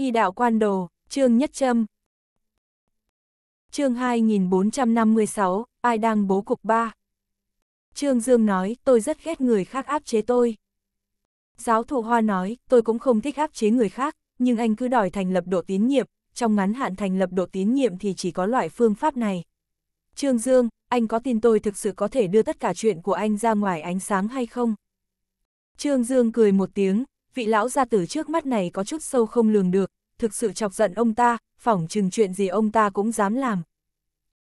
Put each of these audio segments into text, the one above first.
Y đạo quan đồ, trương nhất trâm Chương 2456, ai đang bố cục ba? Trương Dương nói, tôi rất ghét người khác áp chế tôi. Giáo thụ Hoa nói, tôi cũng không thích áp chế người khác, nhưng anh cứ đòi thành lập độ tín nhiệm, trong ngắn hạn thành lập độ tín nhiệm thì chỉ có loại phương pháp này. Trương Dương, anh có tin tôi thực sự có thể đưa tất cả chuyện của anh ra ngoài ánh sáng hay không? Trương Dương cười một tiếng, vị lão gia tử trước mắt này có chút sâu không lường được, thực sự chọc giận ông ta, phỏng chừng chuyện gì ông ta cũng dám làm.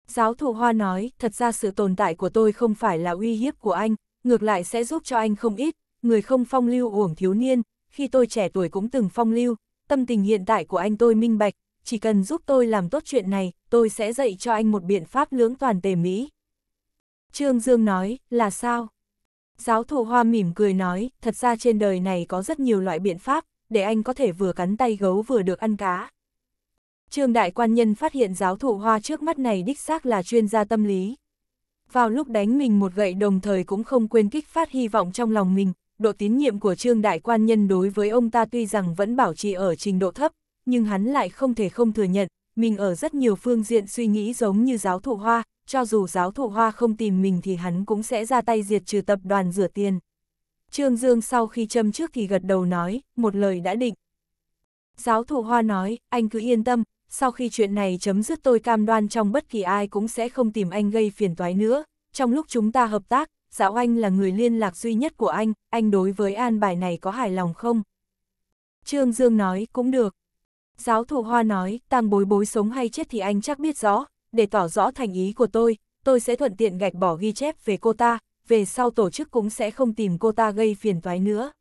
Giáo thụ Hoa nói, thật ra sự tồn tại của tôi không phải là uy hiếp của anh, ngược lại sẽ giúp cho anh không ít, người không phong lưu uổng thiếu niên, khi tôi trẻ tuổi cũng từng phong lưu, tâm tình hiện tại của anh tôi minh bạch, chỉ cần giúp tôi làm tốt chuyện này, tôi sẽ dạy cho anh một biện pháp lưỡng toàn tề mỹ. Trương Dương nói, là sao? Giáo thủ hoa mỉm cười nói, thật ra trên đời này có rất nhiều loại biện pháp, để anh có thể vừa cắn tay gấu vừa được ăn cá. Trương đại quan nhân phát hiện giáo thủ hoa trước mắt này đích xác là chuyên gia tâm lý. Vào lúc đánh mình một gậy đồng thời cũng không quên kích phát hy vọng trong lòng mình, độ tín nhiệm của trương đại quan nhân đối với ông ta tuy rằng vẫn bảo trì ở trình độ thấp, nhưng hắn lại không thể không thừa nhận, mình ở rất nhiều phương diện suy nghĩ giống như giáo thụ hoa, cho dù giáo thụ hoa không tìm mình thì hắn cũng sẽ ra tay diệt trừ tập đoàn rửa tiền. Trương Dương sau khi châm trước thì gật đầu nói, một lời đã định. Giáo thụ hoa nói, anh cứ yên tâm, sau khi chuyện này chấm dứt tôi cam đoan trong bất kỳ ai cũng sẽ không tìm anh gây phiền toái nữa. Trong lúc chúng ta hợp tác, giáo Anh là người liên lạc duy nhất của anh, anh đối với an bài này có hài lòng không? Trương Dương nói, cũng được. Giáo thụ hoa nói, tàng bối bối sống hay chết thì anh chắc biết rõ, để tỏ rõ thành ý của tôi, tôi sẽ thuận tiện gạch bỏ ghi chép về cô ta, về sau tổ chức cũng sẽ không tìm cô ta gây phiền toái nữa.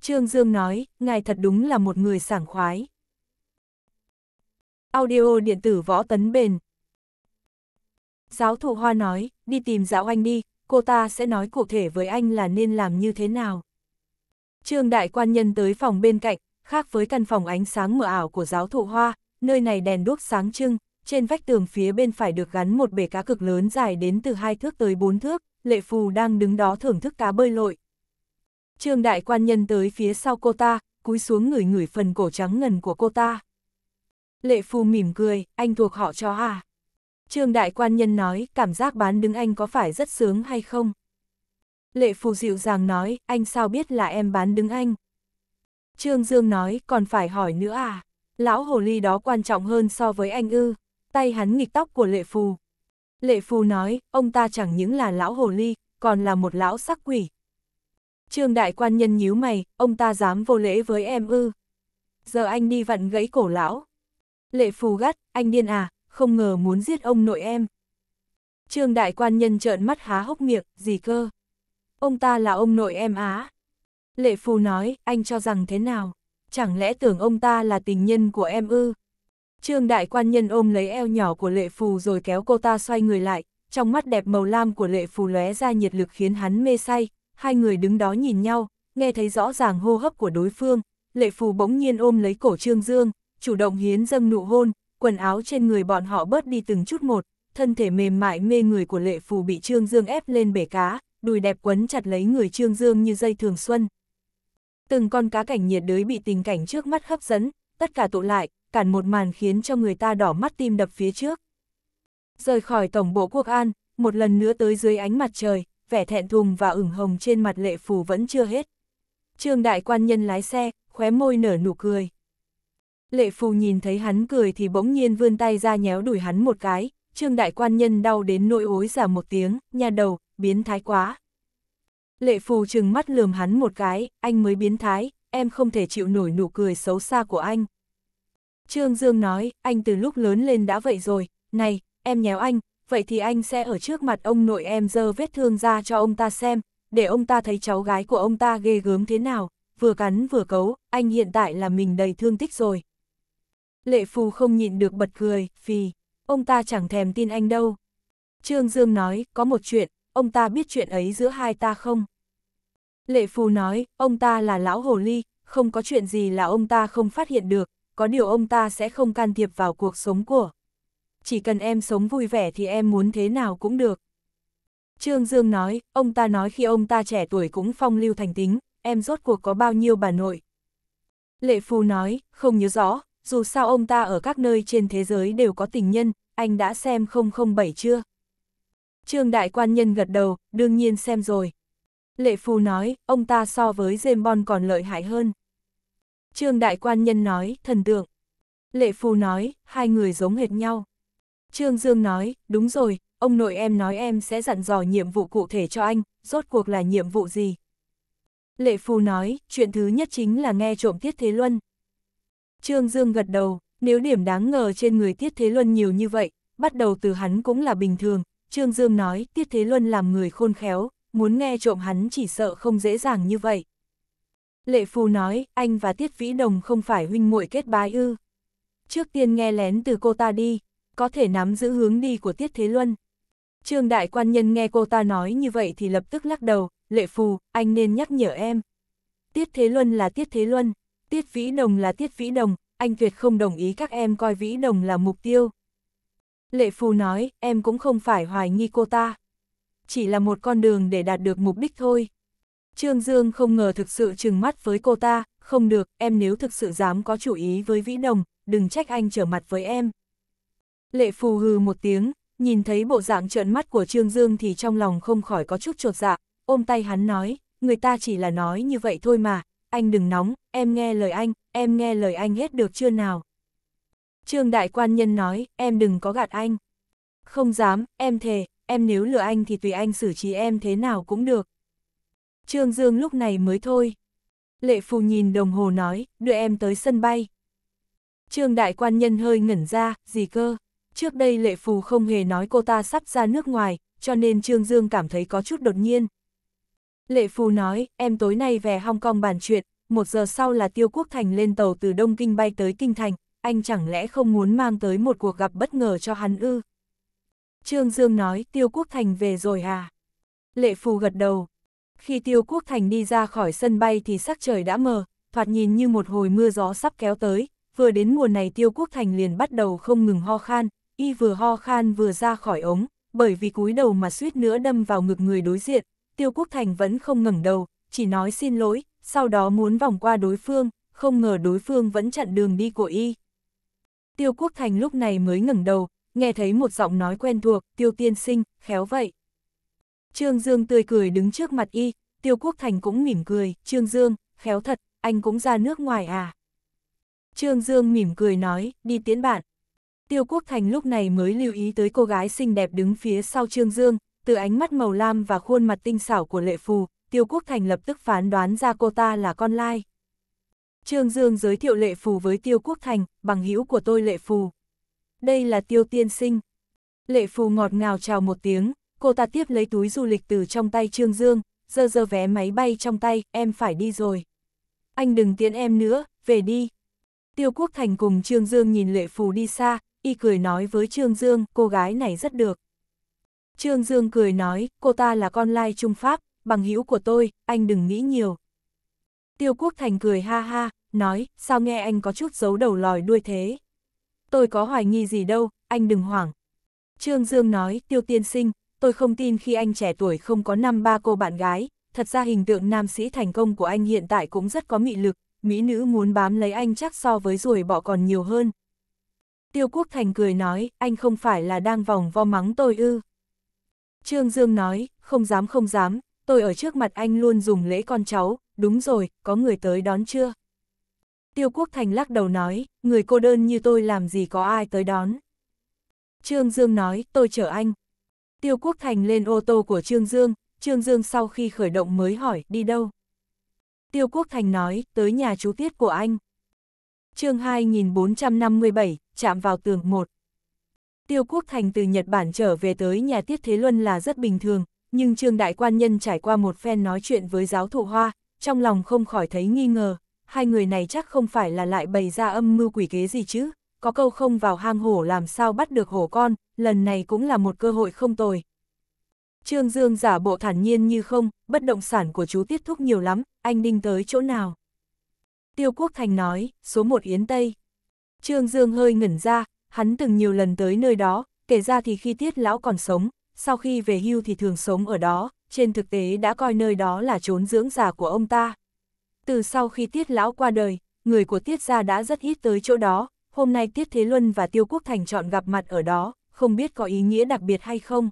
Trương Dương nói, ngài thật đúng là một người sảng khoái. Audio điện tử võ tấn bền Giáo thụ Hoa nói, đi tìm dạo anh đi, cô ta sẽ nói cụ thể với anh là nên làm như thế nào. Trương đại quan nhân tới phòng bên cạnh, khác với căn phòng ánh sáng mờ ảo của giáo thụ Hoa, nơi này đèn đuốc sáng trưng, trên vách tường phía bên phải được gắn một bể cá cực lớn dài đến từ hai thước tới bốn thước, Lệ Phù đang đứng đó thưởng thức cá bơi lội. Trương đại quan nhân tới phía sau cô ta, cúi xuống ngửi ngửi phần cổ trắng ngần của cô ta. Lệ Phù mỉm cười, anh thuộc họ cho à? Trương đại quan nhân nói, cảm giác bán đứng anh có phải rất sướng hay không? Lệ Phù dịu dàng nói, anh sao biết là em bán đứng anh? Trương Dương nói, còn phải hỏi nữa à? Lão hồ ly đó quan trọng hơn so với anh ư? tay hắn nghịch tóc của lệ phù. Lệ phù nói, ông ta chẳng những là lão hồ ly, còn là một lão sắc quỷ. Trương đại quan nhân nhíu mày, ông ta dám vô lễ với em ư. Giờ anh đi vặn gãy cổ lão. Lệ phù gắt, anh điên à, không ngờ muốn giết ông nội em. Trương đại quan nhân trợn mắt há hốc miệng, gì cơ? Ông ta là ông nội em á. Lệ phù nói, anh cho rằng thế nào? Chẳng lẽ tưởng ông ta là tình nhân của em ư? Trương đại quan nhân ôm lấy eo nhỏ của lệ phù rồi kéo cô ta xoay người lại, trong mắt đẹp màu lam của lệ phù lóe ra nhiệt lực khiến hắn mê say, hai người đứng đó nhìn nhau, nghe thấy rõ ràng hô hấp của đối phương, lệ phù bỗng nhiên ôm lấy cổ Trương Dương, chủ động hiến dâng nụ hôn, quần áo trên người bọn họ bớt đi từng chút một, thân thể mềm mại mê người của lệ phù bị Trương Dương ép lên bể cá, đùi đẹp quấn chặt lấy người Trương Dương như dây thường xuân. Từng con cá cảnh nhiệt đới bị tình cảnh trước mắt hấp dẫn, tất cả tụ lại, cản một màn khiến cho người ta đỏ mắt tim đập phía trước. Rời khỏi tổng bộ quốc an, một lần nữa tới dưới ánh mặt trời, vẻ thẹn thùng và ửng hồng trên mặt lệ phù vẫn chưa hết. Trương đại quan nhân lái xe, khóe môi nở nụ cười. Lệ phù nhìn thấy hắn cười thì bỗng nhiên vươn tay ra nhéo đuổi hắn một cái, trương đại quan nhân đau đến nỗi ối giả một tiếng, nhà đầu, biến thái quá. Lệ phù trừng mắt lườm hắn một cái, anh mới biến thái, em không thể chịu nổi nụ cười xấu xa của anh. Trương Dương nói, anh từ lúc lớn lên đã vậy rồi, này, em nhéo anh, vậy thì anh sẽ ở trước mặt ông nội em dơ vết thương ra cho ông ta xem, để ông ta thấy cháu gái của ông ta ghê gớm thế nào, vừa cắn vừa cấu, anh hiện tại là mình đầy thương tích rồi. Lệ Phù không nhịn được bật cười, vì ông ta chẳng thèm tin anh đâu. Trương Dương nói, có một chuyện, ông ta biết chuyện ấy giữa hai ta không? Lệ Phù nói, ông ta là lão hồ ly, không có chuyện gì là ông ta không phát hiện được, có điều ông ta sẽ không can thiệp vào cuộc sống của. Chỉ cần em sống vui vẻ thì em muốn thế nào cũng được. Trương Dương nói, ông ta nói khi ông ta trẻ tuổi cũng phong lưu thành tính, em rốt cuộc có bao nhiêu bà nội. Lệ Phu nói, không nhớ rõ, dù sao ông ta ở các nơi trên thế giới đều có tình nhân, anh đã xem 007 chưa? Trương Đại Quan Nhân gật đầu, đương nhiên xem rồi. Lệ Phu nói, ông ta so với James Bond còn lợi hại hơn. Trương Đại Quan Nhân nói, thần tượng. Lệ Phu nói, hai người giống hệt nhau. Trương Dương nói, đúng rồi, ông nội em nói em sẽ dặn dò nhiệm vụ cụ thể cho anh, rốt cuộc là nhiệm vụ gì. Lệ Phu nói, chuyện thứ nhất chính là nghe trộm Tiết Thế Luân. Trương Dương gật đầu, nếu điểm đáng ngờ trên người Tiết Thế Luân nhiều như vậy, bắt đầu từ hắn cũng là bình thường. Trương Dương nói, Tiết Thế Luân làm người khôn khéo, muốn nghe trộm hắn chỉ sợ không dễ dàng như vậy. Lệ Phù nói, anh và Tiết Vĩ Đồng không phải huynh muội kết bái ư. Trước tiên nghe lén từ cô ta đi, có thể nắm giữ hướng đi của Tiết Thế Luân. Trương Đại Quan Nhân nghe cô ta nói như vậy thì lập tức lắc đầu, Lệ Phù, anh nên nhắc nhở em. Tiết Thế Luân là Tiết Thế Luân, Tiết Vĩ Đồng là Tiết Vĩ Đồng, anh tuyệt không đồng ý các em coi Vĩ Đồng là mục tiêu. Lệ Phù nói, em cũng không phải hoài nghi cô ta. Chỉ là một con đường để đạt được mục đích thôi. Trương Dương không ngờ thực sự trừng mắt với cô ta, không được, em nếu thực sự dám có chủ ý với Vĩ Đồng, đừng trách anh trở mặt với em. Lệ phù hừ một tiếng, nhìn thấy bộ dạng trợn mắt của Trương Dương thì trong lòng không khỏi có chút trột dạ, ôm tay hắn nói, người ta chỉ là nói như vậy thôi mà, anh đừng nóng, em nghe lời anh, em nghe lời anh hết được chưa nào. Trương Đại Quan Nhân nói, em đừng có gạt anh. Không dám, em thề, em nếu lừa anh thì tùy anh xử trí em thế nào cũng được. Trương Dương lúc này mới thôi. Lệ Phù nhìn đồng hồ nói, đưa em tới sân bay. Trương Đại Quan Nhân hơi ngẩn ra, gì cơ? Trước đây Lệ Phù không hề nói cô ta sắp ra nước ngoài, cho nên Trương Dương cảm thấy có chút đột nhiên. Lệ Phù nói, em tối nay về Hong Kong bàn chuyện, một giờ sau là Tiêu Quốc Thành lên tàu từ Đông Kinh bay tới Kinh Thành, anh chẳng lẽ không muốn mang tới một cuộc gặp bất ngờ cho hắn ư? Trương Dương nói, Tiêu Quốc Thành về rồi à? Lệ Phù gật đầu, khi Tiêu Quốc Thành đi ra khỏi sân bay thì sắc trời đã mờ, thoạt nhìn như một hồi mưa gió sắp kéo tới, vừa đến mùa này Tiêu Quốc Thành liền bắt đầu không ngừng ho khan, y vừa ho khan vừa ra khỏi ống, bởi vì cúi đầu mà suýt nữa đâm vào ngực người đối diện, Tiêu Quốc Thành vẫn không ngẩng đầu, chỉ nói xin lỗi, sau đó muốn vòng qua đối phương, không ngờ đối phương vẫn chặn đường đi của y. Tiêu Quốc Thành lúc này mới ngẩng đầu, nghe thấy một giọng nói quen thuộc, Tiêu Tiên Sinh, khéo vậy. Trương Dương tươi cười đứng trước mặt y, Tiêu Quốc Thành cũng mỉm cười, Trương Dương, khéo thật, anh cũng ra nước ngoài à. Trương Dương mỉm cười nói, đi tiến bạn. Tiêu Quốc Thành lúc này mới lưu ý tới cô gái xinh đẹp đứng phía sau Trương Dương, từ ánh mắt màu lam và khuôn mặt tinh xảo của lệ phù, Tiêu Quốc Thành lập tức phán đoán ra cô ta là con lai. Trương Dương giới thiệu lệ phù với Tiêu Quốc Thành, bằng hữu của tôi lệ phù. Đây là Tiêu Tiên Sinh. Lệ phù ngọt ngào chào một tiếng, cô ta tiếp lấy túi du lịch từ trong tay Trương Dương, giơ giơ vé máy bay trong tay, em phải đi rồi. Anh đừng tiễn em nữa, về đi. Tiêu Quốc Thành cùng Trương Dương nhìn Lệ Phù đi xa, y cười nói với Trương Dương, cô gái này rất được. Trương Dương cười nói, cô ta là con lai Trung Pháp, bằng hữu của tôi, anh đừng nghĩ nhiều. Tiêu Quốc Thành cười ha ha, nói, sao nghe anh có chút giấu đầu lòi đuôi thế? Tôi có hoài nghi gì đâu, anh đừng hoảng. Trương Dương nói, Tiêu Tiên Sinh, tôi không tin khi anh trẻ tuổi không có năm ba cô bạn gái, thật ra hình tượng nam sĩ thành công của anh hiện tại cũng rất có mị lực, mỹ nữ muốn bám lấy anh chắc so với ruồi bọ còn nhiều hơn. Tiêu Quốc Thành cười nói, anh không phải là đang vòng vo mắng tôi ư. Trương Dương nói, không dám không dám, tôi ở trước mặt anh luôn dùng lễ con cháu, đúng rồi, có người tới đón chưa? Tiêu Quốc Thành lắc đầu nói, người cô đơn như tôi làm gì có ai tới đón. Trương Dương nói, tôi chở anh, Tiêu Quốc Thành lên ô tô của Trương Dương, Trương Dương sau khi khởi động mới hỏi, đi đâu? Tiêu Quốc Thành nói, tới nhà chú Tiết của anh. chương 2457, chạm vào tường 1. Tiêu Quốc Thành từ Nhật Bản trở về tới nhà Tiết Thế Luân là rất bình thường, nhưng Trương Đại Quan Nhân trải qua một phen nói chuyện với giáo thụ hoa, trong lòng không khỏi thấy nghi ngờ, hai người này chắc không phải là lại bày ra âm mưu quỷ kế gì chứ có câu không vào hang hổ làm sao bắt được hổ con, lần này cũng là một cơ hội không tồi. Trương Dương giả bộ thản nhiên như không, bất động sản của chú tiết thúc nhiều lắm, anh đinh tới chỗ nào. Tiêu Quốc Thành nói, số một Yến Tây. Trương Dương hơi ngẩn ra, hắn từng nhiều lần tới nơi đó, kể ra thì khi tiết lão còn sống, sau khi về hưu thì thường sống ở đó, trên thực tế đã coi nơi đó là trốn dưỡng giả của ông ta. Từ sau khi tiết lão qua đời, người của tiết gia đã rất ít tới chỗ đó, hôm nay Tiết Thế Luân và Tiêu Quốc Thành chọn gặp mặt ở đó, không biết có ý nghĩa đặc biệt hay không.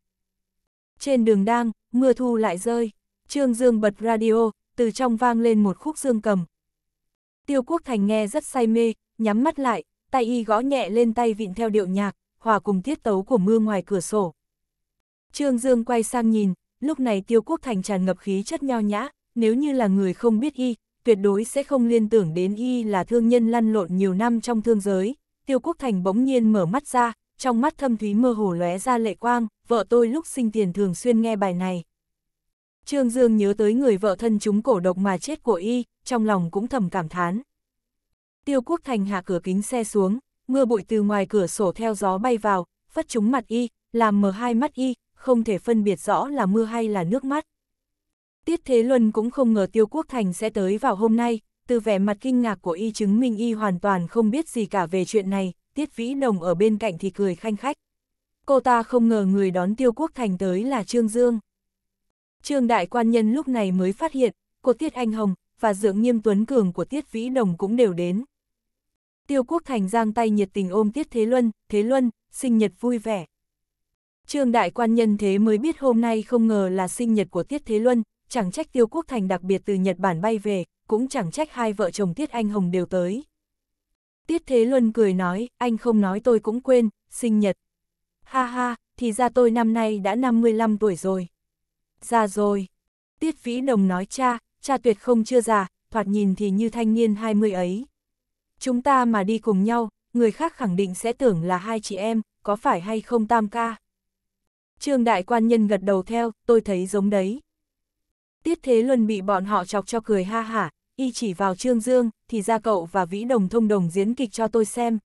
Trên đường đang, mưa thu lại rơi, Trương Dương bật radio, từ trong vang lên một khúc dương cầm. Tiêu Quốc Thành nghe rất say mê, nhắm mắt lại, tay y gõ nhẹ lên tay vịn theo điệu nhạc, hòa cùng tiết tấu của mưa ngoài cửa sổ. Trương Dương quay sang nhìn, lúc này Tiêu Quốc Thành tràn ngập khí chất nho nhã, nếu như là người không biết y, tuyệt đối sẽ không liên tưởng đến y là thương nhân lăn lộn nhiều năm trong thương giới. Tiêu Quốc Thành bỗng nhiên mở mắt ra, trong mắt thâm thúy mơ hồ lóe ra lệ quang, vợ tôi lúc sinh tiền thường xuyên nghe bài này. Trương Dương nhớ tới người vợ thân chúng cổ độc mà chết của y, trong lòng cũng thầm cảm thán. Tiêu Quốc Thành hạ cửa kính xe xuống, mưa bụi từ ngoài cửa sổ theo gió bay vào, phất trúng mặt y, làm mờ hai mắt y, không thể phân biệt rõ là mưa hay là nước mắt. Tiết Thế Luân cũng không ngờ Tiêu Quốc Thành sẽ tới vào hôm nay, từ vẻ mặt kinh ngạc của y chứng minh y hoàn toàn không biết gì cả về chuyện này, Tiết Vĩ Đồng ở bên cạnh thì cười khanh khách. Cô ta không ngờ người đón Tiêu Quốc Thành tới là Trương Dương. Trương Đại Quan Nhân lúc này mới phát hiện, cô Tiết Anh Hồng và Dưỡng Nghiêm Tuấn Cường của Tiết Vĩ Đồng cũng đều đến. Tiêu Quốc Thành giang tay nhiệt tình ôm Tiết Thế Luân, Thế Luân, sinh nhật vui vẻ. Trương Đại Quan Nhân thế mới biết hôm nay không ngờ là sinh nhật của Tiết Thế Luân, chẳng trách Tiêu Quốc Thành đặc biệt từ Nhật Bản bay về, cũng chẳng trách hai vợ chồng Tiết Anh Hồng đều tới. Tiết Thế Luân cười nói, anh không nói tôi cũng quên, sinh nhật. Ha ha, thì ra tôi năm nay đã 55 tuổi rồi. Già rồi. Tiết Vĩ Đồng nói cha, cha tuyệt không chưa già, thoạt nhìn thì như thanh niên 20 ấy. Chúng ta mà đi cùng nhau, người khác khẳng định sẽ tưởng là hai chị em, có phải hay không tam ca. Trương Đại Quan Nhân gật đầu theo, tôi thấy giống đấy. Tiết Thế Luân bị bọn họ chọc cho cười ha hả, y chỉ vào Trương Dương, thì ra cậu và Vĩ Đồng thông đồng diễn kịch cho tôi xem.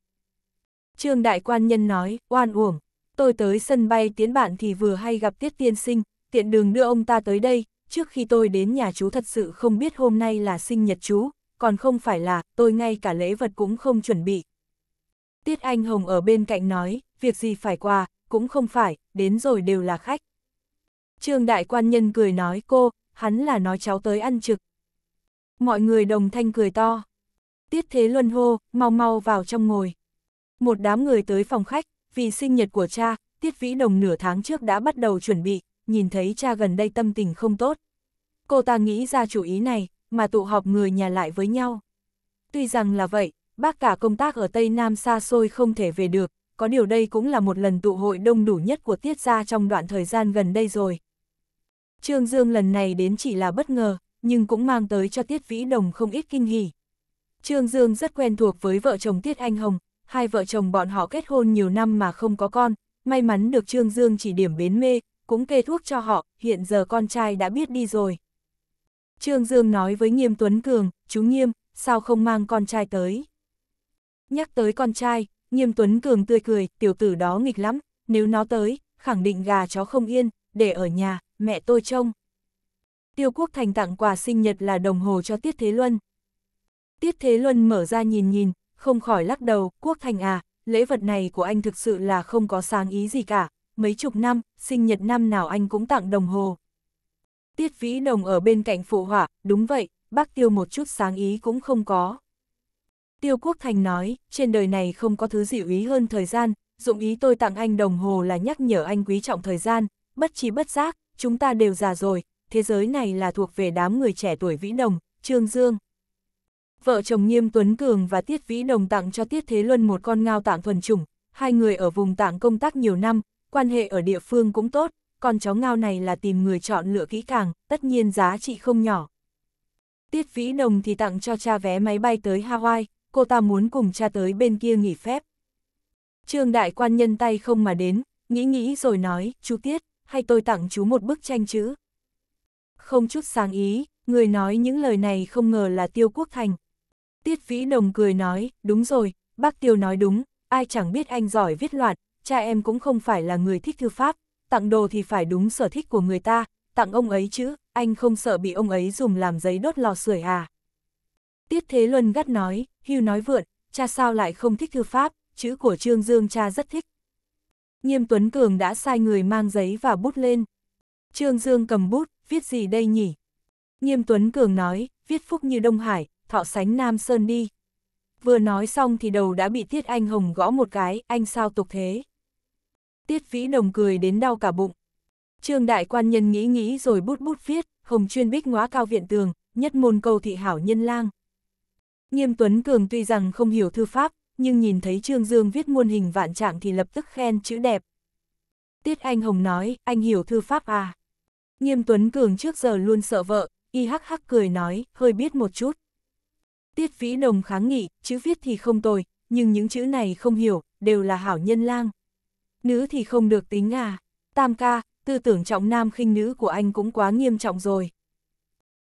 Trương Đại Quan Nhân nói, oan uổng, tôi tới sân bay tiến bạn thì vừa hay gặp Tiết Tiên Sinh, tiện đường đưa ông ta tới đây, trước khi tôi đến nhà chú thật sự không biết hôm nay là sinh nhật chú, còn không phải là, tôi ngay cả lễ vật cũng không chuẩn bị. Tiết Anh Hồng ở bên cạnh nói, việc gì phải quà, cũng không phải, đến rồi đều là khách. Trương Đại Quan Nhân cười nói cô, hắn là nói cháu tới ăn trực. Mọi người đồng thanh cười to. Tiết Thế Luân hô, mau mau vào trong ngồi. Một đám người tới phòng khách, vì sinh nhật của cha, Tiết Vĩ Đồng nửa tháng trước đã bắt đầu chuẩn bị, nhìn thấy cha gần đây tâm tình không tốt. Cô ta nghĩ ra chủ ý này, mà tụ họp người nhà lại với nhau. Tuy rằng là vậy, bác cả công tác ở Tây Nam xa xôi không thể về được, có điều đây cũng là một lần tụ hội đông đủ nhất của Tiết gia trong đoạn thời gian gần đây rồi, Trương Dương lần này đến chỉ là bất ngờ, nhưng cũng mang tới cho Tiết Vĩ Đồng không ít kinh hỉ. Trương Dương rất quen thuộc với vợ chồng Tiết Anh Hồng, hai vợ chồng bọn họ kết hôn nhiều năm mà không có con, may mắn được Trương Dương chỉ điểm bến mê, cũng kê thuốc cho họ, hiện giờ con trai đã biết đi rồi. Trương Dương nói với Nghiêm Tuấn Cường, chú Nghiêm, sao không mang con trai tới? Nhắc tới con trai, Nghiêm Tuấn Cường tươi cười, tiểu tử đó nghịch lắm, nếu nó tới, khẳng định gà chó không yên, để ở nhà, mẹ tôi trông. Tiêu Quốc Thành tặng quà sinh nhật là đồng hồ cho Tiết Thế Luân. Tiết Thế Luân mở ra nhìn nhìn, không khỏi lắc đầu, Quốc Thành à, lễ vật này của anh thực sự là không có sáng ý gì cả, mấy chục năm, sinh nhật năm nào anh cũng tặng đồng hồ. Tiết Vĩ Đồng ở bên cạnh phụ họa, đúng vậy, bác Tiêu một chút sáng ý cũng không có. Tiêu Quốc Thành nói, trên đời này không có thứ dịu ý hơn thời gian, dụng ý tôi tặng anh đồng hồ là nhắc nhở anh quý trọng thời gian, bất chi bất giác, chúng ta đều già rồi, thế giới này là thuộc về đám người trẻ tuổi Vĩ Đồng, Trương Dương. Vợ chồng Nghiêm Tuấn Cường và Tiết Vĩ Đồng tặng cho Tiết Thế Luân một con ngao tạng thuần chủng, hai người ở vùng tạng công tác nhiều năm, quan hệ ở địa phương cũng tốt, con chó ngao này là tìm người chọn lựa kỹ càng, tất nhiên giá trị không nhỏ. Tiết Vĩ Đồng thì tặng cho cha vé máy bay tới Hawaii, cô ta muốn cùng cha tới bên kia nghỉ phép. Trương Đại Quan nhân tay không mà đến, nghĩ nghĩ rồi nói, chú Tiết, hay tôi tặng chú một bức tranh chữ. Không chút sáng ý, người nói những lời này không ngờ là Tiêu Quốc Thành. Tiết Vĩ Đồng cười nói, đúng rồi, bác Tiêu nói đúng, ai chẳng biết anh giỏi viết loạt, cha em cũng không phải là người thích thư pháp, tặng đồ thì phải đúng sở thích của người ta, tặng ông ấy chứ, anh không sợ bị ông ấy dùng làm giấy đốt lò sưởi à. Tiết Thế Luân gắt nói, hưu nói vượn, cha sao lại không thích thư pháp, chữ của Trương Dương cha rất thích. Nghiêm Tuấn Cường đã sai người mang giấy và bút lên. Trương Dương cầm bút, viết gì đây nhỉ? Nghiêm Tuấn Cường nói, viết phúc như Đông Hải, thọ sánh Nam Sơn đi. Vừa nói xong thì đầu đã bị Tiết Anh Hồng gõ một cái, anh sao tục thế? Tiết Vĩ Đồng cười đến đau cả bụng. Trương Đại Quan Nhân nghĩ nghĩ rồi bút bút viết, Hồng chuyên bích ngóa cao viện tường, nhất môn cầu thị hảo nhân lang. Nghiêm Tuấn Cường tuy rằng không hiểu thư pháp, nhưng nhìn thấy Trương Dương viết muôn hình vạn trạng thì lập tức khen chữ đẹp. Tiết Anh Hồng nói, anh hiểu thư pháp à? Nghiêm Tuấn Cường trước giờ luôn sợ vợ, y hắc hắc cười nói, hơi biết một chút. Tiết Vĩ Đồng kháng nghị, chữ viết thì không tồi, nhưng những chữ này không hiểu, đều là hảo nhân lang. Nữ thì không được tính à. Tam ca, tư tưởng trọng nam khinh nữ của anh cũng quá nghiêm trọng rồi.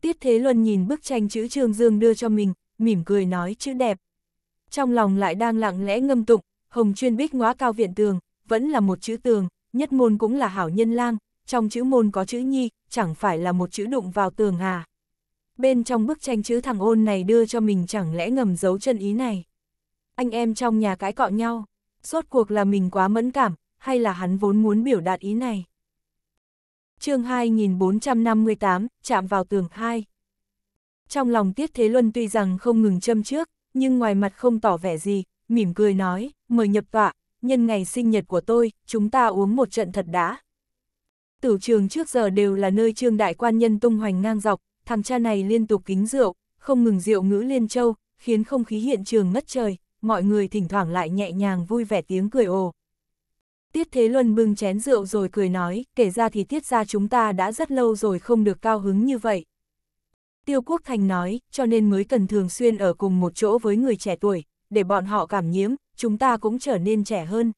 Tiết Thế Luân nhìn bức tranh chữ Trương Dương đưa cho mình, mỉm cười nói chữ đẹp trong lòng lại đang lặng lẽ ngâm tụng, hồng chuyên bích ngóa cao viện tường, vẫn là một chữ tường, nhất môn cũng là hảo nhân lang, trong chữ môn có chữ nhi, chẳng phải là một chữ đụng vào tường à. Bên trong bức tranh chữ thằng ôn này đưa cho mình chẳng lẽ ngầm giấu chân ý này. Anh em trong nhà cãi cọ nhau, rốt cuộc là mình quá mẫn cảm, hay là hắn vốn muốn biểu đạt ý này. chương 2458, chạm vào tường 2. Trong lòng Tiết Thế Luân tuy rằng không ngừng châm trước, nhưng ngoài mặt không tỏ vẻ gì, mỉm cười nói, mời nhập tọa, nhân ngày sinh nhật của tôi, chúng ta uống một trận thật đã. Tử trường trước giờ đều là nơi trương đại quan nhân tung hoành ngang dọc, thằng cha này liên tục kính rượu, không ngừng rượu ngữ liên châu, khiến không khí hiện trường ngất trời, mọi người thỉnh thoảng lại nhẹ nhàng vui vẻ tiếng cười ồ. Tiết Thế Luân bưng chén rượu rồi cười nói, kể ra thì tiết ra chúng ta đã rất lâu rồi không được cao hứng như vậy. Tiêu Quốc Thành nói, cho nên mới cần thường xuyên ở cùng một chỗ với người trẻ tuổi, để bọn họ cảm nhiễm, chúng ta cũng trở nên trẻ hơn.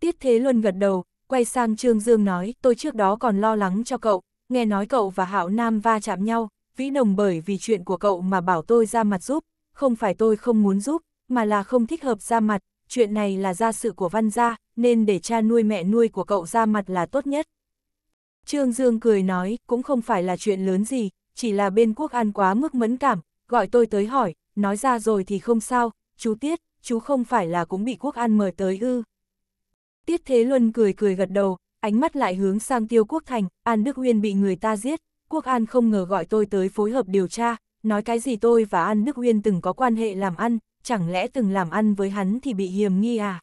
Tiết Thế Luân gật đầu, quay sang Trương Dương nói, tôi trước đó còn lo lắng cho cậu, nghe nói cậu và Hạo Nam va chạm nhau, Vĩ Đồng bởi vì chuyện của cậu mà bảo tôi ra mặt giúp, không phải tôi không muốn giúp, mà là không thích hợp ra mặt, chuyện này là gia sự của văn gia, nên để cha nuôi mẹ nuôi của cậu ra mặt là tốt nhất. Trương Dương cười nói, cũng không phải là chuyện lớn gì, chỉ là bên quốc an quá mức mẫn cảm, gọi tôi tới hỏi, nói ra rồi thì không sao, chú Tiết, chú không phải là cũng bị quốc an mời tới ư. Tiết Thế Luân cười cười gật đầu, ánh mắt lại hướng sang tiêu quốc thành, An Đức Uyên bị người ta giết, quốc an không ngờ gọi tôi tới phối hợp điều tra, nói cái gì tôi và An Đức Uyên từng có quan hệ làm ăn, chẳng lẽ từng làm ăn với hắn thì bị hiềm nghi à?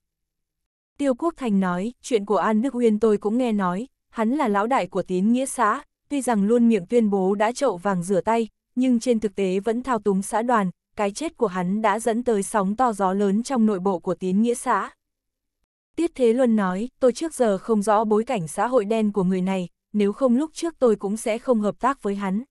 Tiêu Quốc Thành nói, chuyện của An Đức Uyên tôi cũng nghe nói, hắn là lão đại của tín nghĩa xã, tuy rằng luôn miệng tuyên bố đã trậu vàng rửa tay, nhưng trên thực tế vẫn thao túng xã đoàn, cái chết của hắn đã dẫn tới sóng to gió lớn trong nội bộ của tín nghĩa xã. Tiết Thế Luân nói, tôi trước giờ không rõ bối cảnh xã hội đen của người này, nếu không lúc trước tôi cũng sẽ không hợp tác với hắn.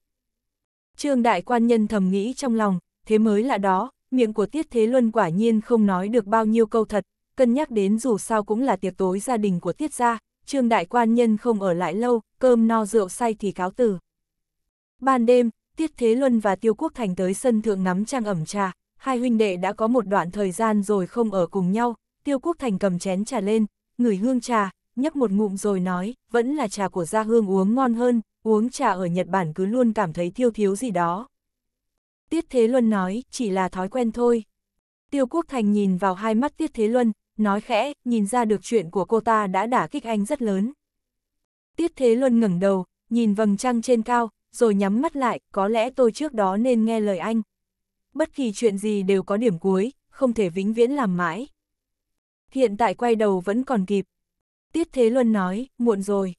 Trương Đại Quan Nhân thầm nghĩ trong lòng, thế mới là đó, miệng của Tiết Thế Luân quả nhiên không nói được bao nhiêu câu thật, cân nhắc đến dù sao cũng là tiệc tối gia đình của Tiết gia, trương đại quan nhân không ở lại lâu, cơm no rượu say thì cáo từ. Ban đêm, Tiết Thế Luân và Tiêu Quốc Thành tới sân thượng nắm trang ẩm trà, hai huynh đệ đã có một đoạn thời gian rồi không ở cùng nhau, Tiêu Quốc Thành cầm chén trà lên, ngửi hương trà, nhấp một ngụm rồi nói, vẫn là trà của gia hương uống ngon hơn, uống trà ở Nhật Bản cứ luôn cảm thấy thiêu thiếu gì đó. Tiết Thế Luân nói, chỉ là thói quen thôi. Tiêu Quốc Thành nhìn vào hai mắt Tiết Thế Luân, nói khẽ, nhìn ra được chuyện của cô ta đã đả kích anh rất lớn. Tiết Thế Luân ngẩng đầu, nhìn vầng trăng trên cao, rồi nhắm mắt lại, có lẽ tôi trước đó nên nghe lời anh. Bất kỳ chuyện gì đều có điểm cuối, không thể vĩnh viễn làm mãi. Hiện tại quay đầu vẫn còn kịp. Tiết Thế Luân nói, muộn rồi.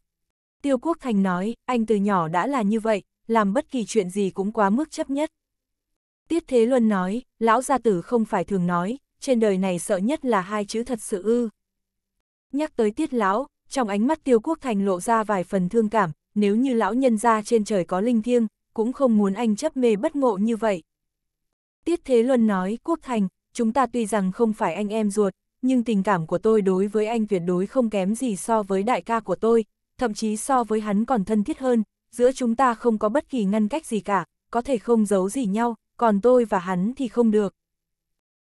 Tiêu Quốc Thành nói, anh từ nhỏ đã là như vậy, làm bất kỳ chuyện gì cũng quá mức chấp nhất. Tiết Thế Luân nói, lão gia tử không phải thường nói, trên đời này sợ nhất là hai chữ thật sự ư. Nhắc tới tiết lão, trong ánh mắt tiêu quốc thành lộ ra vài phần thương cảm, nếu như lão nhân ra trên trời có linh thiêng, cũng không muốn anh chấp mê bất ngộ như vậy. Tiết Thế Luân nói, quốc thành, chúng ta tuy rằng không phải anh em ruột, nhưng tình cảm của tôi đối với anh tuyệt đối không kém gì so với đại ca của tôi, thậm chí so với hắn còn thân thiết hơn, giữa chúng ta không có bất kỳ ngăn cách gì cả, có thể không giấu gì nhau, còn tôi và hắn thì không được.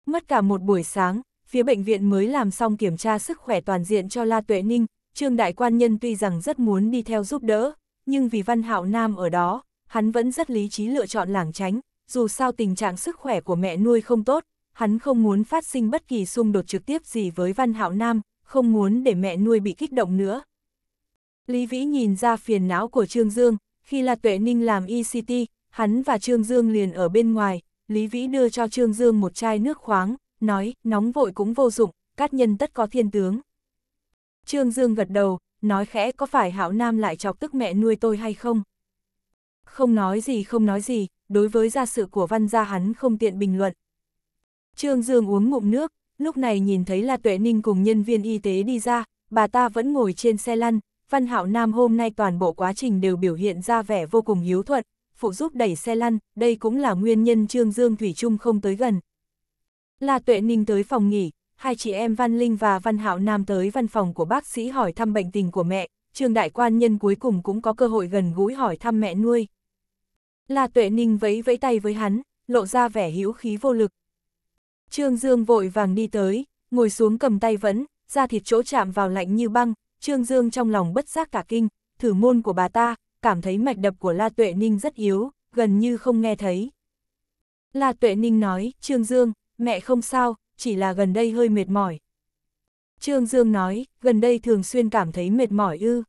Mất cả một buổi sáng, phía bệnh viện mới làm xong kiểm tra sức khỏe toàn diện cho La Tuệ Ninh, Trương Đại Quan Nhân tuy rằng rất muốn đi theo giúp đỡ, nhưng vì Văn Hạo Nam ở đó, hắn vẫn rất lý trí lựa chọn lảng tránh, dù sao tình trạng sức khỏe của mẹ nuôi không tốt, hắn không muốn phát sinh bất kỳ xung đột trực tiếp gì với Văn Hạo Nam, không muốn để mẹ nuôi bị kích động nữa. Lý Vĩ nhìn ra phiền não của Trương Dương, khi La Tuệ Ninh làm ECT, hắn và Trương Dương liền ở bên ngoài, Lý Vĩ đưa cho Trương Dương một chai nước khoáng, nói, nóng vội cũng vô dụng, cát nhân tất có thiên tướng. Trương Dương gật đầu, nói khẽ có phải Hạo Nam lại chọc tức mẹ nuôi tôi hay không? Không nói gì không nói gì, đối với gia sự của văn gia hắn không tiện bình luận. Trương Dương uống ngụm nước, lúc này nhìn thấy là Tuệ Ninh cùng nhân viên y tế đi ra, bà ta vẫn ngồi trên xe lăn, Văn Hạo Nam hôm nay toàn bộ quá trình đều biểu hiện ra vẻ vô cùng hiếu thuận, phụ giúp đẩy xe lăn, đây cũng là nguyên nhân Trương Dương Thủy Trung không tới gần. La Tuệ Ninh tới phòng nghỉ, hai chị em Văn Linh và Văn Hạo Nam tới văn phòng của bác sĩ hỏi thăm bệnh tình của mẹ, Trương Đại Quan Nhân cuối cùng cũng có cơ hội gần gũi hỏi thăm mẹ nuôi. La Tuệ Ninh vẫy vẫy tay với hắn, lộ ra vẻ hữu khí vô lực. Trương Dương vội vàng đi tới, ngồi xuống cầm tay vẫn, da thịt chỗ chạm vào lạnh như băng, Trương Dương trong lòng bất giác cả kinh, thử môn của bà ta, cảm thấy mạch đập của La Tuệ Ninh rất yếu, gần như không nghe thấy. La Tuệ Ninh nói, Trương Dương, mẹ không sao, chỉ là gần đây hơi mệt mỏi. Trương Dương nói, gần đây thường xuyên cảm thấy mệt mỏi ư.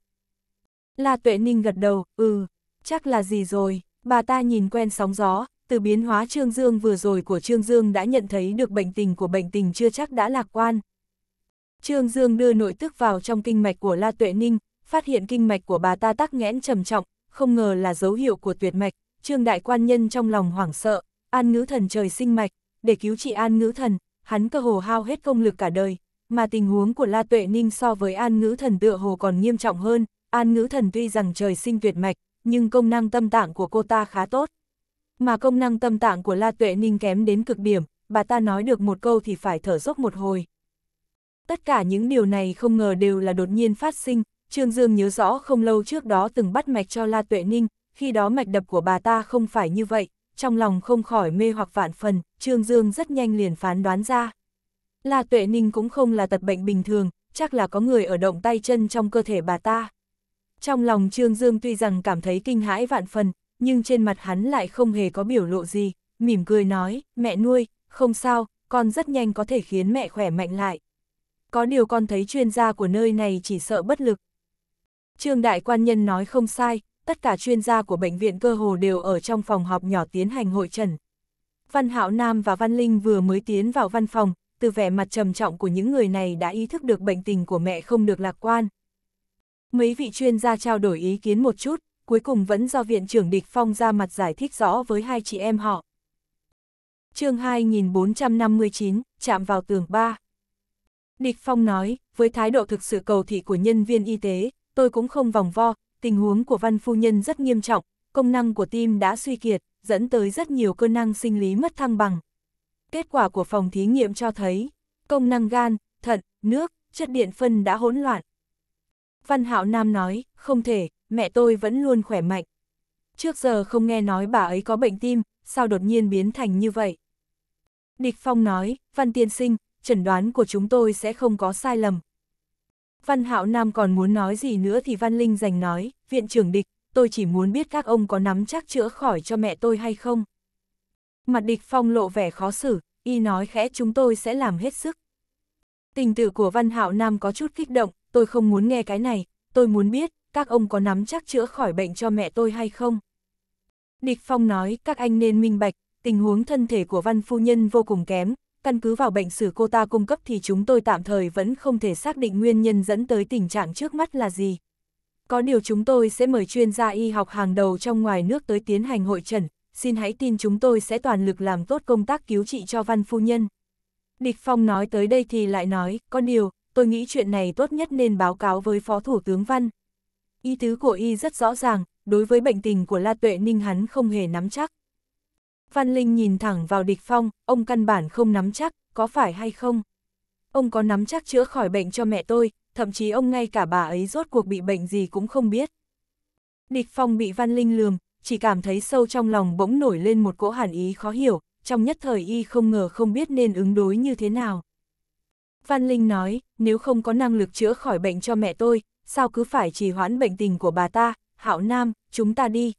La Tuệ Ninh gật đầu, ừ, chắc là gì rồi, bà ta nhìn quen sóng gió, từ biến hóa Trương Dương vừa rồi của Trương Dương đã nhận thấy được bệnh tình của bệnh tình chưa chắc đã lạc quan. Trương Dương đưa nội tức vào trong kinh mạch của La Tuệ Ninh, phát hiện kinh mạch của bà ta tắc nghẽn trầm trọng, không ngờ là dấu hiệu của tuyệt mạch, trương đại quan nhân trong lòng hoảng sợ, an ngữ thần trời sinh mạch, để cứu trị an ngữ thần, hắn cơ hồ hao hết công lực cả đời, mà tình huống của La Tuệ Ninh so với an ngữ thần tựa hồ còn nghiêm trọng hơn, an ngữ thần tuy rằng trời sinh tuyệt mạch, nhưng công năng tâm tạng của cô ta khá tốt. Mà công năng tâm tạng của La Tuệ Ninh kém đến cực điểm, bà ta nói được một câu thì phải thở dốc một hồi. Tất cả những điều này không ngờ đều là đột nhiên phát sinh, Trương Dương nhớ rõ không lâu trước đó từng bắt mạch cho La Tuệ Ninh, khi đó mạch đập của bà ta không phải như vậy, trong lòng không khỏi mê hoặc vạn phần, Trương Dương rất nhanh liền phán đoán ra. La Tuệ Ninh cũng không là tật bệnh bình thường, chắc là có người ở động tay chân trong cơ thể bà ta. Trong lòng Trương Dương tuy rằng cảm thấy kinh hãi vạn phần, nhưng trên mặt hắn lại không hề có biểu lộ gì, mỉm cười nói, mẹ nuôi, không sao, con rất nhanh có thể khiến mẹ khỏe mạnh lại. Có điều con thấy chuyên gia của nơi này chỉ sợ bất lực. Trương Đại Quan Nhân nói không sai, tất cả chuyên gia của bệnh viện cơ hồ đều ở trong phòng họp nhỏ tiến hành hội trần. Văn Hạo Nam và Văn Linh vừa mới tiến vào văn phòng, từ vẻ mặt trầm trọng của những người này đã ý thức được bệnh tình của mẹ không được lạc quan. Mấy vị chuyên gia trao đổi ý kiến một chút, cuối cùng vẫn do Viện trưởng Địch Phong ra mặt giải thích rõ với hai chị em họ. chương 2459, chạm vào tường 3. Địch Phong nói, với thái độ thực sự cầu thị của nhân viên y tế, tôi cũng không vòng vo, tình huống của văn phu nhân rất nghiêm trọng, công năng của tim đã suy kiệt, dẫn tới rất nhiều cơ năng sinh lý mất thăng bằng. Kết quả của phòng thí nghiệm cho thấy, công năng gan, thận, nước, chất điện phân đã hỗn loạn. Văn Hạo Nam nói, không thể, mẹ tôi vẫn luôn khỏe mạnh. Trước giờ không nghe nói bà ấy có bệnh tim, sao đột nhiên biến thành như vậy? Địch Phong nói, Văn Tiên Sinh, chẩn đoán của chúng tôi sẽ không có sai lầm, Văn Hạo Nam còn muốn nói gì nữa thì Văn Linh giành nói, viện trưởng địch, tôi chỉ muốn biết các ông có nắm chắc chữa khỏi cho mẹ tôi hay không. Mặt địch phong lộ vẻ khó xử, y nói khẽ chúng tôi sẽ làm hết sức. Tình tử của Văn Hạo Nam có chút kích động, tôi không muốn nghe cái này, tôi muốn biết, các ông có nắm chắc chữa khỏi bệnh cho mẹ tôi hay không. Địch phong nói, các anh nên minh bạch, tình huống thân thể của Văn Phu Nhân vô cùng kém, căn cứ vào bệnh sử cô ta cung cấp thì chúng tôi tạm thời vẫn không thể xác định nguyên nhân dẫn tới tình trạng trước mắt là gì. Có điều chúng tôi sẽ mời chuyên gia y học hàng đầu trong ngoài nước tới tiến hành hội trần, xin hãy tin chúng tôi sẽ toàn lực làm tốt công tác cứu trị cho văn phu nhân. Địch Phong nói tới đây thì lại nói, có điều, tôi nghĩ chuyện này tốt nhất nên báo cáo với Phó Thủ tướng Văn. Ý tứ của y rất rõ ràng, đối với bệnh tình của La Tuệ Ninh hắn không hề nắm chắc. Văn Linh nhìn thẳng vào địch phong, ông căn bản không nắm chắc, có phải hay không? Ông có nắm chắc chữa khỏi bệnh cho mẹ tôi, thậm chí ông ngay cả bà ấy rốt cuộc bị bệnh gì cũng không biết. Địch phong bị Văn Linh lườm, chỉ cảm thấy sâu trong lòng bỗng nổi lên một cỗ hàn ý khó hiểu, trong nhất thời y không ngờ không biết nên ứng đối như thế nào. Văn Linh nói, nếu không có năng lực chữa khỏi bệnh cho mẹ tôi, sao cứ phải trì hoãn bệnh tình của bà ta, Hạo Nam, chúng ta đi.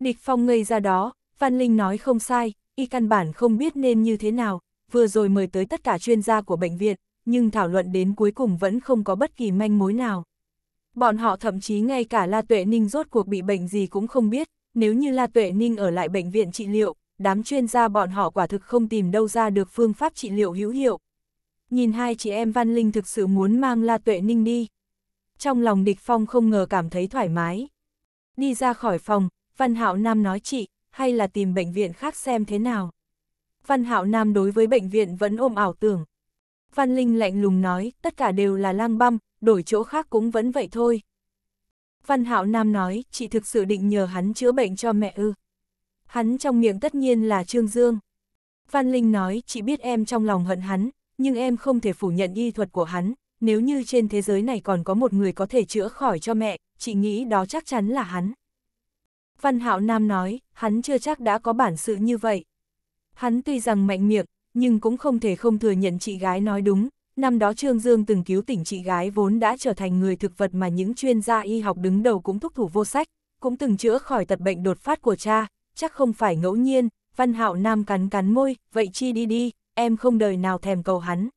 Địch Phong ngây ra đó, Văn Linh nói không sai, y căn bản không biết nên như thế nào, vừa rồi mời tới tất cả chuyên gia của bệnh viện, nhưng thảo luận đến cuối cùng vẫn không có bất kỳ manh mối nào. Bọn họ thậm chí ngay cả La Tuệ Ninh rốt cuộc bị bệnh gì cũng không biết, nếu như La Tuệ Ninh ở lại bệnh viện trị liệu, đám chuyên gia bọn họ quả thực không tìm đâu ra được phương pháp trị liệu hữu hiệu. Nhìn hai chị em Văn Linh thực sự muốn mang La Tuệ Ninh đi. Trong lòng địch phong không ngờ cảm thấy thoải mái. Đi ra khỏi phòng, Văn Hạo Nam nói chị, hay là tìm bệnh viện khác xem thế nào. Văn Hạo Nam đối với bệnh viện vẫn ôm ảo tưởng. Văn Linh lạnh lùng nói, tất cả đều là lang băm, đổi chỗ khác cũng vẫn vậy thôi. Văn Hạo Nam nói, chị thực sự định nhờ hắn chữa bệnh cho mẹ ư. Hắn trong miệng tất nhiên là Trương Dương. Văn Linh nói, chị biết em trong lòng hận hắn, nhưng em không thể phủ nhận y thuật của hắn. Nếu như trên thế giới này còn có một người có thể chữa khỏi cho mẹ, chị nghĩ đó chắc chắn là hắn. Văn Hạo Nam nói, hắn chưa chắc đã có bản sự như vậy. Hắn tuy rằng mạnh miệng, nhưng cũng không thể không thừa nhận chị gái nói đúng. Năm đó Trương Dương từng cứu tỉnh chị gái vốn đã trở thành người thực vật mà những chuyên gia y học đứng đầu cũng thúc thủ vô sách, cũng từng chữa khỏi tật bệnh đột phát của cha, chắc không phải ngẫu nhiên, Văn Hạo Nam cắn cắn môi, vậy chi đi đi, em không đời nào thèm cầu hắn.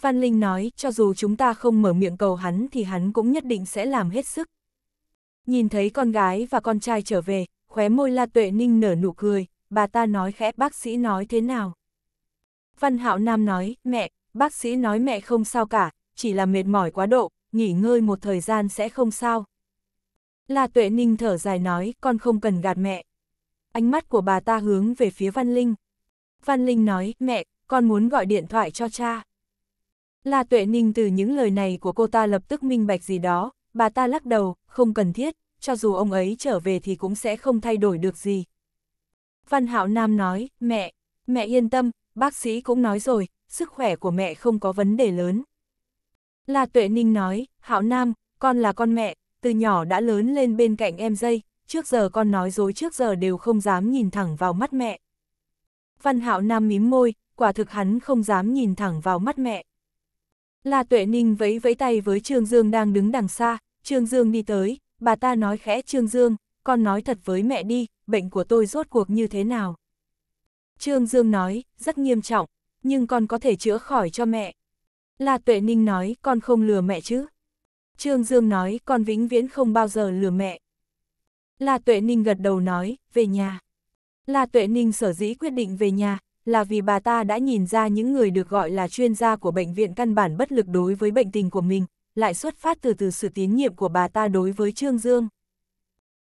Văn Linh nói, cho dù chúng ta không mở miệng cầu hắn thì hắn cũng nhất định sẽ làm hết sức, Nhìn thấy con gái và con trai trở về, khóe môi La Tuệ Ninh nở nụ cười, bà ta nói khẽ bác sĩ nói thế nào. Văn Hạo Nam nói, mẹ, bác sĩ nói mẹ không sao cả, chỉ là mệt mỏi quá độ, nghỉ ngơi một thời gian sẽ không sao. La Tuệ Ninh thở dài nói, con không cần gạt mẹ. Ánh mắt của bà ta hướng về phía Văn Linh. Văn Linh nói, mẹ, con muốn gọi điện thoại cho cha. La Tuệ Ninh từ những lời này của cô ta lập tức minh bạch gì đó, bà ta lắc đầu, không cần thiết, cho dù ông ấy trở về thì cũng sẽ không thay đổi được gì. Văn Hạo Nam nói, mẹ, mẹ yên tâm, bác sĩ cũng nói rồi, sức khỏe của mẹ không có vấn đề lớn. La Tuệ Ninh nói, Hạo Nam, con là con mẹ, từ nhỏ đã lớn lên bên cạnh em dây, trước giờ con nói dối trước giờ đều không dám nhìn thẳng vào mắt mẹ. Văn Hạo Nam mím môi, quả thực hắn không dám nhìn thẳng vào mắt mẹ. La Tuệ Ninh vẫy vẫy tay với Trương Dương đang đứng đằng xa, Trương Dương đi tới, bà ta nói khẽ Trương Dương, con nói thật với mẹ đi, bệnh của tôi rốt cuộc như thế nào. Trương Dương nói, rất nghiêm trọng, nhưng con có thể chữa khỏi cho mẹ. La Tuệ Ninh nói, con không lừa mẹ chứ. Trương Dương nói, con vĩnh viễn không bao giờ lừa mẹ. La Tuệ Ninh gật đầu nói, về nhà. La Tuệ Ninh sở dĩ quyết định về nhà, là vì bà ta đã nhìn ra những người được gọi là chuyên gia của bệnh viện căn bản bất lực đối với bệnh tình của mình, lại xuất phát từ từ sự tín nhiệm của bà ta đối với Trương Dương.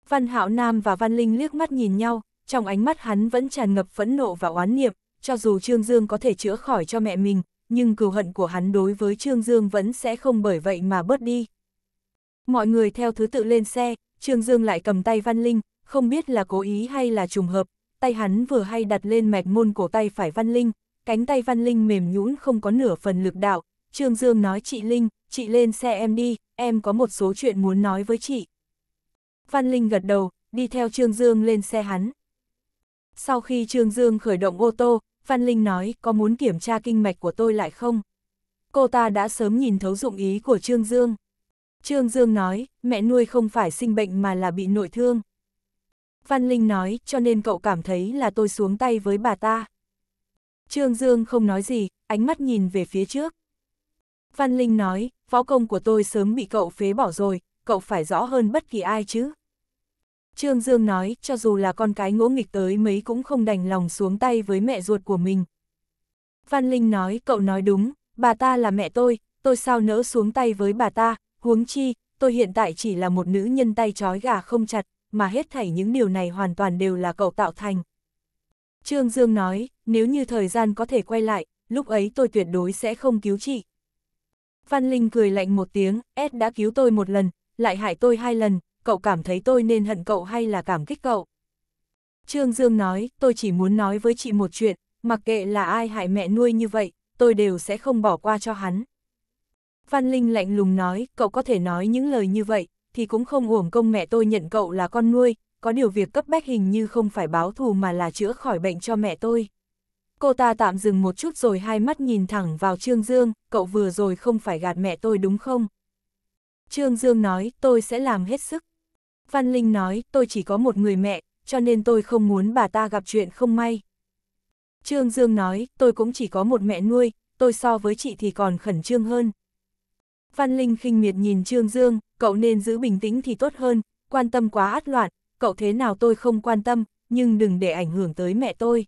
Văn Hạo Nam và Văn Linh liếc mắt nhìn nhau, trong ánh mắt hắn vẫn tràn ngập phẫn nộ và oán niệm, cho dù Trương Dương có thể chữa khỏi cho mẹ mình, nhưng cừu hận của hắn đối với Trương Dương vẫn sẽ không bởi vậy mà bớt đi. Mọi người theo thứ tự lên xe, Trương Dương lại cầm tay Văn Linh, không biết là cố ý hay là trùng hợp, tay hắn vừa hay đặt lên mạch môn cổ tay phải Văn Linh, cánh tay Văn Linh mềm nhũn không có nửa phần lực đạo, Trương Dương nói chị Linh, chị lên xe em đi, em có một số chuyện muốn nói với chị. Văn Linh gật đầu, đi theo Trương Dương lên xe hắn. Sau khi Trương Dương khởi động ô tô, Văn Linh nói có muốn kiểm tra kinh mạch của tôi lại không? Cô ta đã sớm nhìn thấu dụng ý của Trương Dương. Trương Dương nói, mẹ nuôi không phải sinh bệnh mà là bị nội thương. Văn Linh nói, cho nên cậu cảm thấy là tôi xuống tay với bà ta. Trương Dương không nói gì, ánh mắt nhìn về phía trước. Văn Linh nói, võ công của tôi sớm bị cậu phế bỏ rồi, cậu phải rõ hơn bất kỳ ai chứ. Trương Dương nói, cho dù là con cái ngỗ nghịch tới mấy cũng không đành lòng xuống tay với mẹ ruột của mình. Văn Linh nói, cậu nói đúng, bà ta là mẹ tôi, tôi sao nỡ xuống tay với bà ta, huống chi, tôi hiện tại chỉ là một nữ nhân tay trói gà không chặt, mà hết thảy những điều này hoàn toàn đều là cậu tạo thành. Trương Dương nói, nếu như thời gian có thể quay lại, lúc ấy tôi tuyệt đối sẽ không cứu chị. Phan Linh cười lạnh một tiếng, S đã cứu tôi một lần, lại hại tôi hai lần, cậu cảm thấy tôi nên hận cậu hay là cảm kích cậu? Trương Dương nói, tôi chỉ muốn nói với chị một chuyện, mặc kệ là ai hại mẹ nuôi như vậy, tôi đều sẽ không bỏ qua cho hắn. Phan Linh lạnh lùng nói, cậu có thể nói những lời như vậy, thì cũng không uổng công mẹ tôi nhận cậu là con nuôi, có điều việc cấp bách hình như không phải báo thù mà là chữa khỏi bệnh cho mẹ tôi. Cô ta tạm dừng một chút rồi hai mắt nhìn thẳng vào Trương Dương, cậu vừa rồi không phải gạt mẹ tôi đúng không? Trương Dương nói, tôi sẽ làm hết sức. Văn Linh nói, tôi chỉ có một người mẹ, cho nên tôi không muốn bà ta gặp chuyện không may. Trương Dương nói, tôi cũng chỉ có một mẹ nuôi, tôi so với chị thì còn khẩn trương hơn. Văn Linh khinh miệt nhìn Trương Dương, cậu nên giữ bình tĩnh thì tốt hơn, quan tâm quá át loạn, cậu thế nào tôi không quan tâm, nhưng đừng để ảnh hưởng tới mẹ tôi.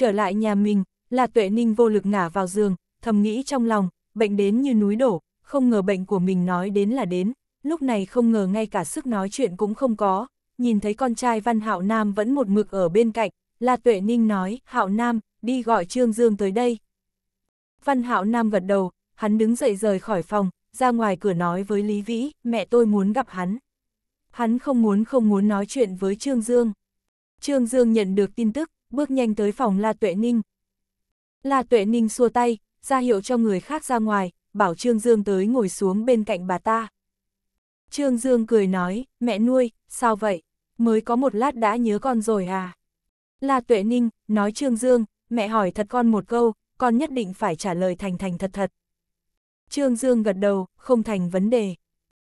Trở lại nhà mình, là tuệ ninh vô lực ngả vào giường, thầm nghĩ trong lòng, bệnh đến như núi đổ, không ngờ bệnh của mình nói đến là đến, lúc này không ngờ ngay cả sức nói chuyện cũng không có, nhìn thấy con trai Văn Hạo Nam vẫn một mực ở bên cạnh, là Tuệ Ninh nói, Hạo Nam, đi gọi Trương Dương tới đây. Văn Hạo Nam gật đầu, hắn đứng dậy rời khỏi phòng, ra ngoài cửa nói với Lý Vĩ, mẹ tôi muốn gặp hắn. Hắn không muốn không muốn nói chuyện với Trương Dương. Trương Dương nhận được tin tức, bước nhanh tới phòng La Tuệ Ninh. La Tuệ Ninh xua tay, ra hiệu cho người khác ra ngoài, bảo Trương Dương tới ngồi xuống bên cạnh bà ta. Trương Dương cười nói, mẹ nuôi, sao vậy, mới có một lát đã nhớ con rồi à? La Tuệ Ninh, nói Trương Dương, mẹ hỏi thật con một câu, con nhất định phải trả lời thành thành thật thật. Trương Dương gật đầu, không thành vấn đề.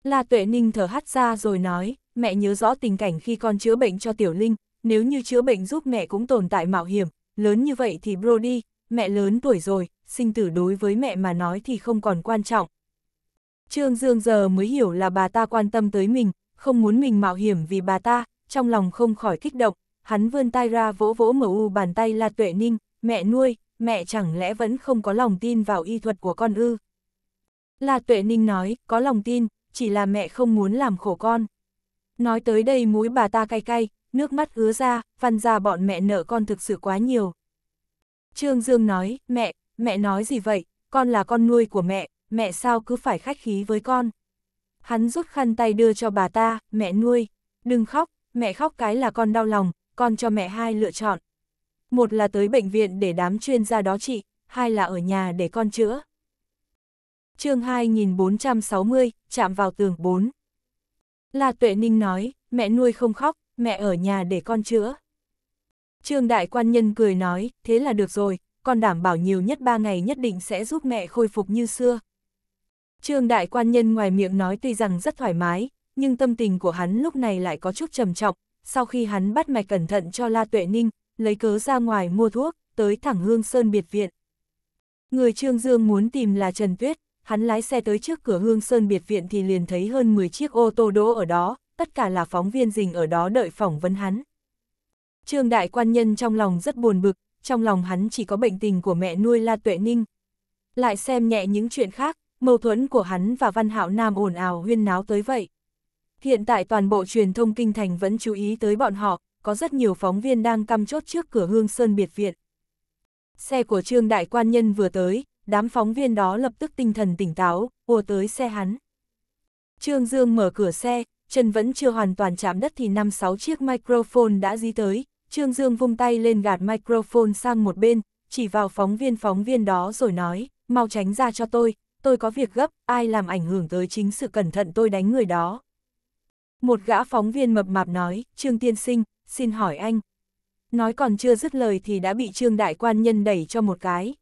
La Tuệ Ninh thở hắt ra rồi nói, mẹ nhớ rõ tình cảnh khi con chữa bệnh cho Tiểu Linh, nếu như chữa bệnh giúp mẹ cũng tồn tại mạo hiểm, lớn như vậy thì Brody, mẹ lớn tuổi rồi, sinh tử đối với mẹ mà nói thì không còn quan trọng. Trương Dương giờ mới hiểu là bà ta quan tâm tới mình, không muốn mình mạo hiểm vì bà ta, trong lòng không khỏi kích động, hắn vươn tay ra vỗ vỗ mở u bàn tay La Tuệ Ninh, mẹ nuôi, mẹ chẳng lẽ vẫn không có lòng tin vào y thuật của con ư? La Tuệ Ninh nói, có lòng tin, chỉ là mẹ không muốn làm khổ con. Nói tới đây mũi bà ta cay cay, nước mắt ứa ra, văn ra bọn mẹ nợ con thực sự quá nhiều. Trương Dương nói, mẹ, mẹ nói gì vậy, con là con nuôi của mẹ, mẹ sao cứ phải khách khí với con. Hắn rút khăn tay đưa cho bà ta, mẹ nuôi, đừng khóc, mẹ khóc cái là con đau lòng, con cho mẹ hai lựa chọn. Một là tới bệnh viện để đám chuyên gia đó trị, hai là ở nhà để con chữa. chương 2460, chạm vào tường 4. La Tuệ Ninh nói, mẹ nuôi không khóc, mẹ ở nhà để con chữa. Trương đại quan nhân cười nói, thế là được rồi, con đảm bảo nhiều nhất ba ngày nhất định sẽ giúp mẹ khôi phục như xưa. Trương đại quan nhân ngoài miệng nói tuy rằng rất thoải mái, nhưng tâm tình của hắn lúc này lại có chút trầm trọng, sau khi hắn bắt mạch cẩn thận cho La Tuệ Ninh, lấy cớ ra ngoài mua thuốc, tới thẳng Hương Sơn biệt viện. Người Trương Dương muốn tìm là Trần Tuyết, hắn lái xe tới trước cửa Hương Sơn biệt viện thì liền thấy hơn 10 chiếc ô tô đỗ ở đó, tất cả là phóng viên dình ở đó đợi phỏng vấn hắn. Trương đại quan nhân trong lòng rất buồn bực, trong lòng hắn chỉ có bệnh tình của mẹ nuôi La Tuệ Ninh. Lại xem nhẹ những chuyện khác, mâu thuẫn của hắn và Văn Hạo Nam ồn ào huyên náo tới vậy. Hiện tại toàn bộ truyền thông kinh thành vẫn chú ý tới bọn họ, có rất nhiều phóng viên đang căm chốt trước cửa Hương Sơn biệt viện. Xe của Trương đại quan nhân vừa tới, đám phóng viên đó lập tức tinh thần tỉnh táo, ùa tới xe hắn. Trương Dương mở cửa xe, chân vẫn chưa hoàn toàn chạm đất thì năm sáu chiếc microphone đã di tới, Trương Dương vung tay lên gạt microphone sang một bên, chỉ vào phóng viên phóng viên đó rồi nói, mau tránh ra cho tôi, tôi có việc gấp, ai làm ảnh hưởng tới chính sự cẩn thận tôi đánh người đó. Một gã phóng viên mập mạp nói, Trương Tiên Sinh, xin hỏi anh. Nói còn chưa dứt lời thì đã bị Trương Đại Quan Nhân đẩy cho một cái.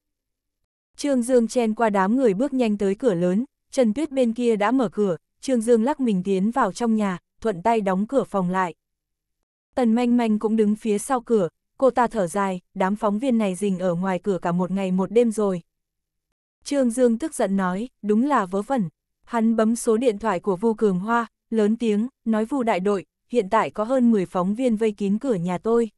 Trương Dương chen qua đám người bước nhanh tới cửa lớn, Trần Tuyết bên kia đã mở cửa, Trương Dương lắc mình tiến vào trong nhà, thuận tay đóng cửa phòng lại. Tần manh manh cũng đứng phía sau cửa, cô ta thở dài, đám phóng viên này rình ở ngoài cửa cả một ngày một đêm rồi. Trương Dương tức giận nói, đúng là vớ vẩn. Hắn bấm số điện thoại của Vu Cường Hoa, lớn tiếng, nói Vu đại đội, hiện tại có hơn 10 phóng viên vây kín cửa nhà tôi.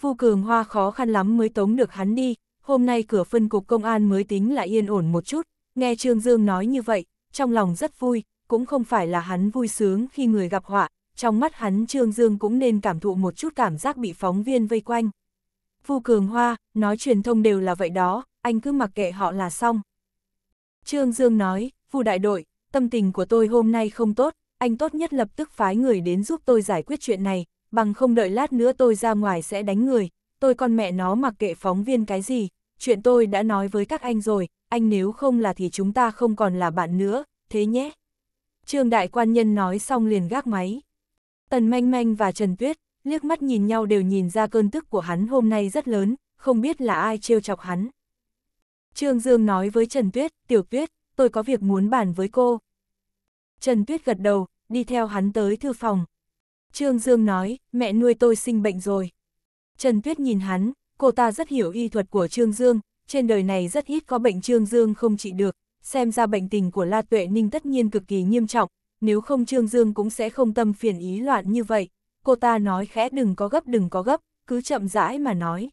Vu Cường Hoa khó khăn lắm mới tống được hắn đi, hôm nay cửa phân cục công an mới tính lại yên ổn một chút, nghe Trương Dương nói như vậy, trong lòng rất vui, cũng không phải là hắn vui sướng khi người gặp họa, trong mắt hắn Trương Dương cũng nên cảm thụ một chút cảm giác bị phóng viên vây quanh. Vu Cường Hoa, nói truyền thông đều là vậy đó, anh cứ mặc kệ họ là xong. Trương Dương nói, Vu đại đội, tâm tình của tôi hôm nay không tốt, anh tốt nhất lập tức phái người đến giúp tôi giải quyết chuyện này, bằng không đợi lát nữa tôi ra ngoài sẽ đánh người, tôi con mẹ nó mặc kệ phóng viên cái gì, chuyện tôi đã nói với các anh rồi, anh nếu không là thì chúng ta không còn là bạn nữa, thế nhé. Trương Đại Quan Nhân nói xong liền gác máy. Tần Manh Manh và Trần Tuyết, liếc mắt nhìn nhau đều nhìn ra cơn tức của hắn hôm nay rất lớn, không biết là ai trêu chọc hắn. Trương Dương nói với Trần Tuyết, Tiểu Tuyết, tôi có việc muốn bàn với cô. Trần Tuyết gật đầu, đi theo hắn tới thư phòng. Trương Dương nói, mẹ nuôi tôi sinh bệnh rồi. Trần Tuyết nhìn hắn, Cô ta rất hiểu y thuật của Trương Dương, trên đời này rất ít có bệnh Trương Dương không trị được, xem ra bệnh tình của La Tuệ Ninh tất nhiên cực kỳ nghiêm trọng, nếu không Trương Dương cũng sẽ không tâm phiền ý loạn như vậy. Cô ta nói khẽ đừng có gấp đừng có gấp, cứ chậm rãi mà nói.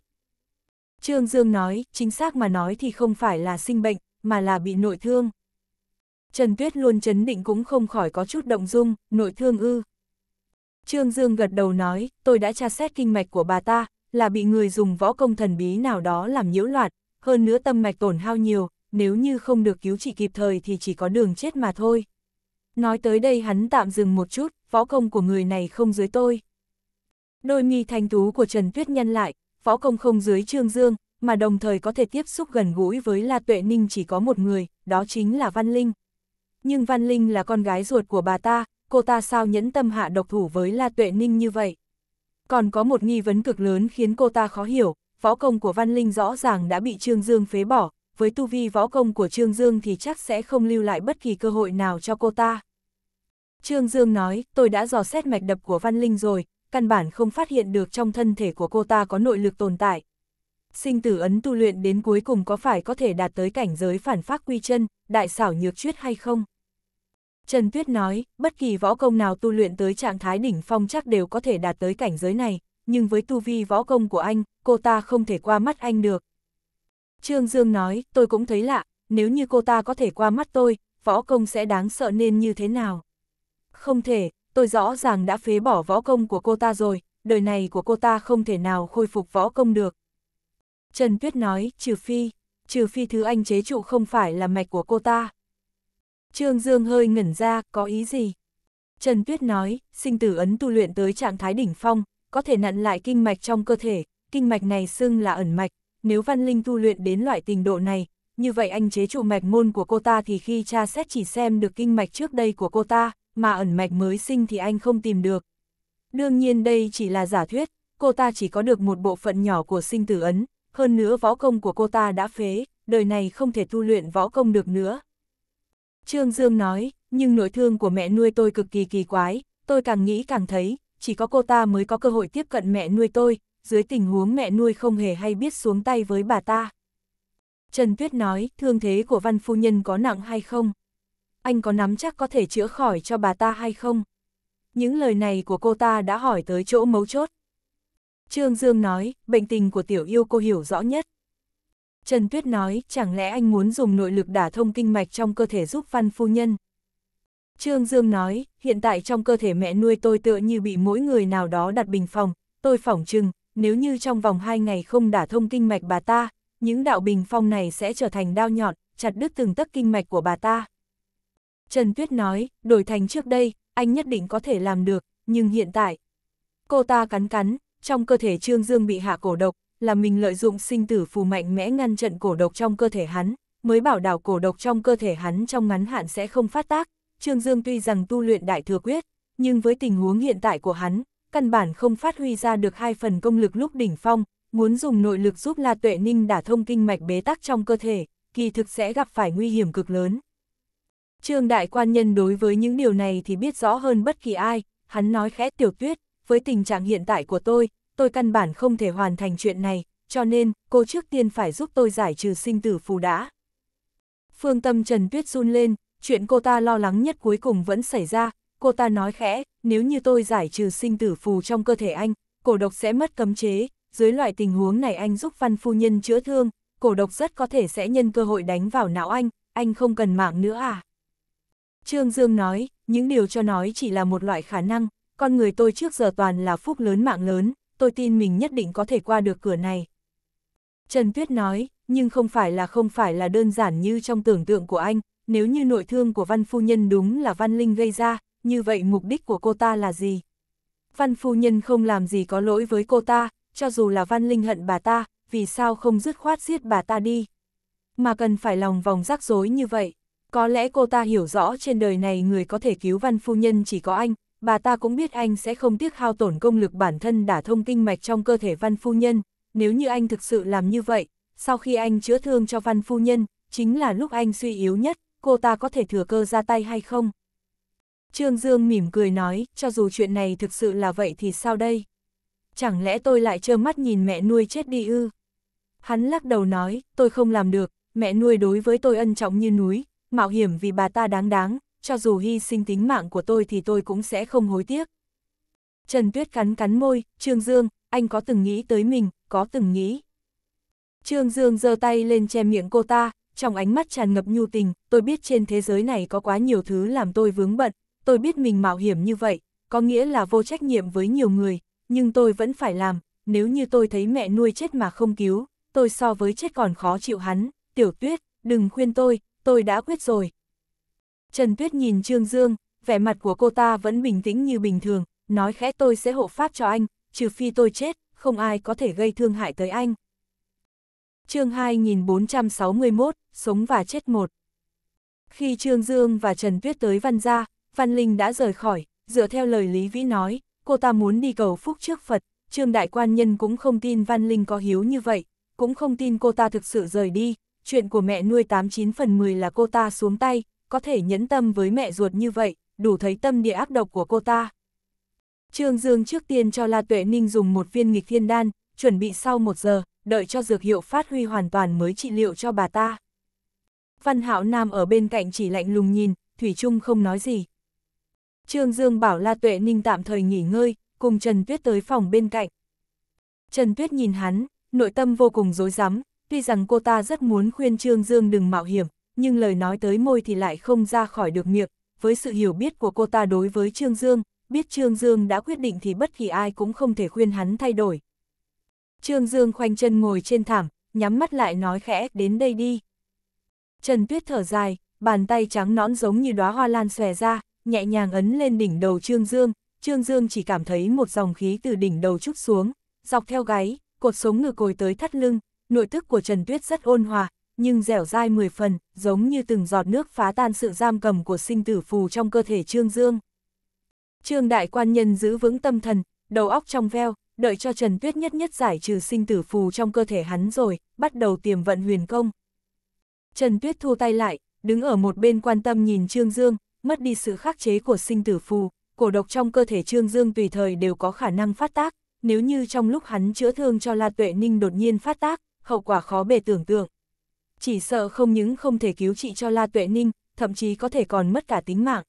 Trương Dương nói, chính xác mà nói thì không phải là sinh bệnh, mà là bị nội thương. Trần Tuyết luôn chấn định cũng không khỏi có chút động dung, nội thương ư. Trương Dương gật đầu nói, tôi đã tra xét kinh mạch của bà ta, là bị người dùng võ công thần bí nào đó làm nhiễu loạn, hơn nữa tâm mạch tổn hao nhiều, nếu như không được cứu trị kịp thời thì chỉ có đường chết mà thôi. Nói tới đây hắn tạm dừng một chút, võ công của người này không dưới tôi. Đôi mi thanh tú của Trần Tuyết nhân lại, võ công không dưới Trương Dương, mà đồng thời có thể tiếp xúc gần gũi với La Tuệ Ninh chỉ có một người, đó chính là Văn Linh. Nhưng Văn Linh là con gái ruột của bà ta, cô ta sao nhẫn tâm hạ độc thủ với La Tuệ Ninh như vậy? Còn có một nghi vấn cực lớn khiến cô ta khó hiểu, võ công của Văn Linh rõ ràng đã bị Trương Dương phế bỏ, với tu vi võ công của Trương Dương thì chắc sẽ không lưu lại bất kỳ cơ hội nào cho cô ta. Trương Dương nói, tôi đã dò xét mạch đập của Văn Linh rồi, căn bản không phát hiện được trong thân thể của cô ta có nội lực tồn tại. Sinh tử ấn tu luyện đến cuối cùng có phải có thể đạt tới cảnh giới phản phác quy chân, đại xảo nhược chuyết hay không? Trần Tuyết nói, bất kỳ võ công nào tu luyện tới trạng thái đỉnh phong chắc đều có thể đạt tới cảnh giới này, nhưng với tu vi võ công của anh, cô ta không thể qua mắt anh được. Trương Dương nói, tôi cũng thấy lạ, nếu như cô ta có thể qua mắt tôi, võ công sẽ đáng sợ nên như thế nào? Không thể, tôi rõ ràng đã phế bỏ võ công của cô ta rồi, đời này của cô ta không thể nào khôi phục võ công được. Trần Tuyết nói, trừ phi, trừ phi thứ anh chế trụ không phải là mạch của cô ta. Trương Dương hơi ngẩn ra, có ý gì? Trần Tuyết nói, sinh tử ấn tu luyện tới trạng thái đỉnh phong, có thể nặn lại kinh mạch trong cơ thể, kinh mạch này xưng là ẩn mạch, nếu văn linh tu luyện đến loại tình độ này, như vậy anh chế trụ mạch môn của cô ta thì khi tra xét chỉ xem được kinh mạch trước đây của cô ta, mà ẩn mạch mới sinh thì anh không tìm được. Đương nhiên đây chỉ là giả thuyết, cô ta chỉ có được một bộ phận nhỏ của sinh tử ấn, hơn nữa võ công của cô ta đã phế, đời này không thể tu luyện võ công được nữa, Trương Dương nói, nhưng nội thương của mẹ nuôi tôi cực kỳ kỳ quái, tôi càng nghĩ càng thấy, chỉ có cô ta mới có cơ hội tiếp cận mẹ nuôi tôi, dưới tình huống mẹ nuôi không hề hay biết xuống tay với bà ta. Trần Tuyết nói, thương thế của văn phu nhân có nặng hay không? Anh có nắm chắc có thể chữa khỏi cho bà ta hay không? Những lời này của cô ta đã hỏi tới chỗ mấu chốt. Trương Dương nói, bệnh tình của tiểu yêu cô hiểu rõ nhất, Trần Tuyết nói, chẳng lẽ anh muốn dùng nội lực đả thông kinh mạch trong cơ thể giúp văn phu nhân? Trương Dương nói, hiện tại trong cơ thể mẹ nuôi tôi tựa như bị mỗi người nào đó đặt bình phòng, tôi phỏng chừng, nếu như trong vòng 2 ngày không đả thông kinh mạch bà ta, những đạo bình phong này sẽ trở thành đao nhọn, chặt đứt từng tấc kinh mạch của bà ta. Trần Tuyết nói, đổi thành trước đây, anh nhất định có thể làm được, nhưng hiện tại. Cô ta cắn cắn, trong cơ thể Trương Dương bị hạ cổ độc, là mình lợi dụng sinh tử phù mạnh mẽ ngăn trận cổ độc trong cơ thể hắn, mới bảo đảo cổ độc trong cơ thể hắn trong ngắn hạn sẽ không phát tác. Trương Dương tuy rằng tu luyện đại thừa quyết, nhưng với tình huống hiện tại của hắn, căn bản không phát huy ra được hai phần công lực lúc đỉnh phong, muốn dùng nội lực giúp La Tuệ Ninh đả thông kinh mạch bế tắc trong cơ thể, kỳ thực sẽ gặp phải nguy hiểm cực lớn. Trương đại quan nhân đối với những điều này thì biết rõ hơn bất kỳ ai, hắn nói khẽ tiểu tuyết, với tình trạng hiện tại của tôi, tôi căn bản không thể hoàn thành chuyện này, cho nên cô trước tiên phải giúp tôi giải trừ sinh tử phù đã. Phương tâm Trần Tuyết run lên, chuyện cô ta lo lắng nhất cuối cùng vẫn xảy ra, cô ta nói khẽ, nếu như tôi giải trừ sinh tử phù trong cơ thể anh, cổ độc sẽ mất cấm chế, dưới loại tình huống này anh giúp văn phu nhân chữa thương, cổ độc rất có thể sẽ nhân cơ hội đánh vào não anh, anh không cần mạng nữa à? Trương Dương nói, những điều cho nói chỉ là một loại khả năng, con người tôi trước giờ toàn là phúc lớn mạng lớn, tôi tin mình nhất định có thể qua được cửa này. Trần Tuyết nói, nhưng không phải là không phải là đơn giản như trong tưởng tượng của anh, nếu như nội thương của văn phu nhân đúng là văn linh gây ra, như vậy mục đích của cô ta là gì? Văn phu nhân không làm gì có lỗi với cô ta, cho dù là văn linh hận bà ta, vì sao không dứt khoát giết bà ta đi? Mà cần phải lòng vòng rắc rối như vậy, có lẽ cô ta hiểu rõ trên đời này người có thể cứu văn phu nhân chỉ có anh, bà ta cũng biết anh sẽ không tiếc hao tổn công lực bản thân đả thông kinh mạch trong cơ thể văn phu nhân, nếu như anh thực sự làm như vậy, sau khi anh chữa thương cho văn phu nhân, chính là lúc anh suy yếu nhất, cô ta có thể thừa cơ ra tay hay không? Trương Dương mỉm cười nói, cho dù chuyện này thực sự là vậy thì sao đây? Chẳng lẽ tôi lại trơ mắt nhìn mẹ nuôi chết đi ư? Hắn lắc đầu nói, tôi không làm được, mẹ nuôi đối với tôi ân trọng như núi, mạo hiểm vì bà ta đáng đáng, cho dù hy sinh tính mạng của tôi thì tôi cũng sẽ không hối tiếc. Trần Tuyết cắn cắn môi, Trương Dương, anh có từng nghĩ tới mình, có từng nghĩ. Trương Dương giơ tay lên che miệng cô ta, trong ánh mắt tràn ngập nhu tình, tôi biết trên thế giới này có quá nhiều thứ làm tôi vướng bận, tôi biết mình mạo hiểm như vậy, có nghĩa là vô trách nhiệm với nhiều người, nhưng tôi vẫn phải làm, nếu như tôi thấy mẹ nuôi chết mà không cứu, tôi so với chết còn khó chịu hắn, tiểu tuyết, đừng khuyên tôi, tôi đã quyết rồi, Trần Tuyết nhìn Trương Dương, vẻ mặt của cô ta vẫn bình tĩnh như bình thường, nói khẽ tôi sẽ hộ pháp cho anh, trừ phi tôi chết, không ai có thể gây thương hại tới anh. chương 2461, Sống và Chết một Khi Trương Dương và Trần Tuyết tới Văn Gia, Văn Linh đã rời khỏi, dựa theo lời Lý Vĩ nói, cô ta muốn đi cầu phúc trước Phật, Trương Đại Quan Nhân cũng không tin Văn Linh có hiếu như vậy, cũng không tin cô ta thực sự rời đi, chuyện của mẹ nuôi 89 phần 10 là cô ta xuống tay, có thể nhẫn tâm với mẹ ruột như vậy, đủ thấy tâm địa ác độc của cô ta. Trương Dương trước tiên cho La Tuệ Ninh dùng một viên nghịch thiên đan, chuẩn bị sau một giờ, đợi cho dược hiệu phát huy hoàn toàn mới trị liệu cho bà ta. Văn Hạo Nam ở bên cạnh chỉ lạnh lùng nhìn, Thủy Trung không nói gì. Trương Dương bảo La Tuệ Ninh tạm thời nghỉ ngơi, cùng Trần Tuyết tới phòng bên cạnh. Trần Tuyết nhìn hắn, nội tâm vô cùng dối rắm tuy rằng cô ta rất muốn khuyên Trương Dương đừng mạo hiểm, nhưng lời nói tới môi thì lại không ra khỏi được miệng, với sự hiểu biết của cô ta đối với Trương Dương, biết Trương Dương đã quyết định thì bất kỳ ai cũng không thể khuyên hắn thay đổi. Trương Dương khoanh chân ngồi trên thảm, nhắm mắt lại nói khẽ, đến đây đi. Trần Tuyết thở dài, bàn tay trắng nõn giống như đóa hoa lan xòe ra, nhẹ nhàng ấn lên đỉnh đầu Trương Dương, Trương Dương chỉ cảm thấy một dòng khí từ đỉnh đầu trút xuống, dọc theo gáy, cột sống ngực cồi tới thắt lưng, nội tức của Trần Tuyết rất ôn hòa, nhưng dẻo dai mười phần, giống như từng giọt nước phá tan sự giam cầm của sinh tử phù trong cơ thể Trương Dương. Trương đại quan nhân giữ vững tâm thần, đầu óc trong veo, đợi cho Trần Tuyết nhất nhất giải trừ sinh tử phù trong cơ thể hắn rồi, bắt đầu tiềm vận huyền công. Trần Tuyết thu tay lại, đứng ở một bên quan tâm nhìn Trương Dương, mất đi sự khắc chế của sinh tử phù, cổ độc trong cơ thể Trương Dương tùy thời đều có khả năng phát tác, nếu như trong lúc hắn chữa thương cho La Tuệ Ninh đột nhiên phát tác, hậu quả khó bề tưởng tượng chỉ sợ không những không thể cứu trị cho La Tuệ Ninh, thậm chí có thể còn mất cả tính mạng.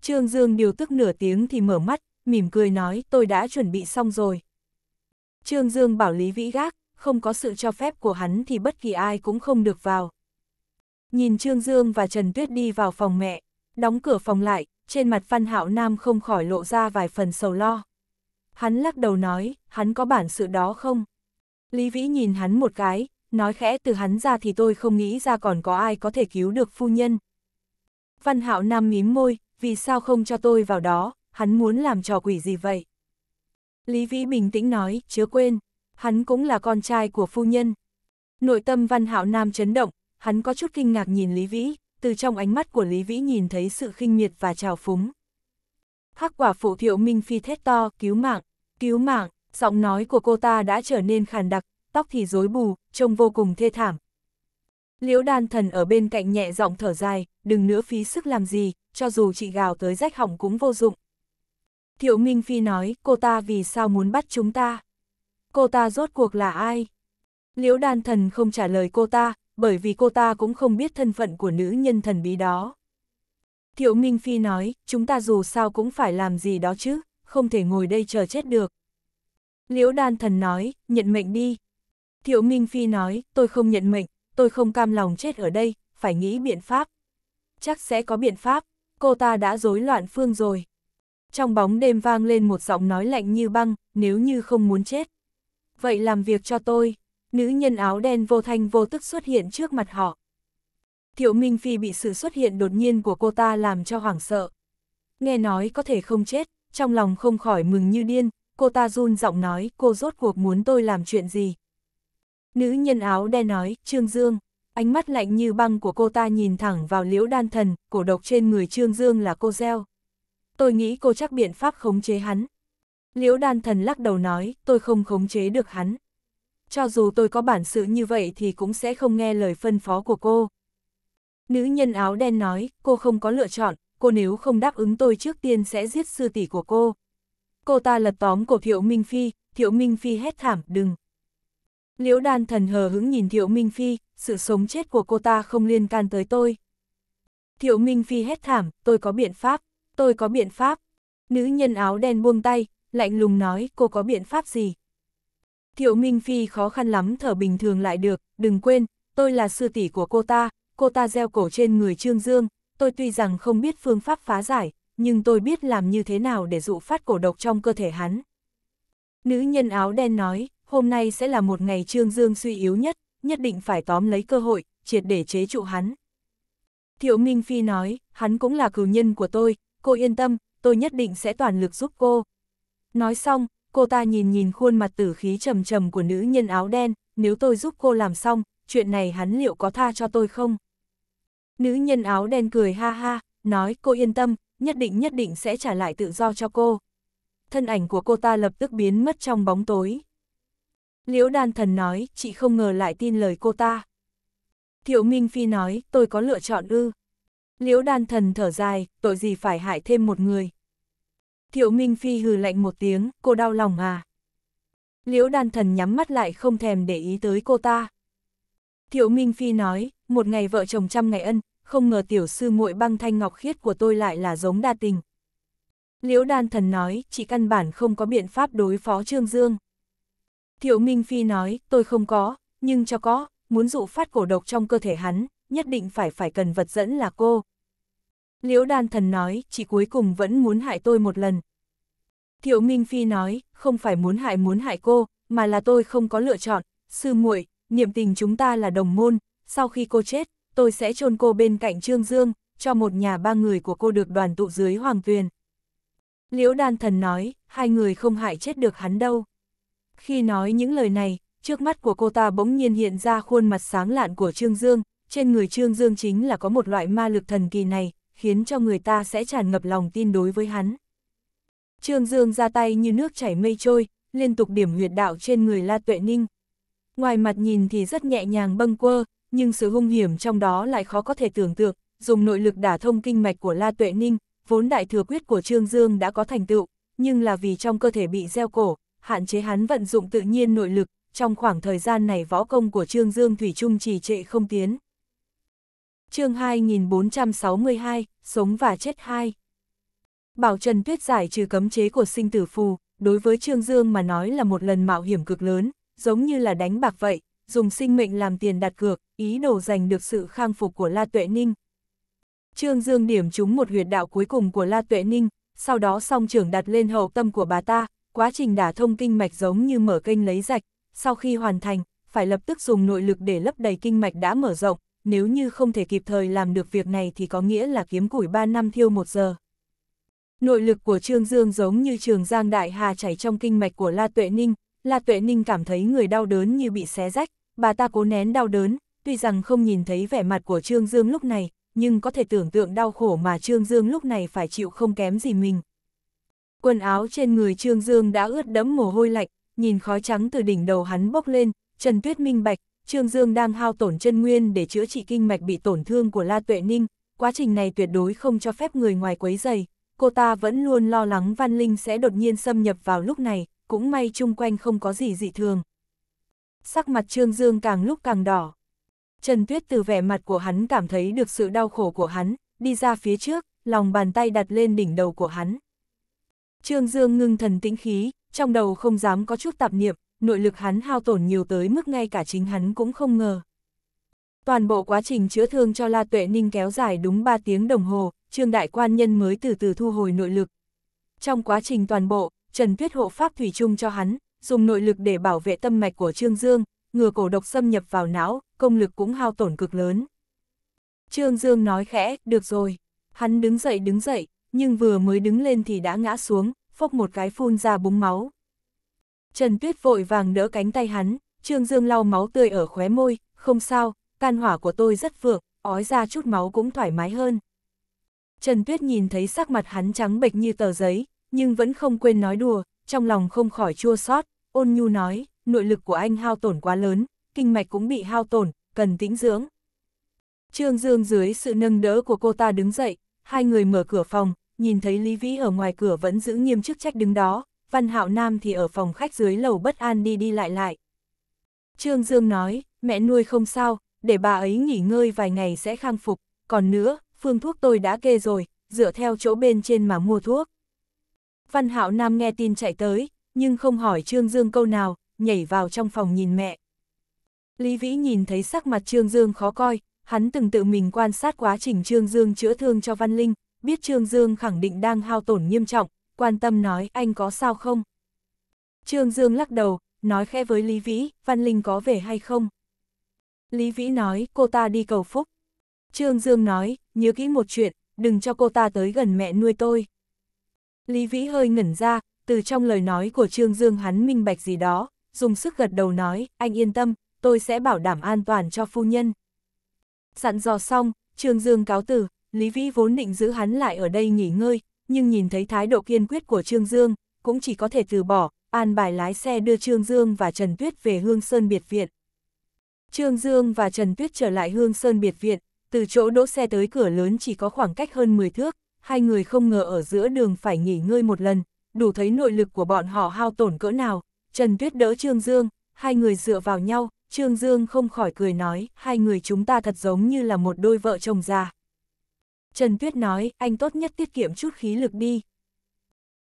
Trương Dương điều tức nửa tiếng thì mở mắt, mỉm cười nói tôi đã chuẩn bị xong rồi. Trương Dương bảo Lý Vĩ Gác, không có sự cho phép của hắn thì bất kỳ ai cũng không được vào. Nhìn Trương Dương và Trần Tuyết đi vào phòng mẹ, đóng cửa phòng lại, trên mặt Phan Hạo Nam không khỏi lộ ra vài phần sầu lo. Hắn lắc đầu nói, hắn có bản sự đó không? Lý Vĩ nhìn hắn một cái, nói khẽ từ hắn ra thì tôi không nghĩ ra còn có ai có thể cứu được phu nhân. Văn hạo nam mím môi, vì sao không cho tôi vào đó, hắn muốn làm trò quỷ gì vậy? Lý Vĩ bình tĩnh nói, chớ quên, hắn cũng là con trai của phu nhân. Nội tâm văn hạo nam chấn động, hắn có chút kinh ngạc nhìn Lý Vĩ, từ trong ánh mắt của Lý Vĩ nhìn thấy sự khinh miệt và trào phúng. Hắc quả phụ thiệu Minh Phi thét to, cứu mạng, cứu mạng, giọng nói của cô ta đã trở nên khàn đặc, tóc thì rối bù, trông vô cùng thê thảm. Liễu đan thần ở bên cạnh nhẹ giọng thở dài, đừng nữa phí sức làm gì, cho dù chị gào tới rách hỏng cũng vô dụng. Thiệu Minh Phi nói, cô ta vì sao muốn bắt chúng ta? Cô ta rốt cuộc là ai? Liễu đan thần không trả lời cô ta, bởi vì cô ta cũng không biết thân phận của nữ nhân thần bí đó. Thiệu Minh Phi nói, chúng ta dù sao cũng phải làm gì đó chứ, không thể ngồi đây chờ chết được. Liễu đan thần nói, nhận mệnh đi, Thiệu Minh Phi nói, tôi không nhận mệnh, tôi không cam lòng chết ở đây, phải nghĩ biện pháp. Chắc sẽ có biện pháp, cô ta đã rối loạn phương rồi. Trong bóng đêm vang lên một giọng nói lạnh như băng, nếu như không muốn chết. Vậy làm việc cho tôi, nữ nhân áo đen vô thanh vô tức xuất hiện trước mặt họ. Thiệu Minh Phi bị sự xuất hiện đột nhiên của cô ta làm cho hoảng sợ. Nghe nói có thể không chết, trong lòng không khỏi mừng như điên, cô ta run giọng nói cô rốt cuộc muốn tôi làm chuyện gì, Nữ nhân áo đen nói, Trương Dương. Ánh mắt lạnh như băng của cô ta nhìn thẳng vào liễu đan thần, cổ độc trên người Trương Dương là cô gieo. Tôi nghĩ cô chắc biện pháp khống chế hắn. Liễu đan thần lắc đầu nói, tôi không khống chế được hắn. Cho dù tôi có bản sự như vậy thì cũng sẽ không nghe lời phân phó của cô. Nữ nhân áo đen nói, cô không có lựa chọn, cô nếu không đáp ứng tôi trước tiên sẽ giết sư tỷ của cô. Cô ta lật tóm cổ Thiệu Minh Phi, Thiệu Minh Phi hét thảm, đừng. Liễu đan thần hờ hững nhìn Thiệu Minh Phi, sự sống chết của cô ta không liên can tới tôi. Thiệu Minh Phi hét thảm, tôi có biện pháp, tôi có biện pháp. Nữ nhân áo đen buông tay, lạnh lùng nói cô có biện pháp gì. Thiệu Minh Phi khó khăn lắm thở bình thường lại được, đừng quên, tôi là sư tỷ của cô ta, cô ta gieo cổ trên người Trương Dương, tôi tuy rằng không biết phương pháp phá giải, nhưng tôi biết làm như thế nào để dụ phát cổ độc trong cơ thể hắn. Nữ nhân áo đen nói, hôm nay sẽ là một ngày Trương Dương suy yếu nhất, nhất định phải tóm lấy cơ hội, triệt để chế trụ hắn. Thiệu Minh Phi nói, hắn cũng là cửu nhân của tôi, cô yên tâm, tôi nhất định sẽ toàn lực giúp cô. Nói xong, cô ta nhìn nhìn khuôn mặt tử khí trầm trầm của nữ nhân áo đen, nếu tôi giúp cô làm xong, chuyện này hắn liệu có tha cho tôi không? Nữ nhân áo đen cười ha ha, nói cô yên tâm, nhất định nhất định sẽ trả lại tự do cho cô. Thân ảnh của cô ta lập tức biến mất trong bóng tối. Liễu đan thần nói, chị không ngờ lại tin lời cô ta. Thiệu Minh Phi nói, tôi có lựa chọn ư. Liễu đan thần thở dài, tội gì phải hại thêm một người. Thiệu Minh Phi hừ lạnh một tiếng, cô đau lòng à. Liễu đan thần nhắm mắt lại không thèm để ý tới cô ta. Thiệu Minh Phi nói, một ngày vợ chồng trăm ngày ân, không ngờ tiểu sư muội băng thanh ngọc khiết của tôi lại là giống đa tình. Liễu đan thần nói, chị căn bản không có biện pháp đối phó Trương Dương. Thiệu Minh Phi nói, tôi không có, nhưng cho có, muốn dụ phát cổ độc trong cơ thể hắn, nhất định phải phải cần vật dẫn là cô. Liễu đan thần nói, Chỉ cuối cùng vẫn muốn hại tôi một lần. Thiệu Minh Phi nói, không phải muốn hại muốn hại cô, mà là tôi không có lựa chọn, sư muội, niệm tình chúng ta là đồng môn, sau khi cô chết, tôi sẽ chôn cô bên cạnh Trương Dương, cho một nhà ba người của cô được đoàn tụ dưới hoàng tuyền. Liễu đan thần nói, hai người không hại chết được hắn đâu. Khi nói những lời này, trước mắt của cô ta bỗng nhiên hiện ra khuôn mặt sáng lạn của Trương Dương, trên người Trương Dương chính là có một loại ma lực thần kỳ này, khiến cho người ta sẽ tràn ngập lòng tin đối với hắn. Trương Dương ra tay như nước chảy mây trôi, liên tục điểm huyệt đạo trên người La Tuệ Ninh. Ngoài mặt nhìn thì rất nhẹ nhàng bâng quơ, nhưng sự hung hiểm trong đó lại khó có thể tưởng tượng, dùng nội lực đả thông kinh mạch của La Tuệ Ninh, vốn đại thừa quyết của Trương Dương đã có thành tựu, nhưng là vì trong cơ thể bị gieo cổ, hạn chế hắn vận dụng tự nhiên nội lực, trong khoảng thời gian này võ công của Trương Dương Thủy Trung trì trệ không tiến. chương 2462, Sống và Chết 2 Bảo Trần Tuyết giải trừ cấm chế của sinh tử phù, đối với Trương Dương mà nói là một lần mạo hiểm cực lớn, giống như là đánh bạc vậy, dùng sinh mệnh làm tiền đặt cược, ý đồ giành được sự khang phục của La Tuệ Ninh. Trương Dương điểm trúng một huyệt đạo cuối cùng của La Tuệ Ninh, sau đó song trưởng đặt lên hậu tâm của bà ta, quá trình đả thông kinh mạch giống như mở kênh lấy rạch, sau khi hoàn thành, phải lập tức dùng nội lực để lấp đầy kinh mạch đã mở rộng, nếu như không thể kịp thời làm được việc này thì có nghĩa là kiếm củi 3 năm thiêu 1 giờ. Nội lực của Trương Dương giống như trường giang đại hà chảy trong kinh mạch của La Tuệ Ninh, La Tuệ Ninh cảm thấy người đau đớn như bị xé rách, bà ta cố nén đau đớn, tuy rằng không nhìn thấy vẻ mặt của Trương Dương lúc này, nhưng có thể tưởng tượng đau khổ mà Trương Dương lúc này phải chịu không kém gì mình. Quần áo trên người Trương Dương đã ướt đẫm mồ hôi lạnh, nhìn khói trắng từ đỉnh đầu hắn bốc lên, Trần Tuyết minh bạch, Trương Dương đang hao tổn chân nguyên để chữa trị kinh mạch bị tổn thương của La Tuệ Ninh, quá trình này tuyệt đối không cho phép người ngoài quấy rầy. Cô ta vẫn luôn lo lắng Văn Linh sẽ đột nhiên xâm nhập vào lúc này, cũng may chung quanh không có gì dị thường. Sắc mặt Trương Dương càng lúc càng đỏ. Trần Tuyết từ vẻ mặt của hắn cảm thấy được sự đau khổ của hắn, đi ra phía trước, lòng bàn tay đặt lên đỉnh đầu của hắn. Trương Dương ngưng thần tĩnh khí, trong đầu không dám có chút tạp niệm, nội lực hắn hao tổn nhiều tới mức ngay cả chính hắn cũng không ngờ. Toàn bộ quá trình chữa thương cho La Tuệ Ninh kéo dài đúng 3 tiếng đồng hồ, Trương Đại Quan Nhân mới từ từ thu hồi nội lực. Trong quá trình toàn bộ, Trần Tuyết hộ pháp thủy chung cho hắn, dùng nội lực để bảo vệ tâm mạch của Trương Dương, ngừa cổ độc xâm nhập vào não, công lực cũng hao tổn cực lớn. Trương Dương nói khẽ, được rồi. Hắn đứng dậy đứng dậy, nhưng vừa mới đứng lên thì đã ngã xuống, phốc một cái phun ra búng máu. Trần Tuyết vội vàng đỡ cánh tay hắn, Trương Dương lau máu tươi ở khóe môi, không sao, can hỏa của tôi rất vượng, ói ra chút máu cũng thoải mái hơn. Trần Tuyết nhìn thấy sắc mặt hắn trắng bệch như tờ giấy, nhưng vẫn không quên nói đùa, trong lòng không khỏi chua xót, ôn nhu nói, nội lực của anh hao tổn quá lớn, kinh mạch cũng bị hao tổn, cần tĩnh dưỡng. Trương Dương dưới sự nâng đỡ của cô ta đứng dậy, hai người mở cửa phòng, nhìn thấy Lý Vĩ ở ngoài cửa vẫn giữ nghiêm chức trách đứng đó, Văn Hạo Nam thì ở phòng khách dưới lầu bất an đi đi lại lại. Trương Dương nói, mẹ nuôi không sao, để bà ấy nghỉ ngơi vài ngày sẽ khang phục, còn nữa, phương thuốc tôi đã kê rồi, dựa theo chỗ bên trên mà mua thuốc. Văn Hạo Nam nghe tin chạy tới, nhưng không hỏi Trương Dương câu nào, nhảy vào trong phòng nhìn mẹ. Lý Vĩ nhìn thấy sắc mặt Trương Dương khó coi, hắn từng tự mình quan sát quá trình Trương Dương chữa thương cho Văn Linh, biết Trương Dương khẳng định đang hao tổn nghiêm trọng, quan tâm nói anh có sao không? Trương Dương lắc đầu, nói khe với Lý Vĩ, Văn Linh có về hay không? Lý Vĩ nói, cô ta đi cầu phúc. Trương Dương nói, nhớ kỹ một chuyện, đừng cho cô ta tới gần mẹ nuôi tôi. Lý Vĩ hơi ngẩn ra, từ trong lời nói của Trương Dương hắn minh bạch gì đó, dùng sức gật đầu nói, anh yên tâm, tôi sẽ bảo đảm an toàn cho phu nhân. sẵn dò xong, Trương Dương cáo từ, Lý Vĩ vốn định giữ hắn lại ở đây nghỉ ngơi, nhưng nhìn thấy thái độ kiên quyết của Trương Dương, cũng chỉ có thể từ bỏ, an bài lái xe đưa Trương Dương và Trần Tuyết về Hương Sơn Biệt Viện. Trương Dương và Trần Tuyết trở lại Hương Sơn Biệt Viện, từ chỗ đỗ xe tới cửa lớn chỉ có khoảng cách hơn 10 thước, hai người không ngờ ở giữa đường phải nghỉ ngơi một lần, đủ thấy nội lực của bọn họ hao tổn cỡ nào. Trần Tuyết đỡ Trương Dương, hai người dựa vào nhau, Trương Dương không khỏi cười nói, hai người chúng ta thật giống như là một đôi vợ chồng già. Trần Tuyết nói, anh tốt nhất tiết kiệm chút khí lực đi.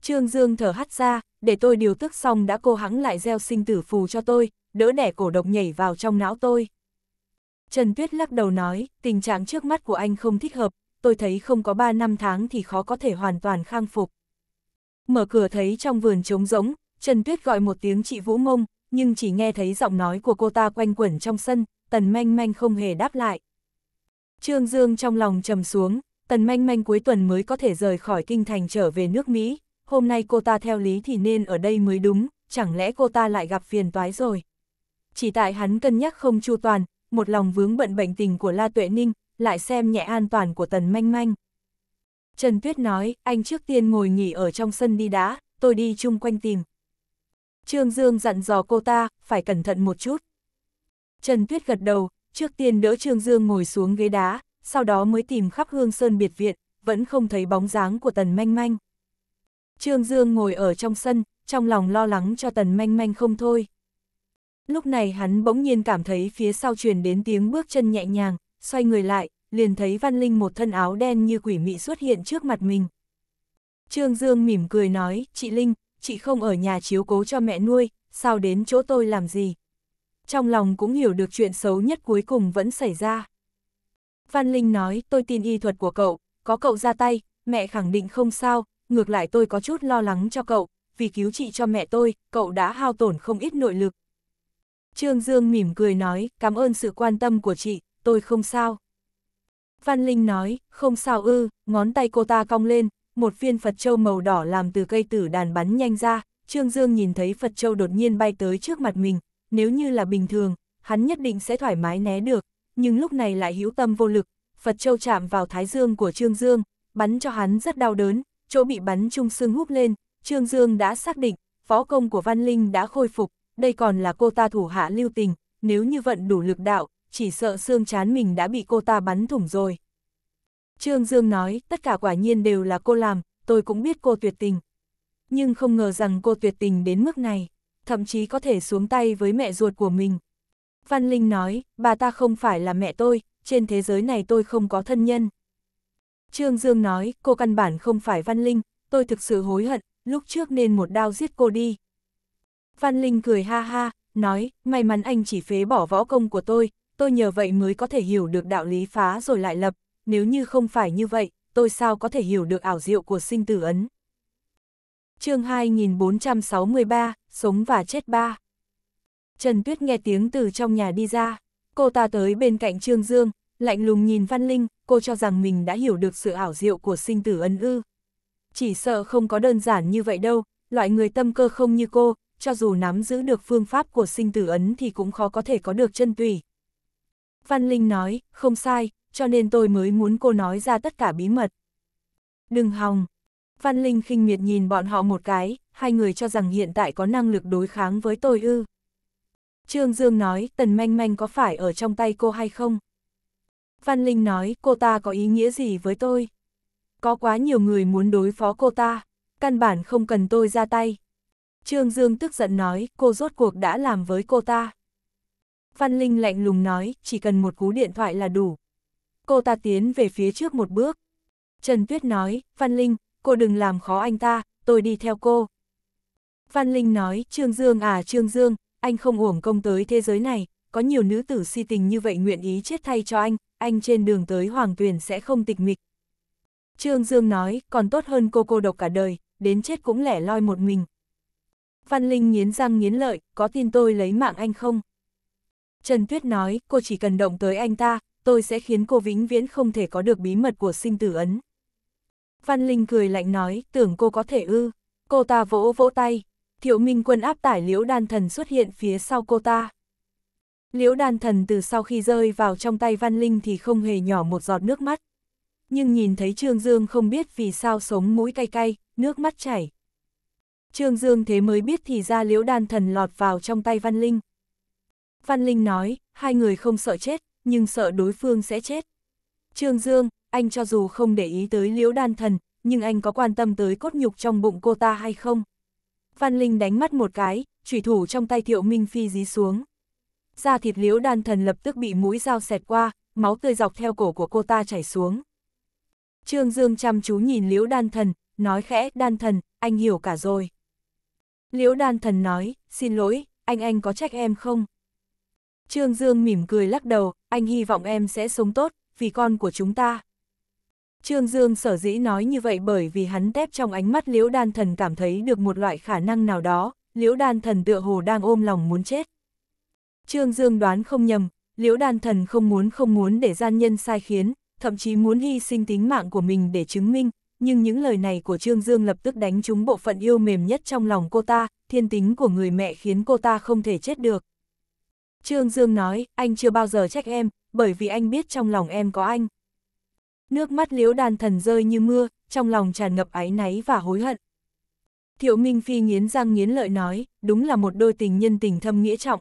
Trương Dương thở hắt ra, để tôi điều tức xong đã cô hắng lại gieo sinh tử phù cho tôi, đỡ đẻ cổ độc nhảy vào trong não tôi. Trần Tuyết lắc đầu nói, tình trạng trước mắt của anh không thích hợp, tôi thấy không có 3 năm tháng thì khó có thể hoàn toàn khang phục. Mở cửa thấy trong vườn trống rỗng, Trần Tuyết gọi một tiếng chị Vũ Mông, nhưng chỉ nghe thấy giọng nói của cô ta quanh quẩn trong sân, tần manh manh không hề đáp lại. Trương Dương trong lòng trầm xuống, Tần Manh Manh cuối tuần mới có thể rời khỏi kinh thành trở về nước Mỹ, hôm nay cô ta theo lý thì nên ở đây mới đúng, chẳng lẽ cô ta lại gặp phiền toái rồi. Chỉ tại hắn cân nhắc không chu toàn, một lòng vướng bận bệnh tình của La Tuệ Ninh, lại xem nhẹ an toàn của Tần Manh Manh. Trần Tuyết nói, anh trước tiên ngồi nghỉ ở trong sân đi đã, tôi đi chung quanh tìm. Trương Dương dặn dò cô ta, phải cẩn thận một chút. Trần Tuyết gật đầu, trước tiên đỡ Trương Dương ngồi xuống ghế đá, sau đó mới tìm khắp hương sơn biệt viện, vẫn không thấy bóng dáng của tần manh manh. Trương Dương ngồi ở trong sân, trong lòng lo lắng cho tần manh manh không thôi. Lúc này hắn bỗng nhiên cảm thấy phía sau truyền đến tiếng bước chân nhẹ nhàng, xoay người lại, liền thấy Văn Linh một thân áo đen như quỷ mị xuất hiện trước mặt mình. Trương Dương mỉm cười nói, chị Linh, chị không ở nhà chiếu cố cho mẹ nuôi, sao đến chỗ tôi làm gì? Trong lòng cũng hiểu được chuyện xấu nhất cuối cùng vẫn xảy ra. Văn Linh nói, tôi tin y thuật của cậu, có cậu ra tay, mẹ khẳng định không sao, ngược lại tôi có chút lo lắng cho cậu, vì cứu trị cho mẹ tôi, cậu đã hao tổn không ít nội lực. Trương Dương mỉm cười nói, cảm ơn sự quan tâm của chị, tôi không sao. Văn Linh nói, không sao ư, ngón tay cô ta cong lên, một viên Phật Châu màu đỏ làm từ cây tử đàn bắn nhanh ra, Trương Dương nhìn thấy Phật Châu đột nhiên bay tới trước mặt mình, nếu như là bình thường, hắn nhất định sẽ thoải mái né được, nhưng lúc này lại hữu tâm vô lực, Phật Châu chạm vào thái dương của Trương Dương, bắn cho hắn rất đau đớn, chỗ bị bắn trung xương húp lên, Trương Dương đã xác định, phó công của Văn Linh đã khôi phục, đây còn là cô ta thủ hạ lưu tình, nếu như vận đủ lực đạo, chỉ sợ xương chán mình đã bị cô ta bắn thủng rồi. Trương Dương nói, tất cả quả nhiên đều là cô làm, tôi cũng biết cô tuyệt tình. Nhưng không ngờ rằng cô tuyệt tình đến mức này, thậm chí có thể xuống tay với mẹ ruột của mình, Văn Linh nói, bà ta không phải là mẹ tôi, trên thế giới này tôi không có thân nhân. Trương Dương nói, cô căn bản không phải Văn Linh, tôi thực sự hối hận, lúc trước nên một đao giết cô đi. Văn Linh cười ha ha, nói, may mắn anh chỉ phế bỏ võ công của tôi, tôi nhờ vậy mới có thể hiểu được đạo lý phá rồi lại lập, nếu như không phải như vậy, tôi sao có thể hiểu được ảo diệu của sinh tử ấn. chương 2463, Sống và Chết ba Trần Tuyết nghe tiếng từ trong nhà đi ra, cô ta tới bên cạnh Trương Dương, lạnh lùng nhìn Văn Linh, cô cho rằng mình đã hiểu được sự ảo diệu của sinh tử ân ư. Chỉ sợ không có đơn giản như vậy đâu, loại người tâm cơ không như cô, cho dù nắm giữ được phương pháp của sinh tử ấn thì cũng khó có thể có được chân tùy. Văn Linh nói, không sai, cho nên tôi mới muốn cô nói ra tất cả bí mật. Đừng hòng. Văn Linh khinh miệt nhìn bọn họ một cái, hai người cho rằng hiện tại có năng lực đối kháng với tôi ư. Trương Dương nói, Tần Manh Manh có phải ở trong tay cô hay không? Văn Linh nói, cô ta có ý nghĩa gì với tôi? Có quá nhiều người muốn đối phó cô ta, căn bản không cần tôi ra tay. Trương Dương tức giận nói, cô rốt cuộc đã làm với cô ta. Văn Linh lạnh lùng nói, chỉ cần một cú điện thoại là đủ. Cô ta tiến về phía trước một bước. Trần Tuyết nói, Văn Linh, cô đừng làm khó anh ta, tôi đi theo cô. Văn Linh nói, Trương Dương à Trương Dương, anh không uổng công tới thế giới này, có nhiều nữ tử si tình như vậy nguyện ý chết thay cho anh, anh trên đường tới hoàng tuyển sẽ không tịch mịch. Trương Dương nói, còn tốt hơn cô cô độc cả đời, đến chết cũng lẻ loi một mình. Văn Linh nghiến răng nghiến lợi, có tin tôi lấy mạng anh không? Trần Tuyết nói, cô chỉ cần động tới anh ta, tôi sẽ khiến cô vĩnh viễn không thể có được bí mật của sinh tử ấn. Văn Linh cười lạnh nói, tưởng cô có thể ư, cô ta vỗ vỗ tay, Thiệu Minh Quân áp tải Liễu Đan Thần xuất hiện phía sau cô ta. Liễu Đan Thần từ sau khi rơi vào trong tay Văn Linh thì không hề nhỏ một giọt nước mắt. Nhưng nhìn thấy Trương Dương không biết vì sao sống mũi cay cay, nước mắt chảy. Trương Dương thế mới biết thì ra Liễu Đan Thần lọt vào trong tay Văn Linh. Văn Linh nói, hai người không sợ chết, nhưng sợ đối phương sẽ chết. Trương Dương, anh cho dù không để ý tới Liễu Đan Thần, nhưng anh có quan tâm tới cốt nhục trong bụng cô ta hay không? Văn Linh đánh mắt một cái, chủy thủ trong tay Thiệu Minh Phi dí xuống. Da thịt liễu đan thần lập tức bị mũi dao xẹt qua, máu tươi dọc theo cổ của cô ta chảy xuống. Trương Dương chăm chú nhìn liễu đan thần, nói khẽ, đan thần, anh hiểu cả rồi. Liễu đan thần nói, xin lỗi, anh anh có trách em không? Trương Dương mỉm cười lắc đầu, anh hy vọng em sẽ sống tốt, vì con của chúng ta. Trương Dương sở dĩ nói như vậy bởi vì hắn tép trong ánh mắt liễu đan thần cảm thấy được một loại khả năng nào đó, liễu đan thần tựa hồ đang ôm lòng muốn chết. Trương Dương đoán không nhầm, liễu đan thần không muốn không muốn để gian nhân sai khiến, thậm chí muốn hy sinh tính mạng của mình để chứng minh, nhưng những lời này của Trương Dương lập tức đánh trúng bộ phận yêu mềm nhất trong lòng cô ta, thiên tính của người mẹ khiến cô ta không thể chết được. Trương Dương nói, anh chưa bao giờ trách em, bởi vì anh biết trong lòng em có anh, Nước mắt liễu đan thần rơi như mưa, trong lòng tràn ngập áy náy và hối hận. Thiệu Minh Phi nghiến răng nghiến lợi nói, đúng là một đôi tình nhân tình thâm nghĩa trọng.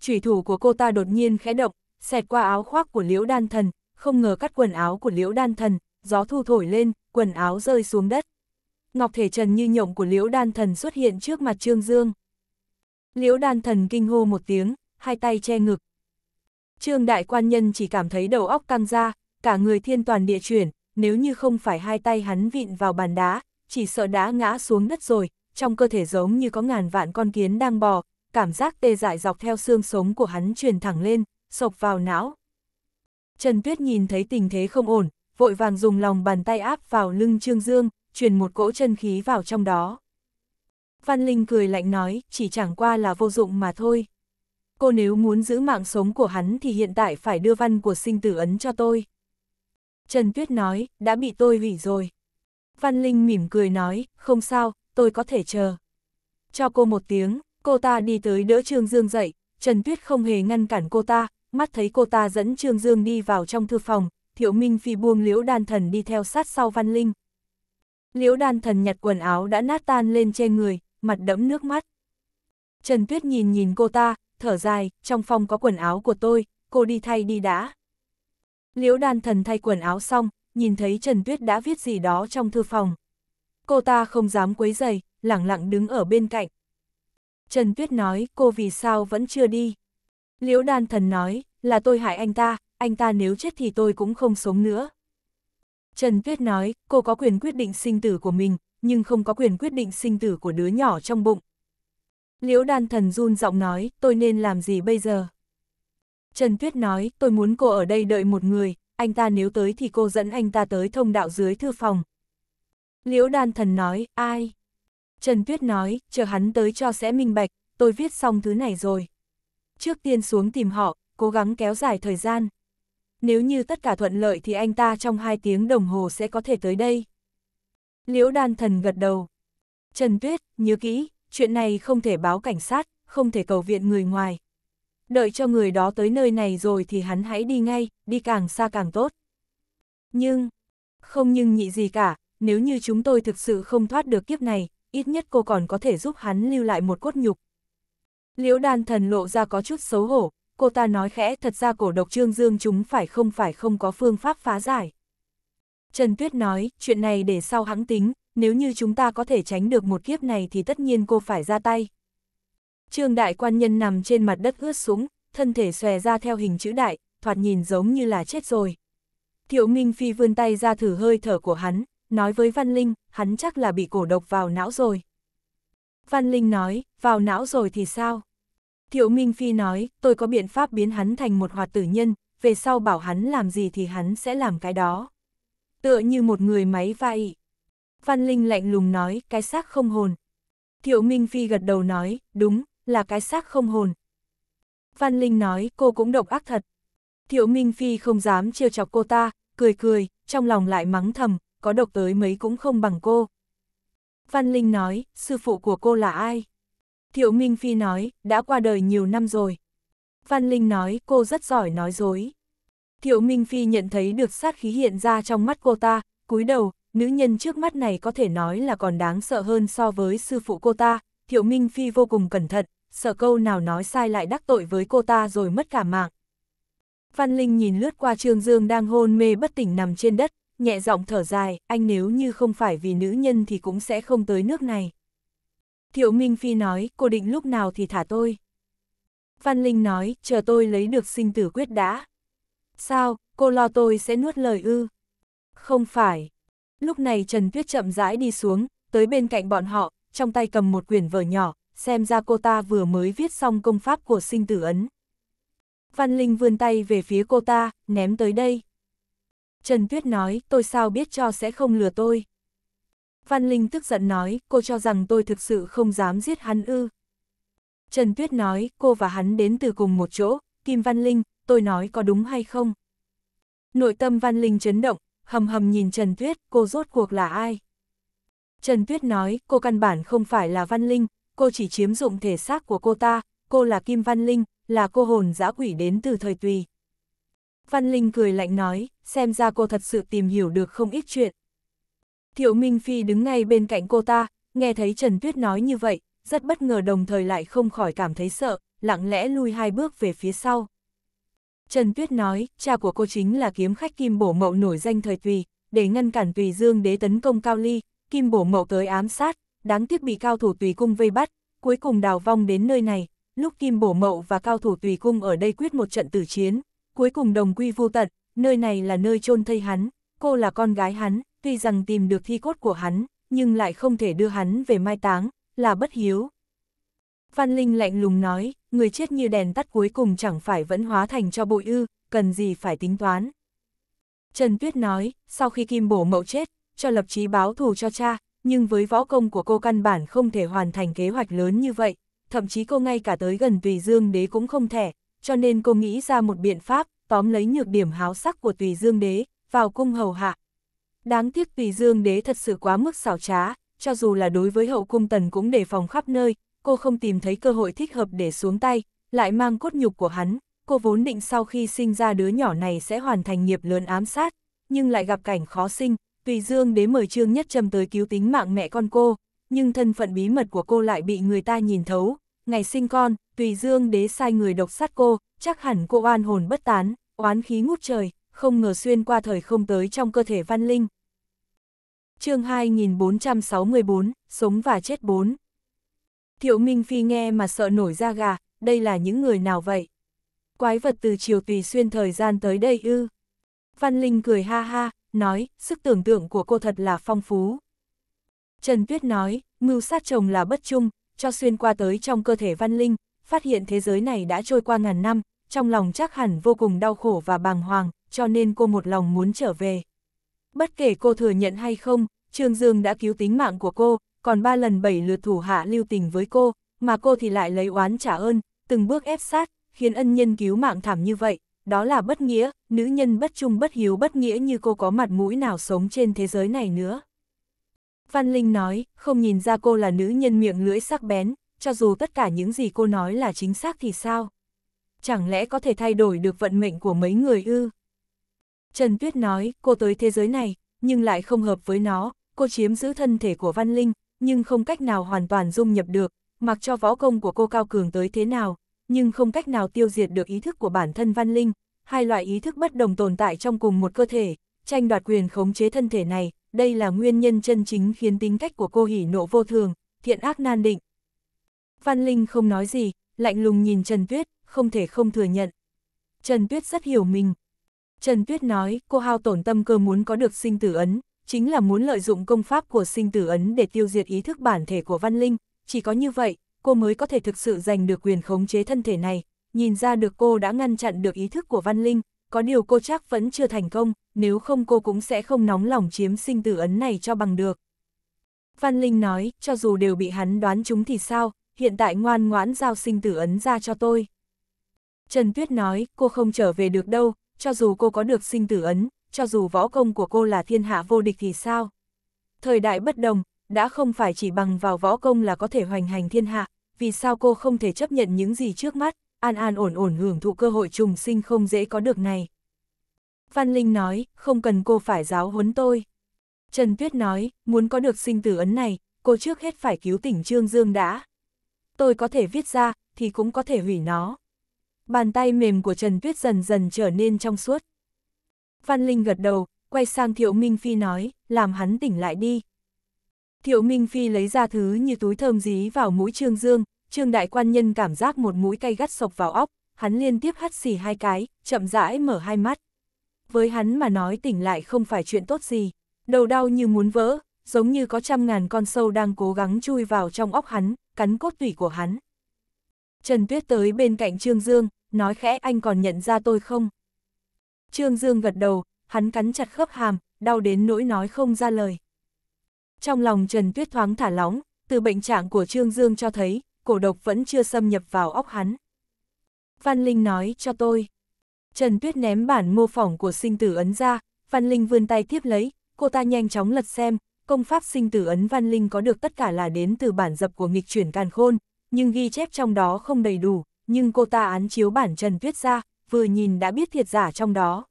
Chủy thủ của cô ta đột nhiên khẽ động, xẹt qua áo khoác của liễu đan thần, không ngờ cắt quần áo của liễu đan thần, gió thu thổi lên, quần áo rơi xuống đất. Ngọc thể trần như nhộng của liễu đan thần xuất hiện trước mặt Trương Dương. Liễu đan thần kinh hô một tiếng, hai tay che ngực. Trương đại quan nhân chỉ cảm thấy đầu óc căng ra, cả người thiên toàn địa chuyển, nếu như không phải hai tay hắn vịn vào bàn đá, chỉ sợ đã ngã xuống đất rồi, trong cơ thể giống như có ngàn vạn con kiến đang bò, cảm giác tê dại dọc theo xương sống của hắn truyền thẳng lên, sộc vào não. Trần Tuyết nhìn thấy tình thế không ổn, vội vàng dùng lòng bàn tay áp vào lưng Trương Dương, truyền một cỗ chân khí vào trong đó. Văn Linh cười lạnh nói, chỉ chẳng qua là vô dụng mà thôi. Cô nếu muốn giữ mạng sống của hắn thì hiện tại phải đưa văn của sinh tử ấn cho tôi. Trần Tuyết nói, đã bị tôi hủy rồi. Văn Linh mỉm cười nói, không sao, tôi có thể chờ. Cho cô một tiếng, cô ta đi tới đỡ Trương Dương dậy, Trần Tuyết không hề ngăn cản cô ta, mắt thấy cô ta dẫn Trương Dương đi vào trong thư phòng, Thiệu Minh Phi buông liễu đan thần đi theo sát sau Văn Linh. Liễu đan thần nhặt quần áo đã nát tan lên trên người, mặt đẫm nước mắt. Trần Tuyết nhìn nhìn cô ta, thở dài, trong phòng có quần áo của tôi, cô đi thay đi đã. Liễu đan thần thay quần áo xong, nhìn thấy Trần Tuyết đã viết gì đó trong thư phòng. Cô ta không dám quấy giày, lặng lặng đứng ở bên cạnh. Trần Tuyết nói, cô vì sao vẫn chưa đi? Liễu đan thần nói, là tôi hại anh ta, anh ta nếu chết thì tôi cũng không sống nữa. Trần Tuyết nói, cô có quyền quyết định sinh tử của mình, nhưng không có quyền quyết định sinh tử của đứa nhỏ trong bụng. Liễu đan thần run giọng nói, tôi nên làm gì bây giờ? Trần Tuyết nói, tôi muốn cô ở đây đợi một người, anh ta nếu tới thì cô dẫn anh ta tới thông đạo dưới thư phòng. Liễu đan thần nói, ai? Trần Tuyết nói, chờ hắn tới cho sẽ minh bạch, tôi viết xong thứ này rồi. Trước tiên xuống tìm họ, cố gắng kéo dài thời gian. Nếu như tất cả thuận lợi thì anh ta trong hai tiếng đồng hồ sẽ có thể tới đây. Liễu đan thần gật đầu. Trần Tuyết, nhớ kỹ, chuyện này không thể báo cảnh sát, không thể cầu viện người ngoài, đợi cho người đó tới nơi này rồi thì hắn hãy đi ngay, đi càng xa càng tốt. Nhưng, không nhưng nhị gì cả, nếu như chúng tôi thực sự không thoát được kiếp này, ít nhất cô còn có thể giúp hắn lưu lại một cốt nhục. Liễu đan thần lộ ra có chút xấu hổ, cô ta nói khẽ thật ra cổ độc trương dương chúng phải không phải không có phương pháp phá giải. Trần Tuyết nói, chuyện này để sau hãng tính, nếu như chúng ta có thể tránh được một kiếp này thì tất nhiên cô phải ra tay. Trương đại quan nhân nằm trên mặt đất ướt súng, thân thể xòe ra theo hình chữ đại, thoạt nhìn giống như là chết rồi. Thiệu Minh Phi vươn tay ra thử hơi thở của hắn, nói với Văn Linh, hắn chắc là bị cổ độc vào não rồi. Văn Linh nói, vào não rồi thì sao? Thiệu Minh Phi nói, tôi có biện pháp biến hắn thành một hoạt tử nhân, về sau bảo hắn làm gì thì hắn sẽ làm cái đó. Tựa như một người máy vai. Văn Linh lạnh lùng nói, cái xác không hồn. Thiệu Minh Phi gật đầu nói, đúng, là cái xác không hồn. Văn Linh nói cô cũng độc ác thật. Thiệu Minh Phi không dám trêu chọc cô ta, cười cười, trong lòng lại mắng thầm, có độc tới mấy cũng không bằng cô. Văn Linh nói, sư phụ của cô là ai? Thiệu Minh Phi nói, đã qua đời nhiều năm rồi. Văn Linh nói, cô rất giỏi nói dối. Thiệu Minh Phi nhận thấy được sát khí hiện ra trong mắt cô ta, cúi đầu, nữ nhân trước mắt này có thể nói là còn đáng sợ hơn so với sư phụ cô ta, Thiệu Minh Phi vô cùng cẩn thận, sợ câu nào nói sai lại đắc tội với cô ta rồi mất cả mạng. Văn Linh nhìn lướt qua Trương Dương đang hôn mê bất tỉnh nằm trên đất, nhẹ giọng thở dài, anh nếu như không phải vì nữ nhân thì cũng sẽ không tới nước này. Thiệu Minh Phi nói, cô định lúc nào thì thả tôi. Văn Linh nói, chờ tôi lấy được sinh tử quyết đã. Sao, cô lo tôi sẽ nuốt lời ư? Không phải. Lúc này Trần Tuyết chậm rãi đi xuống, tới bên cạnh bọn họ, trong tay cầm một quyển vở nhỏ, xem ra cô ta vừa mới viết xong công pháp của sinh tử ấn. Văn Linh vươn tay về phía cô ta, ném tới đây. Trần Tuyết nói, tôi sao biết cho sẽ không lừa tôi. Văn Linh tức giận nói, cô cho rằng tôi thực sự không dám giết hắn ư. Trần Tuyết nói, cô và hắn đến từ cùng một chỗ, Kim Văn Linh, tôi nói có đúng hay không? Nội tâm Văn Linh chấn động, hầm hầm nhìn Trần Tuyết, cô rốt cuộc là ai? Trần Tuyết nói, cô căn bản không phải là Văn Linh, cô chỉ chiếm dụng thể xác của cô ta, cô là Kim Văn Linh, là cô hồn dã quỷ đến từ thời tùy. Văn Linh cười lạnh nói, xem ra cô thật sự tìm hiểu được không ít chuyện. Thiệu Minh Phi đứng ngay bên cạnh cô ta, nghe thấy Trần Tuyết nói như vậy, rất bất ngờ đồng thời lại không khỏi cảm thấy sợ, lặng lẽ lui hai bước về phía sau. Trần Tuyết nói, cha của cô chính là kiếm khách kim bổ mậu nổi danh thời tùy, để ngăn cản tùy dương đế tấn công Cao Ly, Kim bổ mậu tới ám sát, đáng tiếc bị cao thủ tùy cung vây bắt, cuối cùng đào vong đến nơi này, lúc Kim bổ mậu và cao thủ tùy cung ở đây quyết một trận tử chiến, cuối cùng đồng quy vô tận, nơi này là nơi chôn thây hắn, cô là con gái hắn, tuy rằng tìm được thi cốt của hắn, nhưng lại không thể đưa hắn về mai táng, là bất hiếu. Văn Linh lạnh lùng nói, người chết như đèn tắt cuối cùng chẳng phải vẫn hóa thành cho bụi ư, cần gì phải tính toán. Trần Tuyết nói, sau khi Kim Bổ Mậu chết, cho lập chí báo thù cho cha, nhưng với võ công của cô căn bản không thể hoàn thành kế hoạch lớn như vậy, thậm chí cô ngay cả tới gần Tùy Dương Đế cũng không thể, cho nên cô nghĩ ra một biện pháp, tóm lấy nhược điểm háo sắc của Tùy Dương Đế, vào cung hầu hạ. Đáng tiếc Tùy Dương Đế thật sự quá mức xảo trá, cho dù là đối với hậu cung tần cũng đề phòng khắp nơi, cô không tìm thấy cơ hội thích hợp để xuống tay, lại mang cốt nhục của hắn, cô vốn định sau khi sinh ra đứa nhỏ này sẽ hoàn thành nghiệp lớn ám sát, nhưng lại gặp cảnh khó sinh, Tùy Dương đế mời Trương Nhất Trầm tới cứu tính mạng mẹ con cô, nhưng thân phận bí mật của cô lại bị người ta nhìn thấu. Ngày sinh con, Tùy Dương đế sai người độc sát cô, chắc hẳn cô oan hồn bất tán, oán khí ngút trời, không ngờ xuyên qua thời không tới trong cơ thể Văn Linh. chương 2464, Sống và chết 4 Thiệu Minh Phi nghe mà sợ nổi da gà, đây là những người nào vậy? Quái vật từ chiều tùy xuyên thời gian tới đây ư? Văn Linh cười ha ha, nói, sức tưởng tượng của cô thật là phong phú. Trần Tuyết nói, mưu sát chồng là bất trung, cho xuyên qua tới trong cơ thể Văn Linh, phát hiện thế giới này đã trôi qua ngàn năm, trong lòng chắc hẳn vô cùng đau khổ và bàng hoàng, cho nên cô một lòng muốn trở về. Bất kể cô thừa nhận hay không, Trương Dương đã cứu tính mạng của cô, còn ba lần bảy lượt thủ hạ lưu tình với cô, mà cô thì lại lấy oán trả ơn, từng bước ép sát, khiến ân nhân cứu mạng thảm như vậy, đó là bất nghĩa, nữ nhân bất trung bất hiếu bất nghĩa như cô có mặt mũi nào sống trên thế giới này nữa. Văn Linh nói, không nhìn ra cô là nữ nhân miệng lưỡi sắc bén, cho dù tất cả những gì cô nói là chính xác thì sao? Chẳng lẽ có thể thay đổi được vận mệnh của mấy người ư? Trần Tuyết nói, cô tới thế giới này, nhưng lại không hợp với nó, cô chiếm giữ thân thể của Văn Linh, nhưng không cách nào hoàn toàn dung nhập được, mặc cho võ công của cô cao cường tới thế nào, nhưng không cách nào tiêu diệt được ý thức của bản thân Văn Linh. Hai loại ý thức bất đồng tồn tại trong cùng một cơ thể, tranh đoạt quyền khống chế thân thể này, đây là nguyên nhân chân chính khiến tính cách của cô hỉ nộ vô thường, thiện ác nan định. Văn Linh không nói gì, lạnh lùng nhìn Trần Tuyết, không thể không thừa nhận. Trần Tuyết rất hiểu mình. Trần Tuyết nói, cô hao tổn tâm cơ muốn có được sinh tử ấn, chính là muốn lợi dụng công pháp của sinh tử ấn để tiêu diệt ý thức bản thể của Văn Linh, chỉ có như vậy, cô mới có thể thực sự giành được quyền khống chế thân thể này, nhìn ra được cô đã ngăn chặn được ý thức của Văn Linh, có điều cô chắc vẫn chưa thành công, nếu không cô cũng sẽ không nóng lòng chiếm sinh tử ấn này cho bằng được. Văn Linh nói, cho dù đều bị hắn đoán chúng thì sao, hiện tại ngoan ngoãn giao sinh tử ấn ra cho tôi. Trần Tuyết nói, cô không trở về được đâu, cho dù cô có được sinh tử ấn, cho dù võ công của cô là thiên hạ vô địch thì sao. Thời đại bất đồng, đã không phải chỉ bằng vào võ công là có thể hoành hành thiên hạ, vì sao cô không thể chấp nhận những gì trước mắt, an an ổn ổn hưởng thụ cơ hội trùng sinh không dễ có được này. Văn Linh nói, không cần cô phải giáo huấn tôi. Trần Tuyết nói, muốn có được sinh tử ấn này, cô trước hết phải cứu tỉnh Trương Dương đã. Tôi có thể viết ra, thì cũng có thể hủy nó. Bàn tay mềm của Trần Tuyết dần dần trở nên trong suốt. Văn Linh gật đầu, quay sang Thiệu Minh Phi nói, làm hắn tỉnh lại đi, Thiệu Minh Phi lấy ra thứ như túi thơm dí vào mũi Trương Dương, Trương Đại Quan Nhân cảm giác một mũi cay gắt sộc vào óc, hắn liên tiếp hắt xì hai cái, chậm rãi mở hai mắt. Với hắn mà nói tỉnh lại không phải chuyện tốt gì, đầu đau như muốn vỡ, giống như có trăm ngàn con sâu đang cố gắng chui vào trong óc hắn, cắn cốt tủy của hắn. Trần Tuyết tới bên cạnh Trương Dương, nói khẽ anh còn nhận ra tôi không? Trương Dương gật đầu, hắn cắn chặt khớp hàm, đau đến nỗi nói không ra lời. Trong lòng Trần Tuyết thoáng thả lóng, từ bệnh trạng của Trương Dương cho thấy, cổ độc vẫn chưa xâm nhập vào óc hắn. Văn Linh nói cho tôi. Trần Tuyết ném bản mô phỏng của sinh tử ấn ra, Văn Linh vươn tay tiếp lấy, cô ta nhanh chóng lật xem, công pháp sinh tử ấn Văn Linh có được tất cả là đến từ bản dập của nghịch chuyển càn khôn, nhưng ghi chép trong đó không đầy đủ, nhưng cô ta án chiếu bản Trần Tuyết ra, vừa nhìn đã biết thiệt giả trong đó.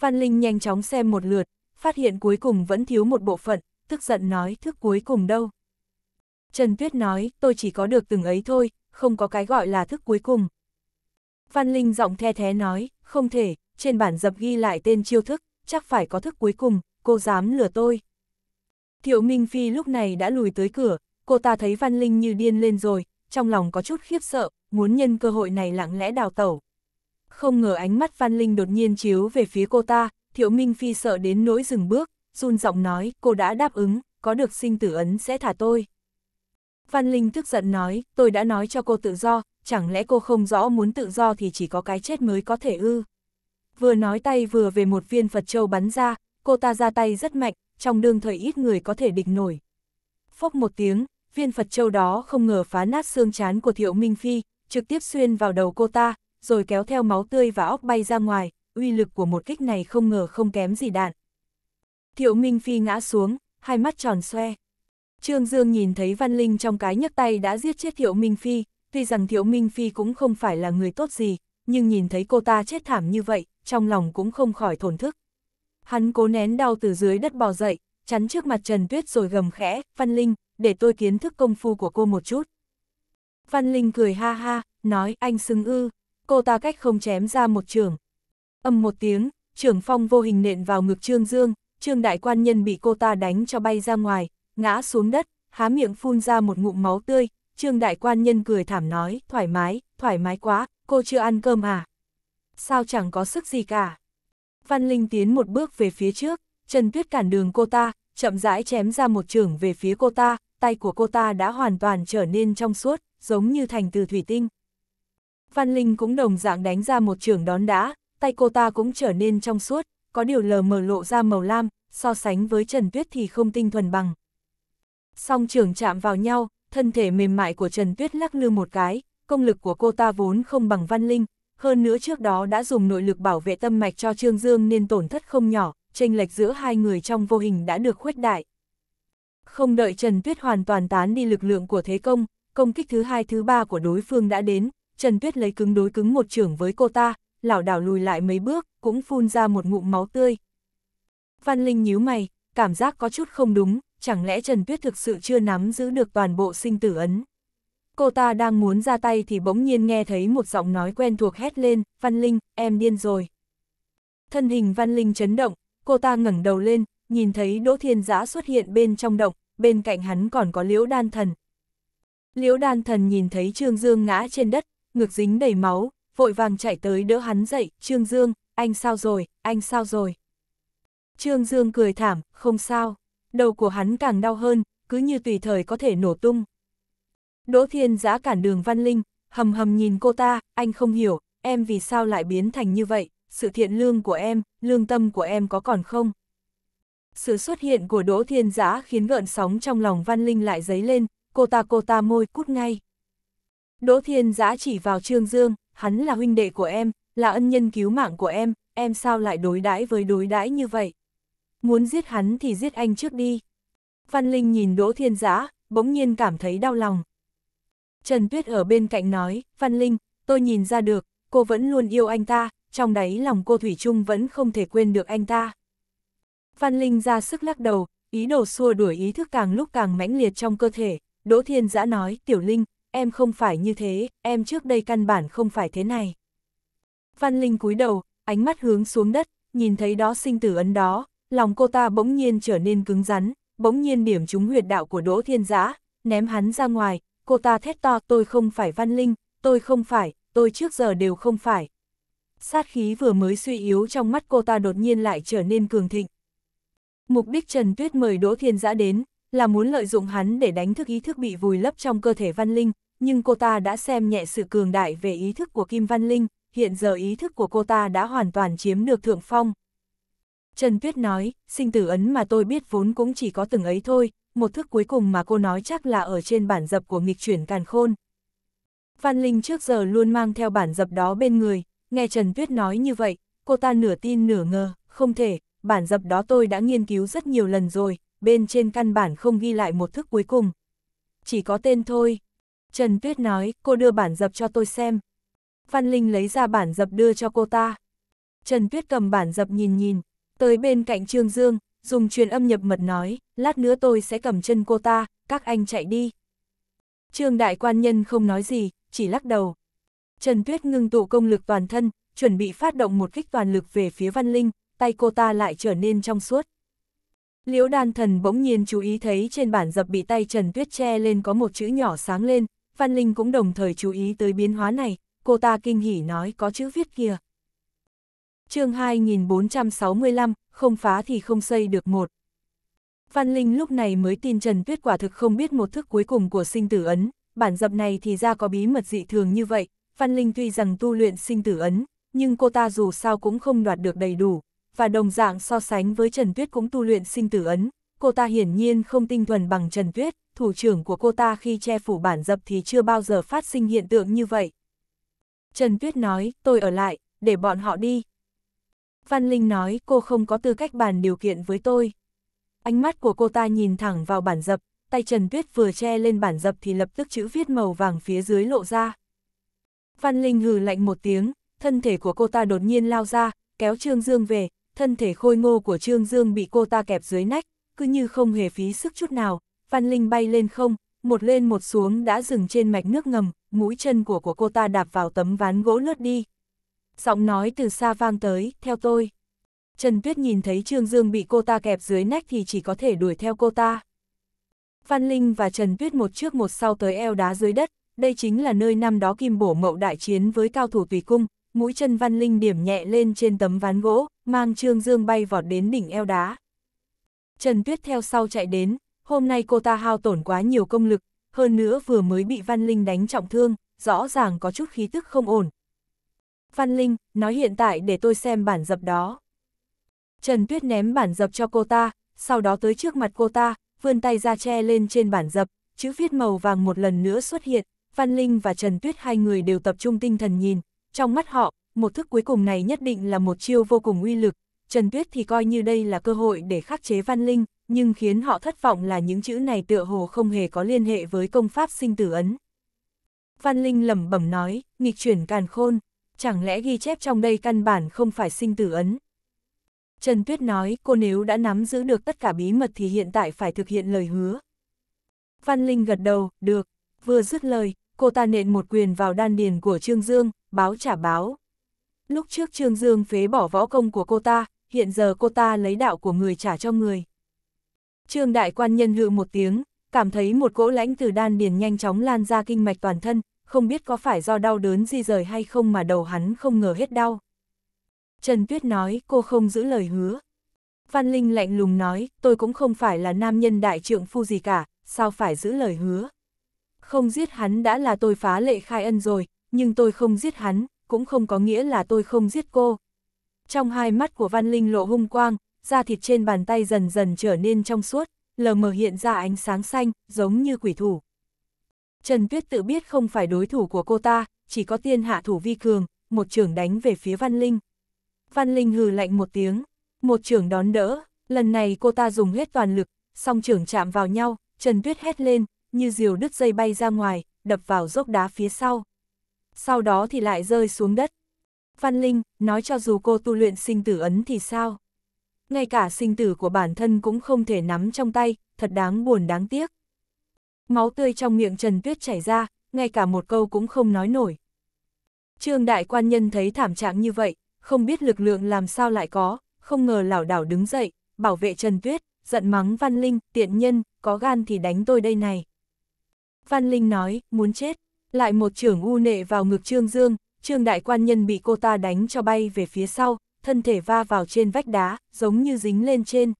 Văn Linh nhanh chóng xem một lượt, phát hiện cuối cùng vẫn thiếu một bộ phận, tức giận nói thức cuối cùng đâu. Trần Tuyết nói, tôi chỉ có được từng ấy thôi, không có cái gọi là thức cuối cùng. Văn Linh giọng the thế nói, không thể, trên bản dập ghi lại tên chiêu thức, chắc phải có thức cuối cùng, cô dám lừa tôi. Thiệu Minh Phi lúc này đã lùi tới cửa, cô ta thấy Văn Linh như điên lên rồi, trong lòng có chút khiếp sợ, muốn nhân cơ hội này lặng lẽ đào tẩu. Không ngờ ánh mắt Văn Linh đột nhiên chiếu về phía cô ta, Thiệu Minh Phi sợ đến nỗi dừng bước, run giọng nói, cô đã đáp ứng, có được sinh tử ấn sẽ thả tôi. Văn Linh tức giận nói, tôi đã nói cho cô tự do, chẳng lẽ cô không rõ muốn tự do thì chỉ có cái chết mới có thể ư. Vừa nói tay vừa về một viên Phật Châu bắn ra, cô ta ra tay rất mạnh, trong đương thời ít người có thể địch nổi. Phốc một tiếng, viên Phật Châu đó không ngờ phá nát xương chán của Thiệu Minh Phi, trực tiếp xuyên vào đầu cô ta, rồi kéo theo máu tươi và óc bay ra ngoài, uy lực của một kích này không ngờ không kém gì đạn. Thiệu Minh Phi ngã xuống, hai mắt tròn xoe. Trương Dương nhìn thấy Văn Linh trong cái nhấc tay đã giết chết Thiệu Minh Phi, tuy rằng Thiệu Minh Phi cũng không phải là người tốt gì, nhưng nhìn thấy cô ta chết thảm như vậy, trong lòng cũng không khỏi thổn thức. Hắn cố nén đau từ dưới đất bò dậy, chắn trước mặt Trần Tuyết rồi gầm khẽ, Văn Linh, để tôi kiến thức công phu của cô một chút. Văn Linh cười ha ha, nói anh xưng ư, cô ta cách không chém ra một trường. Âm một tiếng, trưởng phong vô hình nện vào ngực Trương Dương, Trương đại quan nhân bị cô ta đánh cho bay ra ngoài, ngã xuống đất, há miệng phun ra một ngụm máu tươi, Trương đại quan nhân cười thảm nói, thoải mái, thoải mái quá, cô chưa ăn cơm à? Sao chẳng có sức gì cả? Văn Linh tiến một bước về phía trước, Trần Tuyết cản đường cô ta, chậm rãi chém ra một trường về phía cô ta, tay của cô ta đã hoàn toàn trở nên trong suốt, giống như thành từ thủy tinh. Văn Linh cũng đồng dạng đánh ra một trường đón đá, tay cô ta cũng trở nên trong suốt, có điều lờ mờ lộ ra màu lam, so sánh với Trần Tuyết thì không tinh thuần bằng. Song trưởng chạm vào nhau, thân thể mềm mại của Trần Tuyết lắc lư một cái, công lực của cô ta vốn không bằng Văn Linh, hơn nữa trước đó đã dùng nội lực bảo vệ tâm mạch cho Trương Dương nên tổn thất không nhỏ, chênh lệch giữa hai người trong vô hình đã được khuếch đại. Không đợi Trần Tuyết hoàn toàn tán đi lực lượng của thế công, công kích thứ hai thứ ba của đối phương đã đến, Trần Tuyết lấy cứng đối cứng một trưởng với cô ta, lảo đảo lùi lại mấy bước, cũng phun ra một ngụm máu tươi. Văn Linh nhíu mày, cảm giác có chút không đúng, chẳng lẽ Trần Tuyết thực sự chưa nắm giữ được toàn bộ sinh tử ấn. Cô ta đang muốn ra tay thì bỗng nhiên nghe thấy một giọng nói quen thuộc hét lên, Văn Linh, em điên rồi. Thân hình Văn Linh chấn động, cô ta ngẩng đầu lên, nhìn thấy Đỗ Thiên Giã xuất hiện bên trong động, bên cạnh hắn còn có Liễu Đan Thần. Liễu Đan Thần nhìn thấy Trương Dương ngã trên đất, ngực dính đầy máu, vội vàng chạy tới đỡ hắn dậy, Trương Dương, anh sao rồi, anh sao rồi. Trương Dương cười thảm, không sao, đầu của hắn càng đau hơn, cứ như tùy thời có thể nổ tung. Đỗ Thiên giã cản đường Văn Linh, hầm hầm nhìn cô ta, anh không hiểu, em vì sao lại biến thành như vậy, sự thiện lương của em, lương tâm của em có còn không? Sự xuất hiện của Đỗ Thiên Giã khiến gợn sóng trong lòng Văn Linh lại dấy lên, cô ta cô ta môi cút ngay. Đỗ Thiên Giã chỉ vào Trương Dương, hắn là huynh đệ của em, là ân nhân cứu mạng của em, em sao lại đối đãi với đối đãi như vậy? Muốn giết hắn thì giết anh trước đi. Văn Linh nhìn Đỗ Thiên Giã, bỗng nhiên cảm thấy đau lòng. Trần Tuyết ở bên cạnh nói, Văn Linh, tôi nhìn ra được, cô vẫn luôn yêu anh ta, trong đáy lòng cô Thủy Trung vẫn không thể quên được anh ta. Văn Linh ra sức lắc đầu, ý đồ xua đuổi ý thức càng lúc càng mãnh liệt trong cơ thể, Đỗ Thiên Giã nói, Tiểu Linh, em không phải như thế, em trước đây căn bản không phải thế này. Văn Linh cúi đầu, ánh mắt hướng xuống đất, nhìn thấy đó sinh tử ấn đó, lòng cô ta bỗng nhiên trở nên cứng rắn, bỗng nhiên điểm trúng huyệt đạo của Đỗ Thiên Giã, ném hắn ra ngoài, cô ta thét to tôi không phải Văn Linh, tôi không phải, tôi trước giờ đều không phải. Sát khí vừa mới suy yếu trong mắt cô ta đột nhiên lại trở nên cường thịnh. Mục đích Trần Tuyết mời Đỗ Thiên Giã đến, là muốn lợi dụng hắn để đánh thức ý thức bị vùi lấp trong cơ thể Văn Linh, nhưng cô ta đã xem nhẹ sự cường đại về ý thức của Kim Văn Linh, hiện giờ ý thức của cô ta đã hoàn toàn chiếm được thượng phong. Trần Tuyết nói, sinh tử ấn mà tôi biết vốn cũng chỉ có từng ấy thôi, một thức cuối cùng mà cô nói chắc là ở trên bản dập của nghịch chuyển càn khôn. Văn Linh trước giờ luôn mang theo bản dập đó bên người, nghe Trần Tuyết nói như vậy, cô ta nửa tin nửa ngờ, không thể, bản dập đó tôi đã nghiên cứu rất nhiều lần rồi, bên trên căn bản không ghi lại một thức cuối cùng. Chỉ có tên thôi. Trần Tuyết nói, cô đưa bản dập cho tôi xem. Văn Linh lấy ra bản dập đưa cho cô ta. Trần Tuyết cầm bản dập nhìn nhìn, tới bên cạnh Trương Dương, dùng truyền âm nhập mật nói, lát nữa tôi sẽ cầm chân cô ta, các anh chạy đi. Trương Đại Quan Nhân không nói gì, chỉ lắc đầu. Trần Tuyết ngưng tụ công lực toàn thân, chuẩn bị phát động một kích toàn lực về phía Văn Linh, tay cô ta lại trở nên trong suốt. Liễu đan thần bỗng nhiên chú ý thấy trên bản dập bị tay Trần Tuyết che lên có một chữ nhỏ sáng lên, Văn Linh cũng đồng thời chú ý tới biến hóa này, cô ta kinh hỉ nói có chữ viết kia. chương 2465, không phá thì không xây được một. Văn Linh lúc này mới tin Trần Tuyết quả thực không biết một thức cuối cùng của sinh tử ấn, bản dập này thì ra có bí mật dị thường như vậy, Văn Linh tuy rằng tu luyện sinh tử ấn, nhưng cô ta dù sao cũng không đoạt được đầy đủ, và đồng dạng so sánh với Trần Tuyết cũng tu luyện sinh tử ấn, cô ta hiển nhiên không tinh thuần bằng Trần Tuyết, thủ trưởng của cô ta khi che phủ bản dập thì chưa bao giờ phát sinh hiện tượng như vậy. Trần Tuyết nói, tôi ở lại, để bọn họ đi. Văn Linh nói, cô không có tư cách bàn điều kiện với tôi. Ánh mắt của cô ta nhìn thẳng vào bản dập, tay Trần Tuyết vừa che lên bản dập thì lập tức chữ viết màu vàng phía dưới lộ ra. Văn Linh hừ lạnh một tiếng, thân thể của cô ta đột nhiên lao ra, kéo Trương Dương về, thân thể khôi ngô của Trương Dương bị cô ta kẹp dưới nách, cứ như không hề phí sức chút nào, Văn Linh bay lên không, một lên một xuống đã dừng trên mạch nước ngầm, mũi chân của của cô ta đạp vào tấm ván gỗ lướt đi. Giọng nói từ xa vang tới, theo tôi. Trần Tuyết nhìn thấy Trương Dương bị cô ta kẹp dưới nách thì chỉ có thể đuổi theo cô ta. Văn Linh và Trần Tuyết một trước một sau tới eo đá dưới đất, đây chính là nơi năm đó kim bổ mậu đại chiến với cao thủ tùy cung, mũi chân Văn Linh điểm nhẹ lên trên tấm ván gỗ, mang Trương Dương bay vọt đến đỉnh eo đá. Trần Tuyết theo sau chạy đến, hôm nay cô ta hao tổn quá nhiều công lực, hơn nữa vừa mới bị Văn Linh đánh trọng thương, rõ ràng có chút khí tức không ổn. Văn Linh, nói hiện tại để tôi xem bản dập đó. Trần Tuyết ném bản dập cho cô ta, sau đó tới trước mặt cô ta, vươn tay ra che lên trên bản dập, chữ viết màu vàng một lần nữa xuất hiện, Văn Linh và Trần Tuyết hai người đều tập trung tinh thần nhìn, trong mắt họ, một thức cuối cùng này nhất định là một chiêu vô cùng uy lực, Trần Tuyết thì coi như đây là cơ hội để khắc chế Văn Linh, nhưng khiến họ thất vọng là những chữ này tựa hồ không hề có liên hệ với công pháp sinh tử ấn. Văn Linh lẩm bẩm nói, nghịch chuyển càn khôn, chẳng lẽ ghi chép trong đây căn bản không phải sinh tử ấn. Trần Tuyết nói, cô nếu đã nắm giữ được tất cả bí mật thì hiện tại phải thực hiện lời hứa. Văn Linh gật đầu, được, vừa dứt lời, cô ta nện một quyền vào đan điền của Trương Dương, báo trả báo. Lúc trước Trương Dương phế bỏ võ công của cô ta, hiện giờ cô ta lấy đạo của người trả cho người. Trương đại quan nhân hự một tiếng, cảm thấy một cỗ lãnh từ đan điền nhanh chóng lan ra kinh mạch toàn thân, không biết có phải do đau đớn di rời hay không mà đầu hắn không ngờ hết đau. Trần Tuyết nói cô không giữ lời hứa. Văn Linh lạnh lùng nói tôi cũng không phải là nam nhân đại trượng phu gì cả, sao phải giữ lời hứa. Không giết hắn đã là tôi phá lệ khai ân rồi, nhưng tôi không giết hắn, cũng không có nghĩa là tôi không giết cô. Trong hai mắt của Văn Linh lộ hung quang, da thịt trên bàn tay dần dần trở nên trong suốt, lờ mờ hiện ra ánh sáng xanh, giống như quỷ thủ. Trần Tuyết tự biết không phải đối thủ của cô ta, chỉ có tiên hạ thủ vi cường, một trưởng đánh về phía Văn Linh. Văn Linh hừ lạnh một tiếng, một trưởng đón đỡ, lần này cô ta dùng hết toàn lực, song trưởng chạm vào nhau, Trần Tuyết hét lên, như diều đứt dây bay ra ngoài, đập vào dốc đá phía sau sau đó thì lại rơi xuống đất. Văn Linh, nói cho dù cô tu luyện sinh tử ấn thì sao? Ngay cả sinh tử của bản thân cũng không thể nắm trong tay, thật đáng buồn đáng tiếc. Máu tươi trong miệng Trần Tuyết chảy ra, ngay cả một câu cũng không nói nổi. Trương Đại Quan Nhân thấy thảm trạng như vậy, không biết lực lượng làm sao lại có, không ngờ lảo đảo đứng dậy, bảo vệ Trần Tuyết, giận mắng Văn Linh, tiện nhân, có gan thì đánh tôi đây này. Văn Linh nói, muốn chết, lại một trưởng u nệ vào ngực Trương Dương, Trương đại quan nhân bị cô ta đánh cho bay về phía sau, thân thể va vào trên vách đá, giống như dính lên trên.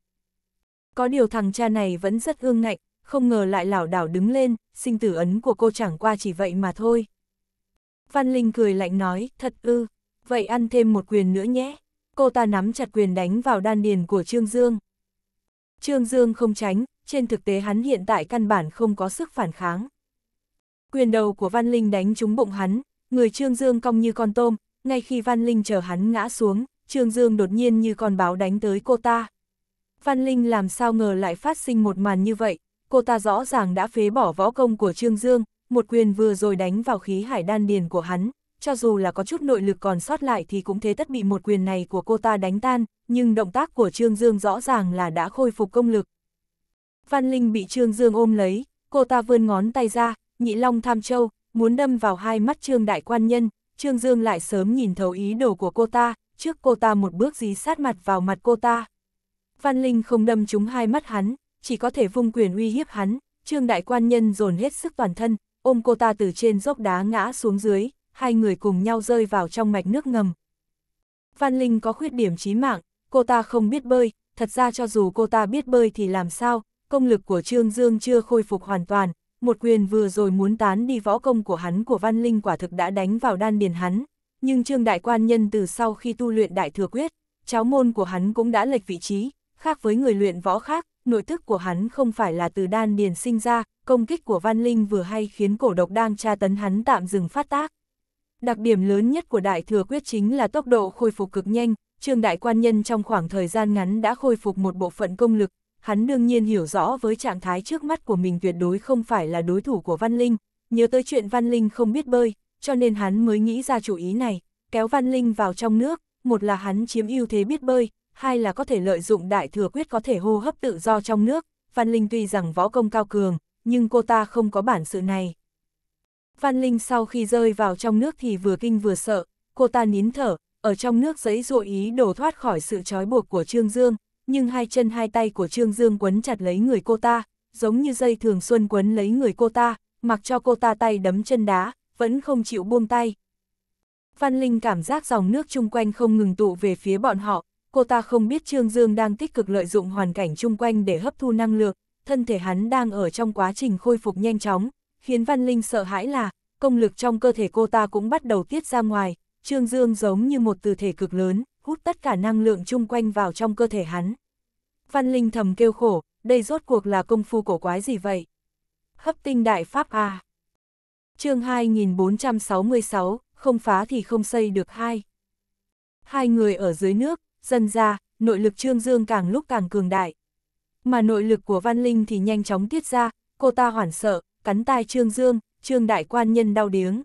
Có điều thằng cha này vẫn rất ương ngạnh, không ngờ lại lảo đảo đứng lên, sinh tử ấn của cô chẳng qua chỉ vậy mà thôi. Văn Linh cười lạnh nói, thật ư, vậy ăn thêm một quyền nữa nhé. Cô ta nắm chặt quyền đánh vào đan điền của Trương Dương. Trương Dương không tránh, trên thực tế hắn hiện tại căn bản không có sức phản kháng. Quyền đầu của Văn Linh đánh trúng bụng hắn, người Trương Dương cong như con tôm, ngay khi Văn Linh chờ hắn ngã xuống, Trương Dương đột nhiên như con báo đánh tới cô ta. Văn Linh làm sao ngờ lại phát sinh một màn như vậy, cô ta rõ ràng đã phế bỏ võ công của Trương Dương, một quyền vừa rồi đánh vào khí hải đan điền của hắn, cho dù là có chút nội lực còn sót lại thì cũng thế tất bị một quyền này của cô ta đánh tan, nhưng động tác của Trương Dương rõ ràng là đã khôi phục công lực. Văn Linh bị Trương Dương ôm lấy, cô ta vươn ngón tay ra, nhị long tham châu, muốn đâm vào hai mắt trương đại quan nhân, trương dương lại sớm nhìn thấu ý đồ của cô ta, trước cô ta một bước dí sát mặt vào mặt cô ta. Văn Linh không đâm trúng hai mắt hắn, chỉ có thể vung quyền uy hiếp hắn, trương đại quan nhân dồn hết sức toàn thân, ôm cô ta từ trên dốc đá ngã xuống dưới, hai người cùng nhau rơi vào trong mạch nước ngầm. Văn Linh có khuyết điểm chí mạng, cô ta không biết bơi, thật ra cho dù cô ta biết bơi thì làm sao, công lực của Trương Dương chưa khôi phục hoàn toàn, một quyền vừa rồi muốn tán đi võ công của hắn của Văn Linh quả thực đã đánh vào đan điền hắn, nhưng Trương Đại Quan Nhân từ sau khi tu luyện Đại Thừa Quyết, cháu môn của hắn cũng đã lệch vị trí, khác với người luyện võ khác, nội thức của hắn không phải là từ đan điền sinh ra, công kích của Văn Linh vừa hay khiến cổ độc đang tra tấn hắn tạm dừng phát tác. Đặc điểm lớn nhất của Đại Thừa Quyết chính là tốc độ khôi phục cực nhanh, Trương Đại Quan Nhân trong khoảng thời gian ngắn đã khôi phục một bộ phận công lực, hắn đương nhiên hiểu rõ với trạng thái trước mắt của mình tuyệt đối không phải là đối thủ của Văn Linh, nhớ tới chuyện Văn Linh không biết bơi, cho nên hắn mới nghĩ ra chủ ý này, kéo Văn Linh vào trong nước, một là hắn chiếm ưu thế biết bơi, hai là có thể lợi dụng đại thừa quyết có thể hô hấp tự do trong nước, Văn Linh tuy rằng võ công cao cường, nhưng cô ta không có bản sự này. Văn Linh sau khi rơi vào trong nước thì vừa kinh vừa sợ, cô ta nín thở, ở trong nước giấy dội ý đổ thoát khỏi sự trói buộc của Trương Dương, nhưng hai chân hai tay của Trương Dương quấn chặt lấy người cô ta, giống như dây thường xuân quấn lấy người cô ta, mặc cho cô ta tay đấm chân đá, vẫn không chịu buông tay. Văn Linh cảm giác dòng nước chung quanh không ngừng tụ về phía bọn họ, cô ta không biết Trương Dương đang tích cực lợi dụng hoàn cảnh chung quanh để hấp thu năng lượng, thân thể hắn đang ở trong quá trình khôi phục nhanh chóng, khiến Văn Linh sợ hãi là, công lực trong cơ thể cô ta cũng bắt đầu tiết ra ngoài, Trương Dương giống như một từ thể cực lớn, hút tất cả năng lượng chung quanh vào trong cơ thể hắn. Văn Linh thầm kêu khổ, đây rốt cuộc là công phu cổ quái gì vậy? Hấp tinh đại pháp A. À. chương 2466, không phá thì không xây được hai. Hai người ở dưới nước, dần ra, nội lực trương dương càng lúc càng cường đại. Mà nội lực của Văn Linh thì nhanh chóng tiết ra, cô ta hoảng sợ, cắn tai trương dương, trương đại quan nhân đau điếng.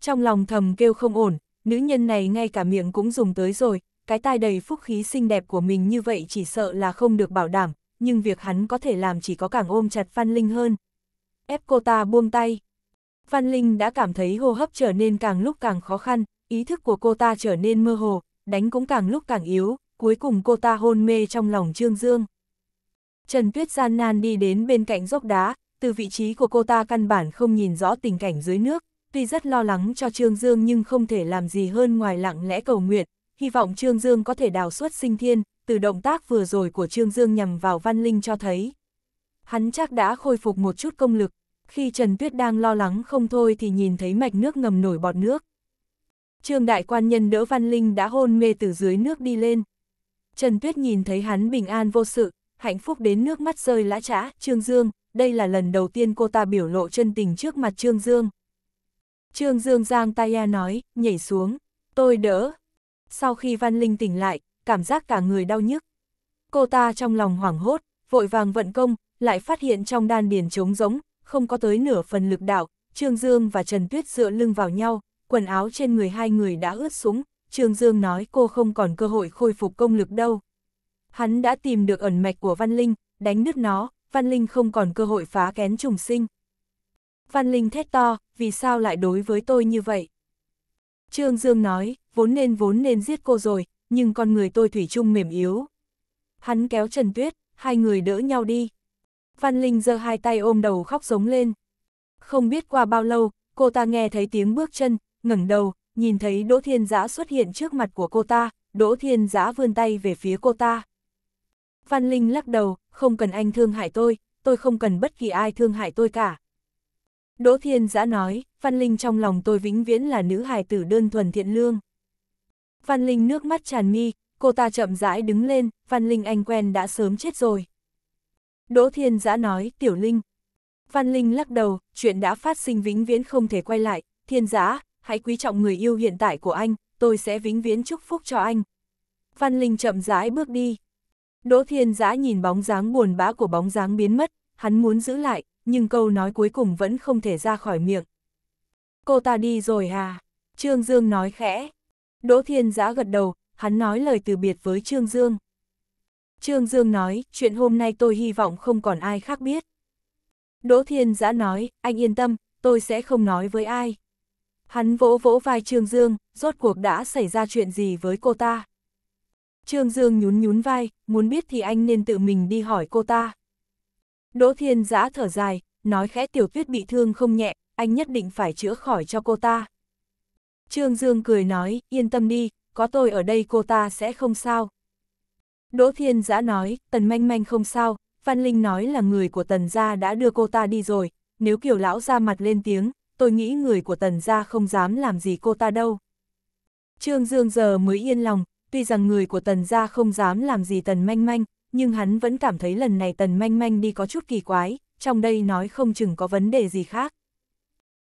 Trong lòng thầm kêu không ổn, nữ nhân này ngay cả miệng cũng dùng tới rồi, cái tai đầy phúc khí xinh đẹp của mình như vậy chỉ sợ là không được bảo đảm, nhưng việc hắn có thể làm chỉ có càng ôm chặt Phan Linh hơn. Ép cô ta buông tay. Phan Linh đã cảm thấy hô hấp trở nên càng lúc càng khó khăn, ý thức của cô ta trở nên mơ hồ, đánh cũng càng lúc càng yếu, cuối cùng cô ta hôn mê trong lòng Trương Dương. Trần Tuyết gian nan đi đến bên cạnh dốc đá, từ vị trí của cô ta căn bản không nhìn rõ tình cảnh dưới nước, Tuy rất lo lắng cho Trương Dương nhưng không thể làm gì hơn ngoài lặng lẽ cầu nguyện, hy vọng Trương Dương có thể đào xuất sinh thiên, từ động tác vừa rồi của Trương Dương nhằm vào Văn Linh cho thấy. Hắn chắc đã khôi phục một chút công lực, khi Trần Tuyết đang lo lắng không thôi thì nhìn thấy mạch nước ngầm nổi bọt nước. Trương Đại Quan Nhân đỡ Văn Linh đã hôn mê từ dưới nước đi lên. Trần Tuyết nhìn thấy hắn bình an vô sự, hạnh phúc đến nước mắt rơi lã trã, Trương Dương, đây là lần đầu tiên cô ta biểu lộ chân tình trước mặt Trương Dương. Trương Dương giang Taya nói, nhảy xuống, tôi đỡ. Sau khi Văn Linh tỉnh lại, cảm giác cả người đau nhức. Cô ta trong lòng hoảng hốt, vội vàng vận công, lại phát hiện trong đan điền trống rỗng, không có tới nửa phần lực đạo, Trương Dương và Trần Tuyết dựa lưng vào nhau, quần áo trên người hai người đã ướt sũng, Trương Dương nói cô không còn cơ hội khôi phục công lực đâu. Hắn đã tìm được ẩn mạch của Văn Linh, đánh nứt nó, Văn Linh không còn cơ hội phá kén trùng sinh. Văn Linh thét to, vì sao lại đối với tôi như vậy? Trương Dương nói, vốn nên vốn nên giết cô rồi, nhưng con người tôi thủy chung mềm yếu. Hắn kéo Trần Tuyết, hai người đỡ nhau đi. Văn Linh giơ hai tay ôm đầu khóc giống lên. Không biết qua bao lâu, cô ta nghe thấy tiếng bước chân, ngẩng đầu, nhìn thấy Đỗ Thiên Giã xuất hiện trước mặt của cô ta, Đỗ Thiên Giã vươn tay về phía cô ta. Văn Linh lắc đầu, không cần anh thương hại tôi, tôi không cần bất kỳ ai thương hại tôi cả, Đỗ Thiên Giã nói, Văn Linh trong lòng tôi vĩnh viễn là nữ hài tử đơn thuần thiện lương. Văn Linh nước mắt tràn mi, cô ta chậm rãi đứng lên, Văn Linh anh quen đã sớm chết rồi. Đỗ Thiên Giã nói, Tiểu Linh. Văn Linh lắc đầu, chuyện đã phát sinh vĩnh viễn không thể quay lại, Thiên Giã, hãy quý trọng người yêu hiện tại của anh, tôi sẽ vĩnh viễn chúc phúc cho anh. Văn Linh chậm rãi bước đi. Đỗ Thiên Giã nhìn bóng dáng buồn bã của bóng dáng biến mất, hắn muốn giữ lại, nhưng câu nói cuối cùng vẫn không thể ra khỏi miệng. Cô ta đi rồi à? Trương Dương nói khẽ. Đỗ Thiên Giã gật đầu, hắn nói lời từ biệt với Trương Dương. Trương Dương nói, chuyện hôm nay tôi hy vọng không còn ai khác biết. Đỗ Thiên Giã nói, anh yên tâm, tôi sẽ không nói với ai. Hắn vỗ vỗ vai Trương Dương, rốt cuộc đã xảy ra chuyện gì với cô ta. Trương Dương nhún nhún vai, muốn biết thì anh nên tự mình đi hỏi cô ta. Đỗ Thiên Giã thở dài, nói khẽ tiểu tuyết bị thương không nhẹ, anh nhất định phải chữa khỏi cho cô ta. Trương Dương cười nói, yên tâm đi, có tôi ở đây cô ta sẽ không sao. Đỗ Thiên Giã nói, Tần Manh Manh không sao, Văn Linh nói là người của Tần Gia đã đưa cô ta đi rồi, nếu kiểu lão ra mặt lên tiếng, tôi nghĩ người của Tần Gia không dám làm gì cô ta đâu. Trương Dương giờ mới yên lòng, tuy rằng người của Tần Gia không dám làm gì Tần Manh Manh, nhưng hắn vẫn cảm thấy lần này tần manh manh đi có chút kỳ quái, trong đây nói không chừng có vấn đề gì khác.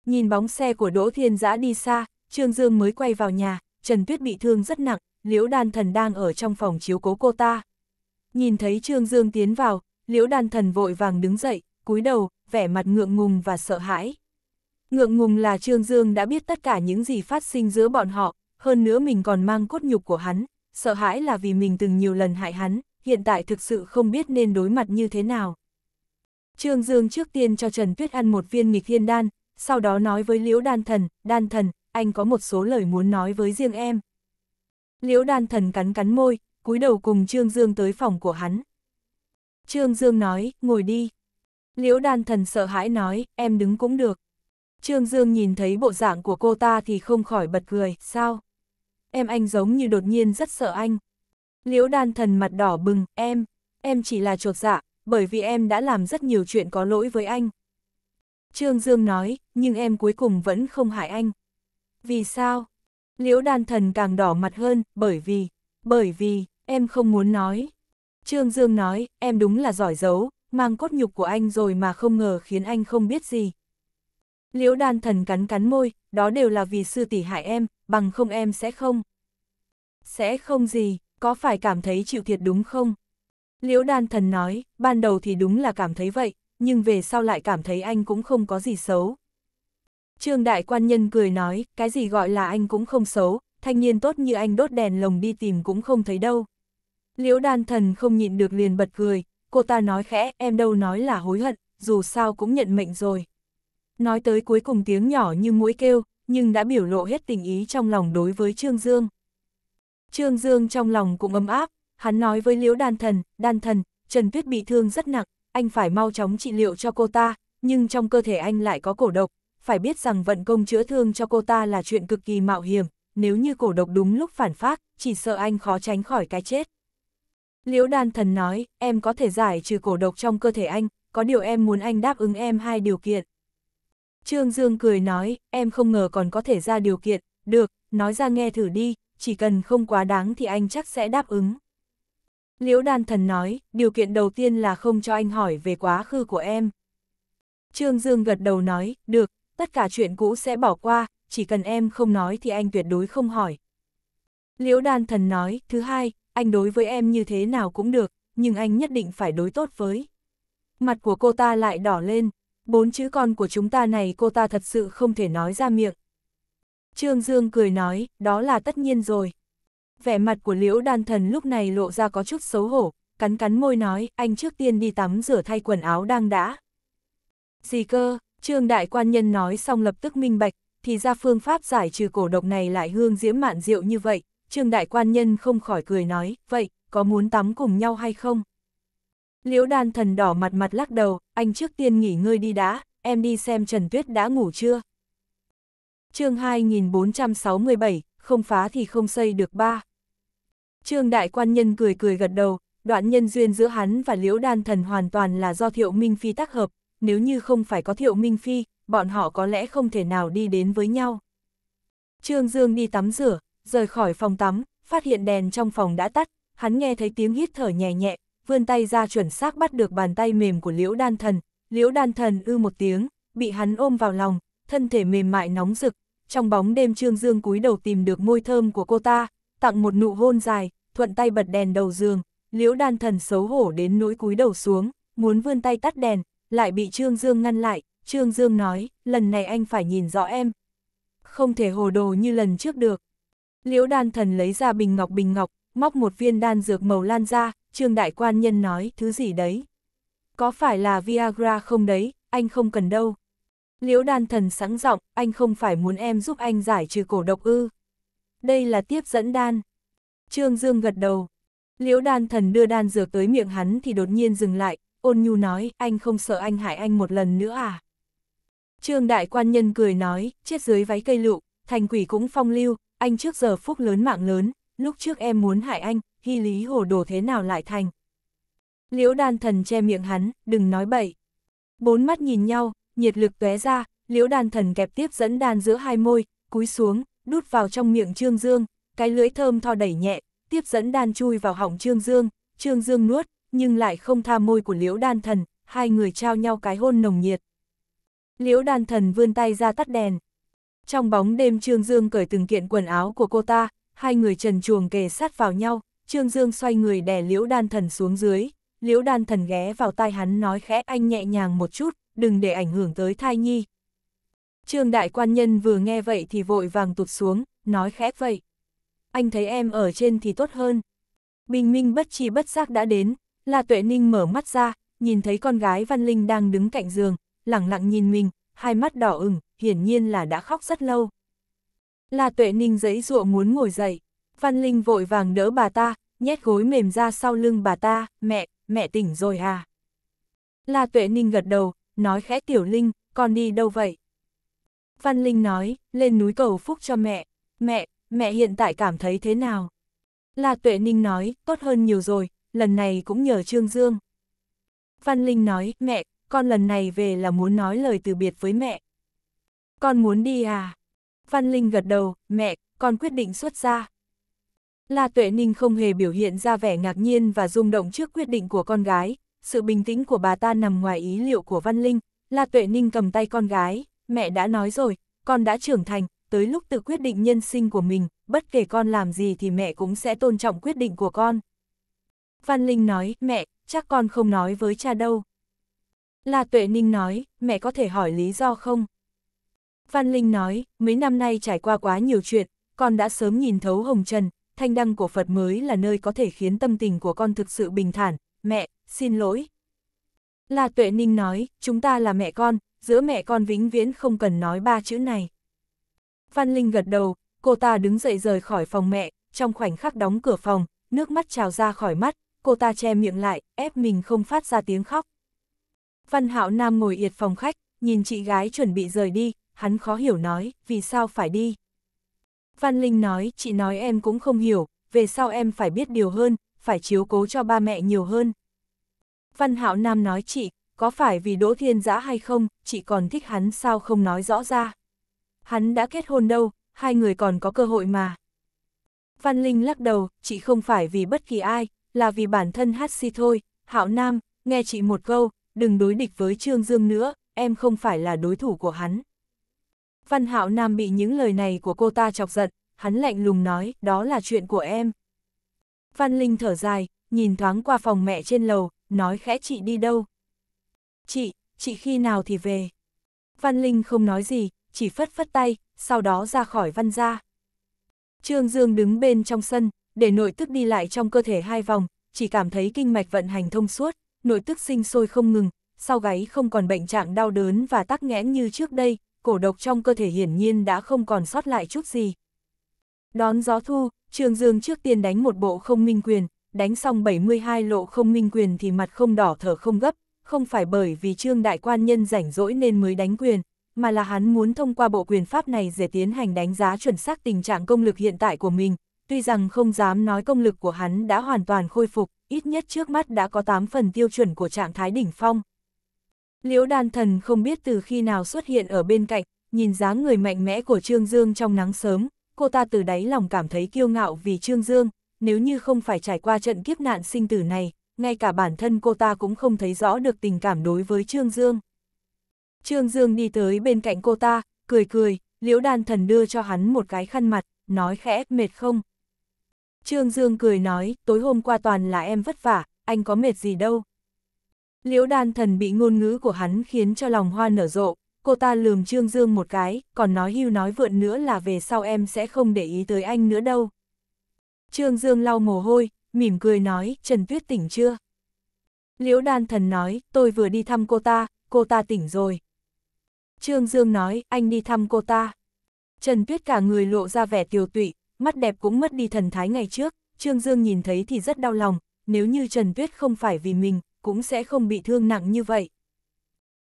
Nhìn bóng xe của Đỗ Thiên Giã đi xa, Trương Dương mới quay vào nhà, Trần Tuyết bị thương rất nặng, Liễu Đan Thần đang ở trong phòng chiếu cố cô ta. Nhìn thấy Trương Dương tiến vào, Liễu Đan Thần vội vàng đứng dậy, cúi đầu, vẻ mặt ngượng ngùng và sợ hãi. Ngượng ngùng là Trương Dương đã biết tất cả những gì phát sinh giữa bọn họ, hơn nữa mình còn mang cốt nhục của hắn, sợ hãi là vì mình từng nhiều lần hại hắn, hiện tại thực sự không biết nên đối mặt như thế nào. Trương Dương trước tiên cho Trần Tuyết ăn một viên nghịch thiên đan, sau đó nói với Liễu Đan Thần, Đan Thần, anh có một số lời muốn nói với riêng em. Liễu Đan Thần cắn cắn môi, cúi đầu cùng Trương Dương tới phòng của hắn. Trương Dương nói, ngồi đi. Liễu Đan Thần sợ hãi nói, em đứng cũng được. Trương Dương nhìn thấy bộ dạng của cô ta thì không khỏi bật cười, sao? Em anh giống như đột nhiên rất sợ anh. Liễu đan thần mặt đỏ bừng, em, em chỉ là chuột dạ, bởi vì em đã làm rất nhiều chuyện có lỗi với anh. Trương Dương nói, nhưng em cuối cùng vẫn không hại anh. Vì sao? Liễu đan thần càng đỏ mặt hơn, bởi vì, bởi vì, em không muốn nói. Trương Dương nói, em đúng là giỏi giấu, mang cốt nhục của anh rồi mà không ngờ khiến anh không biết gì. Liễu đan thần cắn cắn môi, đó đều là vì sư tỷ hại em, bằng không em sẽ không. Sẽ không gì, có phải cảm thấy chịu thiệt đúng không? Liễu đan thần nói, ban đầu thì đúng là cảm thấy vậy, nhưng về sau lại cảm thấy anh cũng không có gì xấu. Trương đại quan nhân cười nói, cái gì gọi là anh cũng không xấu, thanh niên tốt như anh đốt đèn lồng đi tìm cũng không thấy đâu. Liễu đan thần không nhịn được liền bật cười, cô ta nói khẽ, em đâu nói là hối hận, dù sao cũng nhận mệnh rồi. Nói tới cuối cùng tiếng nhỏ như mũi kêu, nhưng đã biểu lộ hết tình ý trong lòng đối với Trương Dương. Trương Dương trong lòng cũng ấm áp, hắn nói với Liễu Đan Thần, Đan Thần, Trần Tuyết bị thương rất nặng, anh phải mau chóng trị liệu cho cô ta, nhưng trong cơ thể anh lại có cổ độc, phải biết rằng vận công chữa thương cho cô ta là chuyện cực kỳ mạo hiểm, nếu như cổ độc đúng lúc phản phát, chỉ sợ anh khó tránh khỏi cái chết. Liễu Đan Thần nói, em có thể giải trừ cổ độc trong cơ thể anh, có điều em muốn anh đáp ứng em hai điều kiện. Trương Dương cười nói, em không ngờ còn có thể ra điều kiện, được, nói ra nghe thử đi, chỉ cần không quá đáng thì anh chắc sẽ đáp ứng. Liễu đan thần nói, điều kiện đầu tiên là không cho anh hỏi về quá khứ của em. Trương Dương gật đầu nói, được, tất cả chuyện cũ sẽ bỏ qua, chỉ cần em không nói thì anh tuyệt đối không hỏi. Liễu đan thần nói, thứ hai, anh đối với em như thế nào cũng được, nhưng anh nhất định phải đối tốt với. Mặt của cô ta lại đỏ lên, bốn chữ con của chúng ta này cô ta thật sự không thể nói ra miệng. Trương Dương cười nói, đó là tất nhiên rồi. Vẻ mặt của Liễu Đan Thần lúc này lộ ra có chút xấu hổ, cắn cắn môi nói, anh trước tiên đi tắm rửa thay quần áo đang đã. Gì cơ, Trương Đại Quan Nhân nói xong lập tức minh bạch, thì ra phương pháp giải trừ cổ độc này lại hương diễm mạn rượu như vậy, Trương Đại Quan Nhân không khỏi cười nói, vậy, có muốn tắm cùng nhau hay không? Liễu Đan Thần đỏ mặt mặt lắc đầu, anh trước tiên nghỉ ngơi đi đã, em đi xem Trần Tuyết đã ngủ chưa? chương 2467, không phá thì không xây được ba. Trương Đại Quan Nhân cười cười gật đầu, đoạn nhân duyên giữa hắn và Liễu Đan Thần hoàn toàn là do Thiệu Minh Phi tác hợp, nếu như không phải có Thiệu Minh Phi, bọn họ có lẽ không thể nào đi đến với nhau. Trương Dương đi tắm rửa, rời khỏi phòng tắm, phát hiện đèn trong phòng đã tắt, hắn nghe thấy tiếng hít thở nhẹ nhẹ, vươn tay ra chuẩn xác bắt được bàn tay mềm của Liễu Đan Thần, Liễu Đan Thần ư một tiếng, bị hắn ôm vào lòng, thân thể mềm mại nóng rực, trong bóng đêm Trương Dương cúi đầu tìm được môi thơm của cô ta, tặng một nụ hôn dài, thuận tay bật đèn đầu giường, liễu đan thần xấu hổ đến nỗi cúi đầu xuống, muốn vươn tay tắt đèn, lại bị Trương Dương ngăn lại, Trương Dương nói, lần này anh phải nhìn rõ em. Không thể hồ đồ như lần trước được. Liễu đan thần lấy ra bình ngọc bình ngọc, móc một viên đan dược màu lan ra, Trương Đại Quan Nhân nói, thứ gì đấy? Có phải là Viagra không đấy, anh không cần đâu. Liễu đan thần sẵn giọng, anh không phải muốn em giúp anh giải trừ cổ độc ư. Đây là tiếp dẫn đan. Trương Dương gật đầu. Liễu đan thần đưa đan dược tới miệng hắn thì đột nhiên dừng lại, ôn nhu nói, anh không sợ anh hại anh một lần nữa à. Trương đại quan nhân cười nói, chết dưới váy cây lựu, thành quỷ cũng phong lưu, anh trước giờ phúc lớn mạng lớn, lúc trước em muốn hại anh, hy lý hồ đồ thế nào lại thành. Liễu đan thần che miệng hắn, đừng nói bậy. Bốn mắt nhìn nhau, nhiệt lực tóe ra, liễu đàn thần kẹp tiếp dẫn đàn giữa hai môi, cúi xuống, đút vào trong miệng Trương Dương, cái lưỡi thơm tho đẩy nhẹ, tiếp dẫn đan chui vào họng Trương Dương, Trương Dương nuốt, nhưng lại không tha môi của Liễu Đan Thần, hai người trao nhau cái hôn nồng nhiệt. Liễu Đan Thần vươn tay ra tắt đèn. Trong bóng đêm Trương Dương cởi từng kiện quần áo của cô ta, hai người trần chuồng kề sát vào nhau, Trương Dương xoay người đè Liễu Đan Thần xuống dưới, Liễu Đan Thần ghé vào tai hắn nói khẽ anh nhẹ nhàng một chút, đừng để ảnh hưởng tới thai nhi. Trương đại quan nhân vừa nghe vậy thì vội vàng tụt xuống, nói khẽ vậy. Anh thấy em ở trên thì tốt hơn. Bình minh bất chi bất giác đã đến, La tuệ ninh mở mắt ra, nhìn thấy con gái Văn Linh đang đứng cạnh giường, lặng lặng nhìn mình, hai mắt đỏ ửng, hiển nhiên là đã khóc rất lâu. La Tuệ Ninh giãy dụa muốn ngồi dậy, Văn Linh vội vàng đỡ bà ta, nhét gối mềm ra sau lưng bà ta, "Mẹ, mẹ tỉnh rồi à?" La Tuệ Ninh gật đầu, nói khẽ Tiểu Linh, con đi đâu vậy? Văn Linh nói, lên núi cầu phúc cho mẹ. Mẹ, mẹ hiện tại cảm thấy thế nào? La Tuệ Ninh nói, tốt hơn nhiều rồi, lần này cũng nhờ Trương Dương. Văn Linh nói, mẹ, con lần này về là muốn nói lời từ biệt với mẹ. Con muốn đi à? Văn Linh gật đầu, mẹ, con quyết định xuất ra. La Tuệ Ninh không hề biểu hiện ra vẻ ngạc nhiên và rung động trước quyết định của con gái, sự bình tĩnh của bà ta nằm ngoài ý liệu của Văn Linh, La Tuệ Ninh cầm tay con gái, mẹ đã nói rồi, con đã trưởng thành, tới lúc tự quyết định nhân sinh của mình, bất kể con làm gì thì mẹ cũng sẽ tôn trọng quyết định của con. Văn Linh nói, mẹ, chắc con không nói với cha đâu. La Tuệ Ninh nói, mẹ có thể hỏi lý do không? Văn Linh nói, mấy năm nay trải qua quá nhiều chuyện, con đã sớm nhìn thấu hồng trần, thanh đăng của Phật mới là nơi có thể khiến tâm tình của con thực sự bình thản, mẹ, xin lỗi. là Tuệ Ninh nói, chúng ta là mẹ con, giữa mẹ con vĩnh viễn không cần nói ba chữ này. Văn Linh gật đầu, cô ta đứng dậy rời khỏi phòng mẹ, trong khoảnh khắc đóng cửa phòng, nước mắt trào ra khỏi mắt, cô ta che miệng lại, ép mình không phát ra tiếng khóc. Văn Hạo Nam ngồi yệt phòng khách, nhìn chị gái chuẩn bị rời đi, hắn khó hiểu nói, vì sao phải đi. Văn Linh nói, chị nói em cũng không hiểu, về sau em phải biết điều hơn, phải chiếu cố cho ba mẹ nhiều hơn. Văn Hạo Nam nói chị, có phải vì Đỗ Thiên Giã hay không, chị còn thích hắn sao không nói rõ ra. Hắn đã kết hôn đâu, hai người còn có cơ hội mà. Văn Linh lắc đầu, chị không phải vì bất kỳ ai, là vì bản thân hát si thôi. Hạo Nam, nghe chị một câu, đừng đối địch với Trương Dương nữa, em không phải là đối thủ của hắn. Văn Hạo Nam bị những lời này của cô ta chọc giận, hắn lạnh lùng nói, đó là chuyện của em. Văn Linh thở dài, nhìn thoáng qua phòng mẹ trên lầu, nói khẽ chị đi đâu. Chị, chị khi nào thì về? Văn Linh không nói gì, chỉ phất phất tay, sau đó ra khỏi văn gia. Trương Dương đứng bên trong sân, để nội tức đi lại trong cơ thể hai vòng, chỉ cảm thấy kinh mạch vận hành thông suốt, nội tức sinh sôi không ngừng, sau gáy không còn bệnh trạng đau đớn và tắc nghẽn như trước đây, cổ độc trong cơ thể hiển nhiên đã không còn sót lại chút gì. Đón gió thu, Trương Dương trước tiên đánh một bộ không minh quyền, đánh xong 72 lộ không minh quyền thì mặt không đỏ thở không gấp, không phải bởi vì trương đại quan nhân rảnh rỗi nên mới đánh quyền, mà là hắn muốn thông qua bộ quyền pháp này để tiến hành đánh giá chuẩn xác tình trạng công lực hiện tại của mình, tuy rằng không dám nói công lực của hắn đã hoàn toàn khôi phục, ít nhất trước mắt đã có 8 phần tiêu chuẩn của trạng thái đỉnh phong. Liễu đan thần không biết từ khi nào xuất hiện ở bên cạnh, nhìn dáng người mạnh mẽ của Trương Dương trong nắng sớm, cô ta từ đáy lòng cảm thấy kiêu ngạo vì Trương Dương nếu như không phải trải qua trận kiếp nạn sinh tử này, ngay cả bản thân cô ta cũng không thấy rõ được tình cảm đối với Trương Dương. Trương Dương đi tới bên cạnh cô ta, cười cười, liễu đan thần đưa cho hắn một cái khăn mặt, nói khẽ mệt không. Trương Dương cười nói, tối hôm qua toàn là em vất vả, anh có mệt gì đâu. Liễu đan thần bị ngôn ngữ của hắn khiến cho lòng hoa nở rộ, cô ta lườm Trương Dương một cái, còn nói hưu nói vượn nữa là về sau em sẽ không để ý tới anh nữa đâu. Trương Dương lau mồ hôi, mỉm cười nói, Trần Tuyết tỉnh chưa? Liễu đan thần nói, tôi vừa đi thăm cô ta, cô ta tỉnh rồi. Trương Dương nói, anh đi thăm cô ta. Trần Tuyết cả người lộ ra vẻ tiều tụy, mắt đẹp cũng mất đi thần thái ngày trước, Trương Dương nhìn thấy thì rất đau lòng, nếu như Trần Tuyết không phải vì mình, cũng sẽ không bị thương nặng như vậy.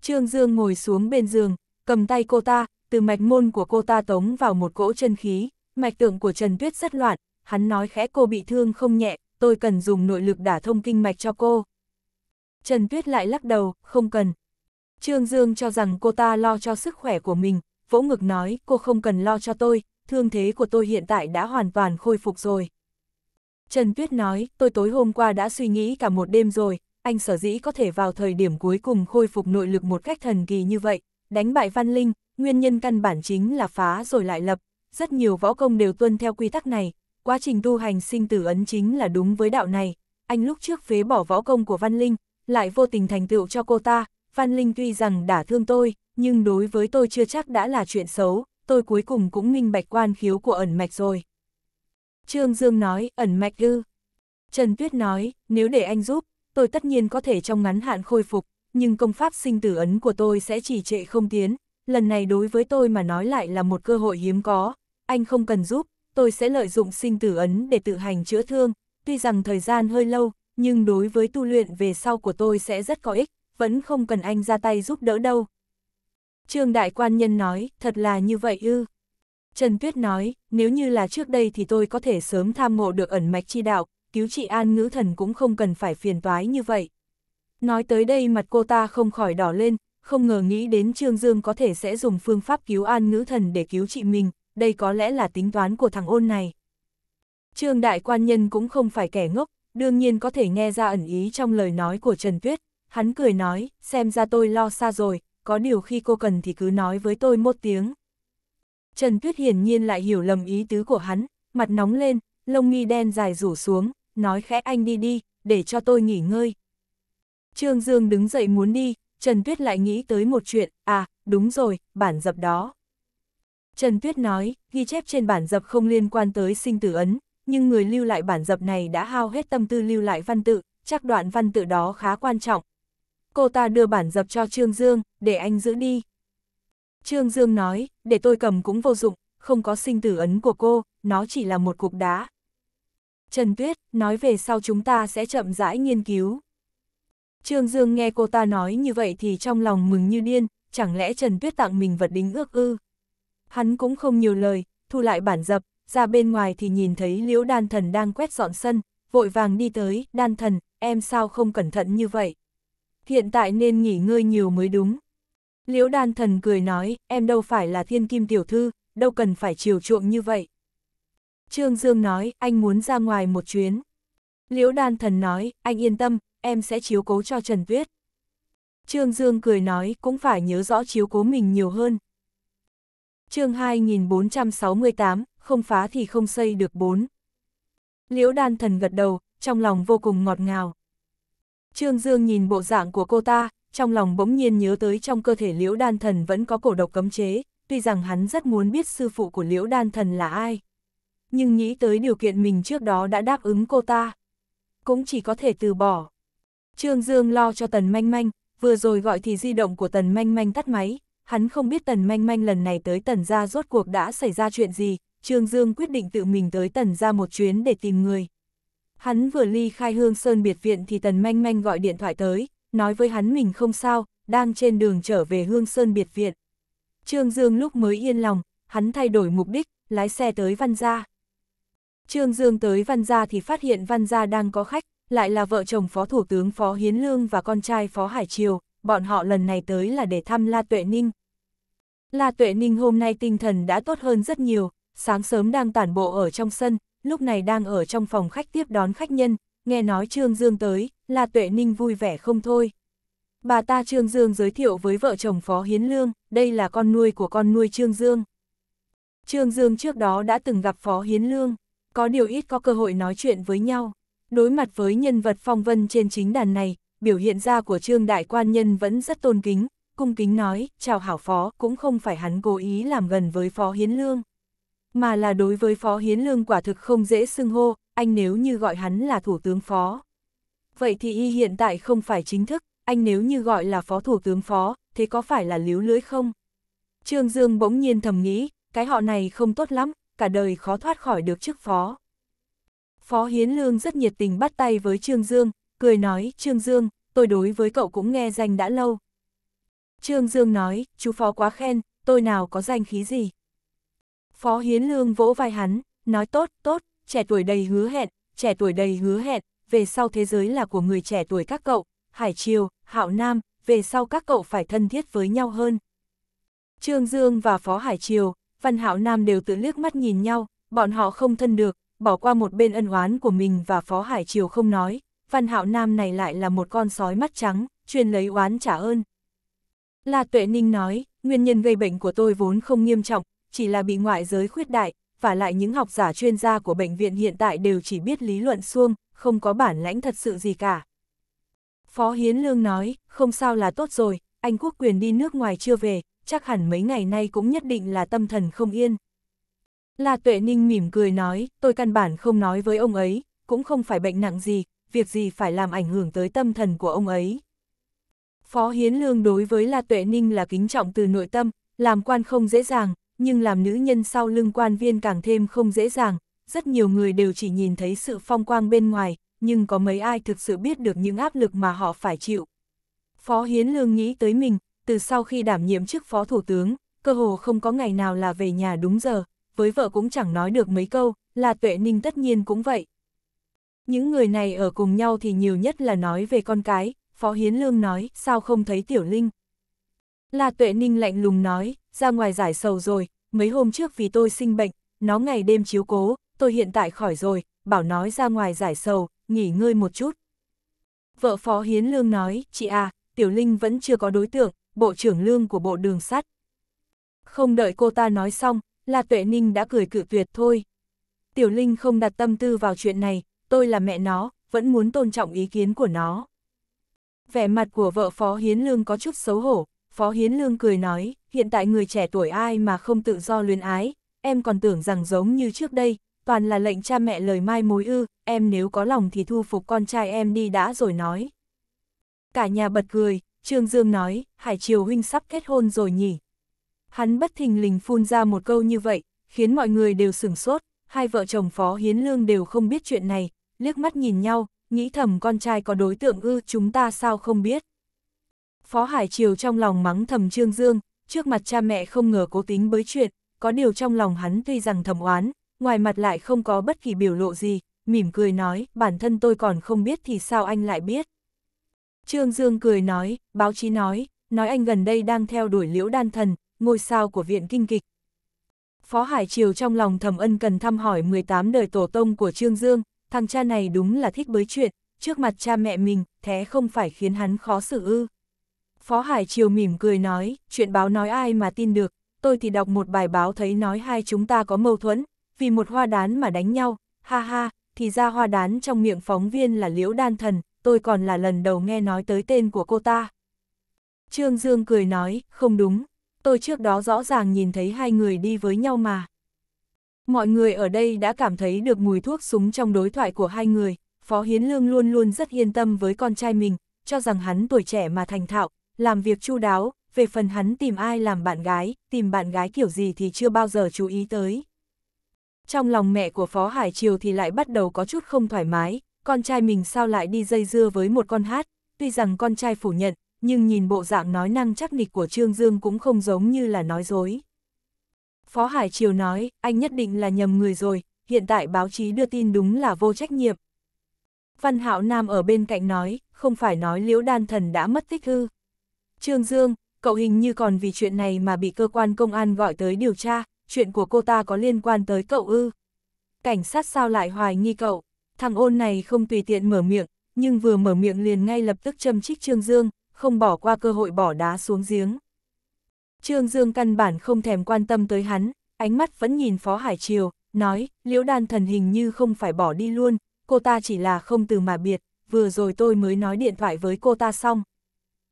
Trương Dương ngồi xuống bên giường, cầm tay cô ta, từ mạch môn của cô ta tống vào một cỗ chân khí, mạch tượng của Trần Tuyết rất loạn, hắn nói khẽ cô bị thương không nhẹ, tôi cần dùng nội lực đả thông kinh mạch cho cô. Trần Tuyết lại lắc đầu, không cần. Trương Dương cho rằng cô ta lo cho sức khỏe của mình, vỗ ngực nói cô không cần lo cho tôi, thương thế của tôi hiện tại đã hoàn toàn khôi phục rồi. Trần Tuyết nói, tôi tối hôm qua đã suy nghĩ cả một đêm rồi, anh sở dĩ có thể vào thời điểm cuối cùng khôi phục nội lực một cách thần kỳ như vậy, đánh bại Văn Linh, nguyên nhân căn bản chính là phá rồi lại lập, rất nhiều võ công đều tuân theo quy tắc này, quá trình tu hành sinh tử ấn chính là đúng với đạo này, anh lúc trước phế bỏ võ công của Văn Linh, lại vô tình thành tựu cho cô ta, Văn Linh tuy rằng đã thương tôi, nhưng đối với tôi chưa chắc đã là chuyện xấu, tôi cuối cùng cũng minh bạch quan khiếu của ẩn mạch rồi. Trương Dương nói, ẩn mạch ư. Trần Tuyết nói, nếu để anh giúp, tôi tất nhiên có thể trong ngắn hạn khôi phục, nhưng công pháp sinh tử ấn của tôi sẽ chỉ trệ không tiến, lần này đối với tôi mà nói lại là một cơ hội hiếm có, anh không cần giúp, tôi sẽ lợi dụng sinh tử ấn để tự hành chữa thương, tuy rằng thời gian hơi lâu, nhưng đối với tu luyện về sau của tôi sẽ rất có ích, vẫn không cần anh ra tay giúp đỡ đâu. Trương Đại Quan Nhân nói, thật là như vậy ư. Trần Tuyết nói, nếu như là trước đây thì tôi có thể sớm tham ngộ được ẩn mạch chi đạo, cứu trị an ngữ thần cũng không cần phải phiền toái như vậy. Nói tới đây mặt cô ta không khỏi đỏ lên, không ngờ nghĩ đến Trương Dương có thể sẽ dùng phương pháp cứu an ngữ thần để cứu trị mình, đây có lẽ là tính toán của thằng ôn này. Trương đại quan nhân cũng không phải kẻ ngốc, đương nhiên có thể nghe ra ẩn ý trong lời nói của Trần Tuyết, hắn cười nói, xem ra tôi lo xa rồi, có điều khi cô cần thì cứ nói với tôi một tiếng. Trần Tuyết hiển nhiên lại hiểu lầm ý tứ của hắn, mặt nóng lên, lông mi đen dài rủ xuống, nói khẽ anh đi đi, để cho tôi nghỉ ngơi. Trương Dương đứng dậy muốn đi, Trần Tuyết lại nghĩ tới một chuyện, à, đúng rồi, bản dập đó. Trần Tuyết nói, ghi chép trên bản dập không liên quan tới sinh tử ấn, nhưng người lưu lại bản dập này đã hao hết tâm tư lưu lại văn tự, chắc đoạn văn tự đó khá quan trọng. Cô ta đưa bản dập cho Trương Dương, để anh giữ đi. Trương Dương nói, để tôi cầm cũng vô dụng, không có sinh tử ấn của cô, nó chỉ là một cục đá. Trần Tuyết, nói về sau chúng ta sẽ chậm rãi nghiên cứu. Trương Dương nghe cô ta nói như vậy thì trong lòng mừng như điên, chẳng lẽ Trần Tuyết tặng mình vật đính ước ư? Hắn cũng không nhiều lời, thu lại bản dập, ra bên ngoài thì nhìn thấy liễu đan thần đang quét dọn sân, vội vàng đi tới, đan thần, em sao không cẩn thận như vậy? Hiện tại nên nghỉ ngơi nhiều mới đúng. Liễu đan thần cười nói, em đâu phải là thiên kim tiểu thư, đâu cần phải chiều chuộng như vậy. Trương Dương nói, anh muốn ra ngoài một chuyến. Liễu đan thần nói, anh yên tâm, em sẽ chiếu cố cho Trần Tuyết. Trương Dương cười nói, cũng phải nhớ rõ chiếu cố mình nhiều hơn chương 2468, không phá thì không xây được bốn. Liễu đan thần gật đầu, trong lòng vô cùng ngọt ngào. Trương Dương nhìn bộ dạng của cô ta, trong lòng bỗng nhiên nhớ tới trong cơ thể liễu đan thần vẫn có cổ độc cấm chế, tuy rằng hắn rất muốn biết sư phụ của liễu đan thần là ai. Nhưng nghĩ tới điều kiện mình trước đó đã đáp ứng cô ta. Cũng chỉ có thể từ bỏ. Trương Dương lo cho Tần Manh Manh, vừa rồi gọi thì di động của Tần Manh Manh tắt máy, hắn không biết tần manh manh lần này tới tần gia rốt cuộc đã xảy ra chuyện gì, Trương Dương quyết định tự mình tới tần gia một chuyến để tìm người. Hắn vừa ly khai hương sơn biệt viện thì tần manh manh gọi điện thoại tới, nói với hắn mình không sao, đang trên đường trở về hương sơn biệt viện. Trương Dương lúc mới yên lòng, hắn thay đổi mục đích, lái xe tới văn gia. Trương Dương tới văn gia thì phát hiện văn gia đang có khách, lại là vợ chồng phó thủ tướng phó Hiến Lương và con trai phó Hải Triều, bọn họ lần này tới là để thăm La Tuệ Ninh. La Tuệ Ninh hôm nay tinh thần đã tốt hơn rất nhiều, sáng sớm đang tản bộ ở trong sân, lúc này đang ở trong phòng khách tiếp đón khách nhân, nghe nói Trương Dương tới, La Tuệ Ninh vui vẻ không thôi. Bà ta Trương Dương giới thiệu với vợ chồng Phó Hiến Lương, đây là con nuôi của con nuôi Trương Dương. Trương Dương trước đó đã từng gặp Phó Hiến Lương, có điều ít có cơ hội nói chuyện với nhau. Đối mặt với nhân vật phong vân trên chính đàn này, biểu hiện ra của trương đại quan nhân vẫn rất tôn kính, cung kính nói, chào hảo phó, cũng không phải hắn cố ý làm gần với phó hiến lương. Mà là đối với phó hiến lương quả thực không dễ xưng hô, anh nếu như gọi hắn là thủ tướng phó. Vậy thì y hiện tại không phải chính thức, anh nếu như gọi là phó thủ tướng phó, thế có phải là líu lưỡi không? Trương Dương bỗng nhiên thầm nghĩ, cái họ này không tốt lắm, cả đời khó thoát khỏi được chức phó. Phó Hiến Lương rất nhiệt tình bắt tay với Trương Dương, cười nói, Trương Dương, tôi đối với cậu cũng nghe danh đã lâu. Trương Dương nói, chú phó quá khen, tôi nào có danh khí gì. Phó Hiến Lương vỗ vai hắn, nói tốt, tốt, trẻ tuổi đầy hứa hẹn, trẻ tuổi đầy hứa hẹn, về sau thế giới là của người trẻ tuổi các cậu, Hải Triều, Hạo Nam, về sau các cậu phải thân thiết với nhau hơn. Trương Dương và Phó Hải Triều, Văn Hạo Nam đều tự liếc mắt nhìn nhau, bọn họ không thân được, bỏ qua một bên ân oán của mình và Phó Hải Triều không nói, Văn Hạo Nam này lại là một con sói mắt trắng, chuyên lấy oán trả ơn. La Tuệ Ninh nói, nguyên nhân gây bệnh của tôi vốn không nghiêm trọng, chỉ là bị ngoại giới khuyết đại, và lại những học giả chuyên gia của bệnh viện hiện tại đều chỉ biết lý luận suông, không có bản lãnh thật sự gì cả. Phó Hiến Lương nói, không sao là tốt rồi, anh quốc quyền đi nước ngoài chưa về, chắc hẳn mấy ngày nay cũng nhất định là tâm thần không yên. La Tuệ Ninh mỉm cười nói, tôi căn bản không nói với ông ấy, cũng không phải bệnh nặng gì, việc gì phải làm ảnh hưởng tới tâm thần của ông ấy. Phó Hiến Lương đối với La Tuệ Ninh là kính trọng từ nội tâm, làm quan không dễ dàng, nhưng làm nữ nhân sau lưng quan viên càng thêm không dễ dàng, rất nhiều người đều chỉ nhìn thấy sự phong quang bên ngoài, nhưng có mấy ai thực sự biết được những áp lực mà họ phải chịu. Phó Hiến Lương nghĩ tới mình, từ sau khi đảm nhiệm chức Phó Thủ tướng, cơ hồ không có ngày nào là về nhà đúng giờ, với vợ cũng chẳng nói được mấy câu, là Tuệ Ninh tất nhiên cũng vậy. Những người này ở cùng nhau thì nhiều nhất là nói về con cái, Phó Hiến Lương nói, sao không thấy Tiểu Linh? La Tuệ Ninh lạnh lùng nói, ra ngoài giải sầu rồi, mấy hôm trước vì tôi sinh bệnh, nó ngày đêm chiếu cố, tôi hiện tại khỏi rồi, bảo nói ra ngoài giải sầu, nghỉ ngơi một chút. Vợ Phó Hiến Lương nói, chị à, Tiểu Linh vẫn chưa có đối tượng, bộ trưởng lương của bộ đường sắt. Không đợi cô ta nói xong, La Tuệ Ninh đã cười cự tuyệt thôi. Tiểu Linh không đặt tâm tư vào chuyện này, tôi là mẹ nó, vẫn muốn tôn trọng ý kiến của nó. Vẻ mặt của vợ Phó Hiến Lương có chút xấu hổ, Phó Hiến Lương cười nói, hiện tại người trẻ tuổi ai mà không tự do luyến ái, em còn tưởng rằng giống như trước đây, toàn là lệnh cha mẹ lời mai mối ư, em nếu có lòng thì thu phục con trai em đi đã rồi nói. Cả nhà bật cười, Trương Dương nói, Hải Triều Huynh sắp kết hôn rồi nhỉ. Hắn bất thình lình phun ra một câu như vậy, khiến mọi người đều sửng sốt, hai vợ chồng Phó Hiến Lương đều không biết chuyện này, liếc mắt nhìn nhau, nghĩ thầm con trai có đối tượng ư chúng ta sao không biết. Phó Hải Triều trong lòng mắng thầm Trương Dương, trước mặt cha mẹ không ngờ cố tính bới chuyện, có điều trong lòng hắn tuy rằng thầm oán, ngoài mặt lại không có bất kỳ biểu lộ gì, mỉm cười nói, bản thân tôi còn không biết thì sao anh lại biết. Trương Dương cười nói, báo chí nói, nói anh gần đây đang theo đuổi liễu đan thần, ngôi sao của viện kinh kịch. Phó Hải Triều trong lòng thầm ân cần thăm hỏi 18 đời tổ tông của Trương Dương, thằng cha này đúng là thích bới chuyện, trước mặt cha mẹ mình, thế không phải khiến hắn khó xử ư. Phó Hải Triều mỉm cười nói, chuyện báo nói ai mà tin được, tôi thì đọc một bài báo thấy nói hai chúng ta có mâu thuẫn, vì một hoa đán mà đánh nhau, ha ha, thì ra hoa đán trong miệng phóng viên là Liễu Đan Thần, tôi còn là lần đầu nghe nói tới tên của cô ta. Trương Dương cười nói, không đúng, tôi trước đó rõ ràng nhìn thấy hai người đi với nhau mà. Mọi người ở đây đã cảm thấy được mùi thuốc súng trong đối thoại của hai người, Phó Hiến Lương luôn luôn rất yên tâm với con trai mình, cho rằng hắn tuổi trẻ mà thành thạo, làm việc chu đáo, về phần hắn tìm ai làm bạn gái, tìm bạn gái kiểu gì thì chưa bao giờ chú ý tới. Trong lòng mẹ của Phó Hải Triều thì lại bắt đầu có chút không thoải mái, con trai mình sao lại đi dây dưa với một con hát, tuy rằng con trai phủ nhận, nhưng nhìn bộ dạng nói năng chắc nịch của Trương Dương cũng không giống như là nói dối. Phó Hải Triều nói, anh nhất định là nhầm người rồi, hiện tại báo chí đưa tin đúng là vô trách nhiệm. Văn Hạo Nam ở bên cạnh nói, không phải nói liễu đan thần đã mất tích hư. Trương Dương, cậu hình như còn vì chuyện này mà bị cơ quan công an gọi tới điều tra, chuyện của cô ta có liên quan tới cậu ư. Cảnh sát sao lại hoài nghi cậu, thằng ôn này không tùy tiện mở miệng, nhưng vừa mở miệng liền ngay lập tức châm trích Trương Dương, không bỏ qua cơ hội bỏ đá xuống giếng. Trương Dương căn bản không thèm quan tâm tới hắn, ánh mắt vẫn nhìn Phó Hải Triều, nói, liễu đan thần hình như không phải bỏ đi luôn, cô ta chỉ là không từ mà biệt, vừa rồi tôi mới nói điện thoại với cô ta xong.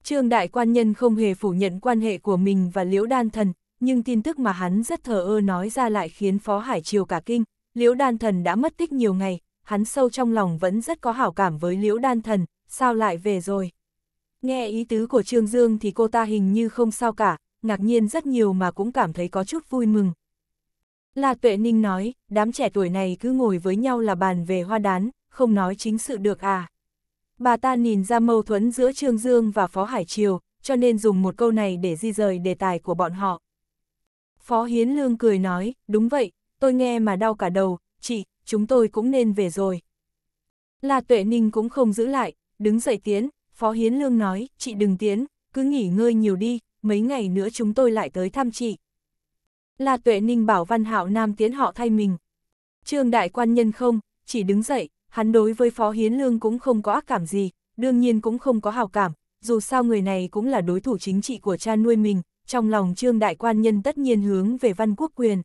Trương Đại Quan Nhân không hề phủ nhận quan hệ của mình và liễu đan thần, nhưng tin tức mà hắn rất thờ ơ nói ra lại khiến Phó Hải Triều cả kinh, liễu đan thần đã mất tích nhiều ngày, hắn sâu trong lòng vẫn rất có hảo cảm với liễu đan thần, sao lại về rồi. Nghe ý tứ của Trương Dương thì cô ta hình như không sao cả, ngạc nhiên rất nhiều mà cũng cảm thấy có chút vui mừng. La Tuệ Ninh nói, đám trẻ tuổi này cứ ngồi với nhau là bàn về hoa đán, không nói chính sự được à. Bà ta nhìn ra mâu thuẫn giữa Trương Dương và Phó Hải Triều, cho nên dùng một câu này để di rời đề tài của bọn họ. Phó Hiến Lương cười nói, đúng vậy, tôi nghe mà đau cả đầu, chị, chúng tôi cũng nên về rồi. La Tuệ Ninh cũng không giữ lại, đứng dậy tiến, Phó Hiến Lương nói, chị đừng tiến, cứ nghỉ ngơi nhiều đi, mấy ngày nữa chúng tôi lại tới thăm chị. La Tuệ Ninh bảo Văn Hạo Nam tiến họ thay mình. Trương Đại Quan Nhân không, chỉ đứng dậy, hắn đối với Phó Hiến Lương cũng không có ác cảm gì, đương nhiên cũng không có hào cảm, dù sao người này cũng là đối thủ chính trị của cha nuôi mình, trong lòng Trương Đại Quan Nhân tất nhiên hướng về Văn Quốc Quyền.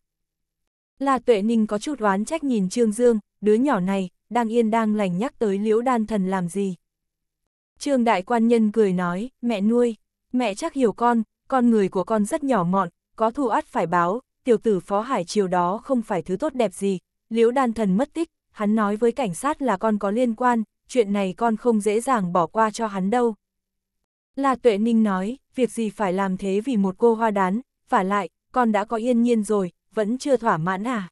La Tuệ Ninh có chút oán trách nhìn Trương Dương, đứa nhỏ này, đang yên đang lành nhắc tới Liễu Đan Thần làm gì. Trương Đại Quan Nhân cười nói, mẹ nuôi, Mẹ chắc hiểu con, con người của con rất nhỏ mọn, có thù át phải báo, tiểu tử phó hải chiều đó không phải thứ tốt đẹp gì. Liễu đan thần mất tích, hắn nói với cảnh sát là con có liên quan, chuyện này con không dễ dàng bỏ qua cho hắn đâu. Là tuệ ninh nói, việc gì phải làm thế vì một cô hoa đán, vả lại, con đã có yên nhiên rồi, vẫn chưa thỏa mãn à.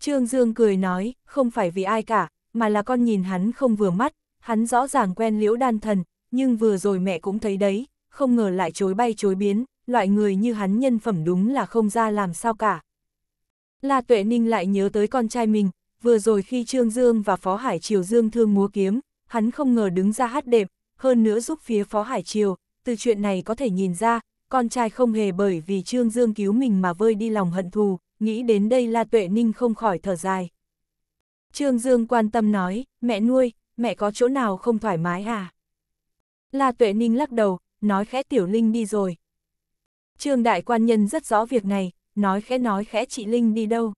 Trương Dương cười nói, không phải vì ai cả, mà là con nhìn hắn không vừa mắt, hắn rõ ràng quen liễu đan thần, nhưng vừa rồi mẹ cũng thấy đấy, không ngờ lại chối bay chối biến, loại người như hắn nhân phẩm đúng là không ra làm sao cả. La Tuệ Ninh lại nhớ tới con trai mình, vừa rồi khi Trương Dương và Phó Hải Triều Dương thương múa kiếm, hắn không ngờ đứng ra hát đệm, hơn nữa giúp phía Phó Hải Triều, từ chuyện này có thể nhìn ra, con trai không hề bởi vì Trương Dương cứu mình mà vơi đi lòng hận thù, nghĩ đến đây La Tuệ Ninh không khỏi thở dài. Trương Dương quan tâm nói, mẹ nuôi, mẹ có chỗ nào không thoải mái à? La Tuệ Ninh lắc đầu, nói khẽ tiểu Linh đi rồi. Trương đại quan nhân rất rõ việc này, nói khẽ nói khẽ chị Linh đi đâu.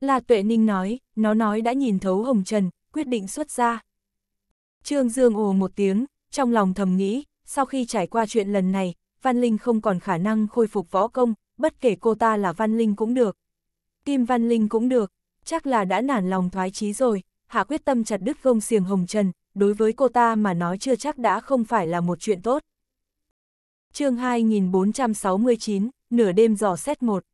Là tuệ ninh nói, nó nói đã nhìn thấu hồng trần, quyết định xuất ra. Trương Dương ồ một tiếng, trong lòng thầm nghĩ, sau khi trải qua chuyện lần này, Văn Linh không còn khả năng khôi phục võ công, bất kể cô ta là Văn Linh cũng được. Kim Văn Linh cũng được, chắc là đã nản lòng thoái chí rồi, hạ quyết tâm chặt đứt gông xiềng hồng trần, đối với cô ta mà nói chưa chắc đã không phải là một chuyện tốt chương 2469, nửa đêm dò xét một.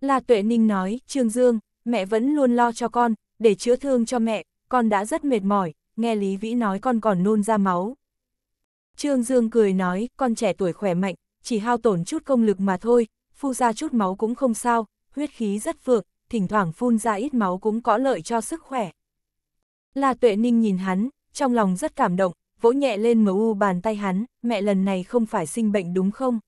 Là Tuệ Ninh nói, Trương Dương, mẹ vẫn luôn lo cho con, để chữa thương cho mẹ, con đã rất mệt mỏi, nghe Lý Vĩ nói con còn nôn ra máu. Trương Dương cười nói, con trẻ tuổi khỏe mạnh, chỉ hao tổn chút công lực mà thôi, phu ra chút máu cũng không sao, huyết khí rất vượng, thỉnh thoảng phun ra ít máu cũng có lợi cho sức khỏe. Là Tuệ Ninh nhìn hắn, trong lòng rất cảm động, vỗ nhẹ lên MU bàn tay hắn, mẹ lần này không phải sinh bệnh đúng không?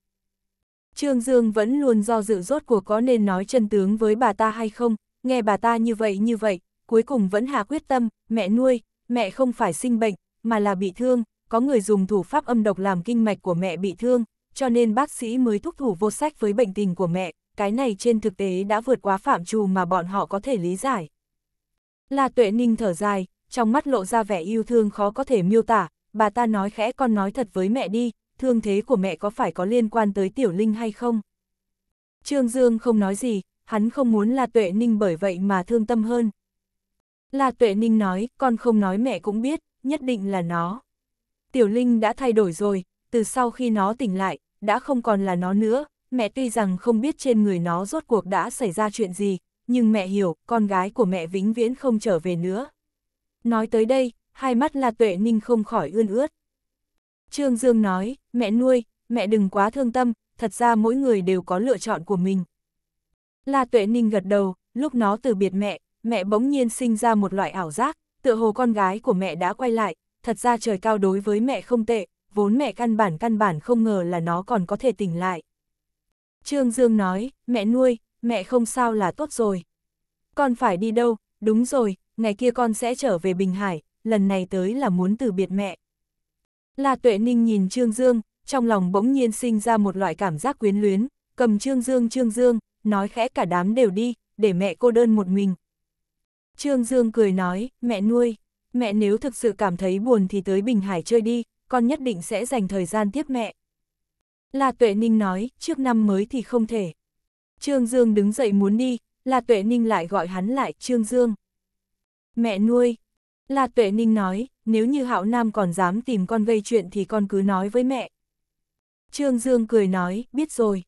Trương Dương vẫn luôn do dự rốt cuộc có nên nói chân tướng với bà ta hay không, nghe bà ta như vậy như vậy, cuối cùng vẫn hạ quyết tâm, mẹ nuôi, mẹ không phải sinh bệnh, mà là bị thương, có người dùng thủ pháp âm độc làm kinh mạch của mẹ bị thương, cho nên bác sĩ mới thúc thủ vô sách với bệnh tình của mẹ, cái này trên thực tế đã vượt quá phạm trù mà bọn họ có thể lý giải. là Tuệ Ninh thở dài, trong mắt lộ ra vẻ yêu thương khó có thể miêu tả, bà ta nói khẽ con nói thật với mẹ đi, thương thế của mẹ có phải có liên quan tới Tiểu Linh hay không? Trương Dương không nói gì, hắn không muốn La Tuệ Ninh bởi vậy mà thương tâm hơn. La Tuệ Ninh nói, con không nói mẹ cũng biết, nhất định là nó. Tiểu Linh đã thay đổi rồi, từ sau khi nó tỉnh lại, đã không còn là nó nữa, mẹ tuy rằng không biết trên người nó rốt cuộc đã xảy ra chuyện gì, nhưng mẹ hiểu, con gái của mẹ vĩnh viễn không trở về nữa. Nói tới đây, hai mắt La Tuệ Ninh không khỏi ươn ướt. Trương Dương nói, mẹ nuôi, mẹ đừng quá thương tâm, thật ra mỗi người đều có lựa chọn của mình. La Tuệ Ninh gật đầu, lúc nó từ biệt mẹ, mẹ bỗng nhiên sinh ra một loại ảo giác, tựa hồ con gái của mẹ đã quay lại, thật ra trời cao đối với mẹ không tệ, vốn mẹ căn bản căn bản không ngờ là nó còn có thể tỉnh lại. Trương Dương nói, mẹ nuôi, mẹ không sao là tốt rồi. Con phải đi đâu, đúng rồi, ngày kia con sẽ trở về Bình Hải, lần này tới là muốn từ biệt mẹ. La Tuệ Ninh nhìn Trương Dương, trong lòng bỗng nhiên sinh ra một loại cảm giác quyến luyến, cầm Trương Dương Trương Dương, nói khẽ cả đám đều đi, để mẹ cô đơn một mình. Trương Dương cười nói, mẹ nuôi, mẹ nếu thực sự cảm thấy buồn thì tới Bình Hải chơi đi, con nhất định sẽ dành thời gian tiếp mẹ. La Tuệ Ninh nói, trước năm mới thì không thể. Trương Dương đứng dậy muốn đi, La Tuệ Ninh lại gọi hắn lại, Trương Dương. Mẹ nuôi, La Tuệ Ninh nói, nếu như Hạo Nam còn dám tìm con gây chuyện thì con cứ nói với mẹ. Trương Dương cười nói, biết rồi.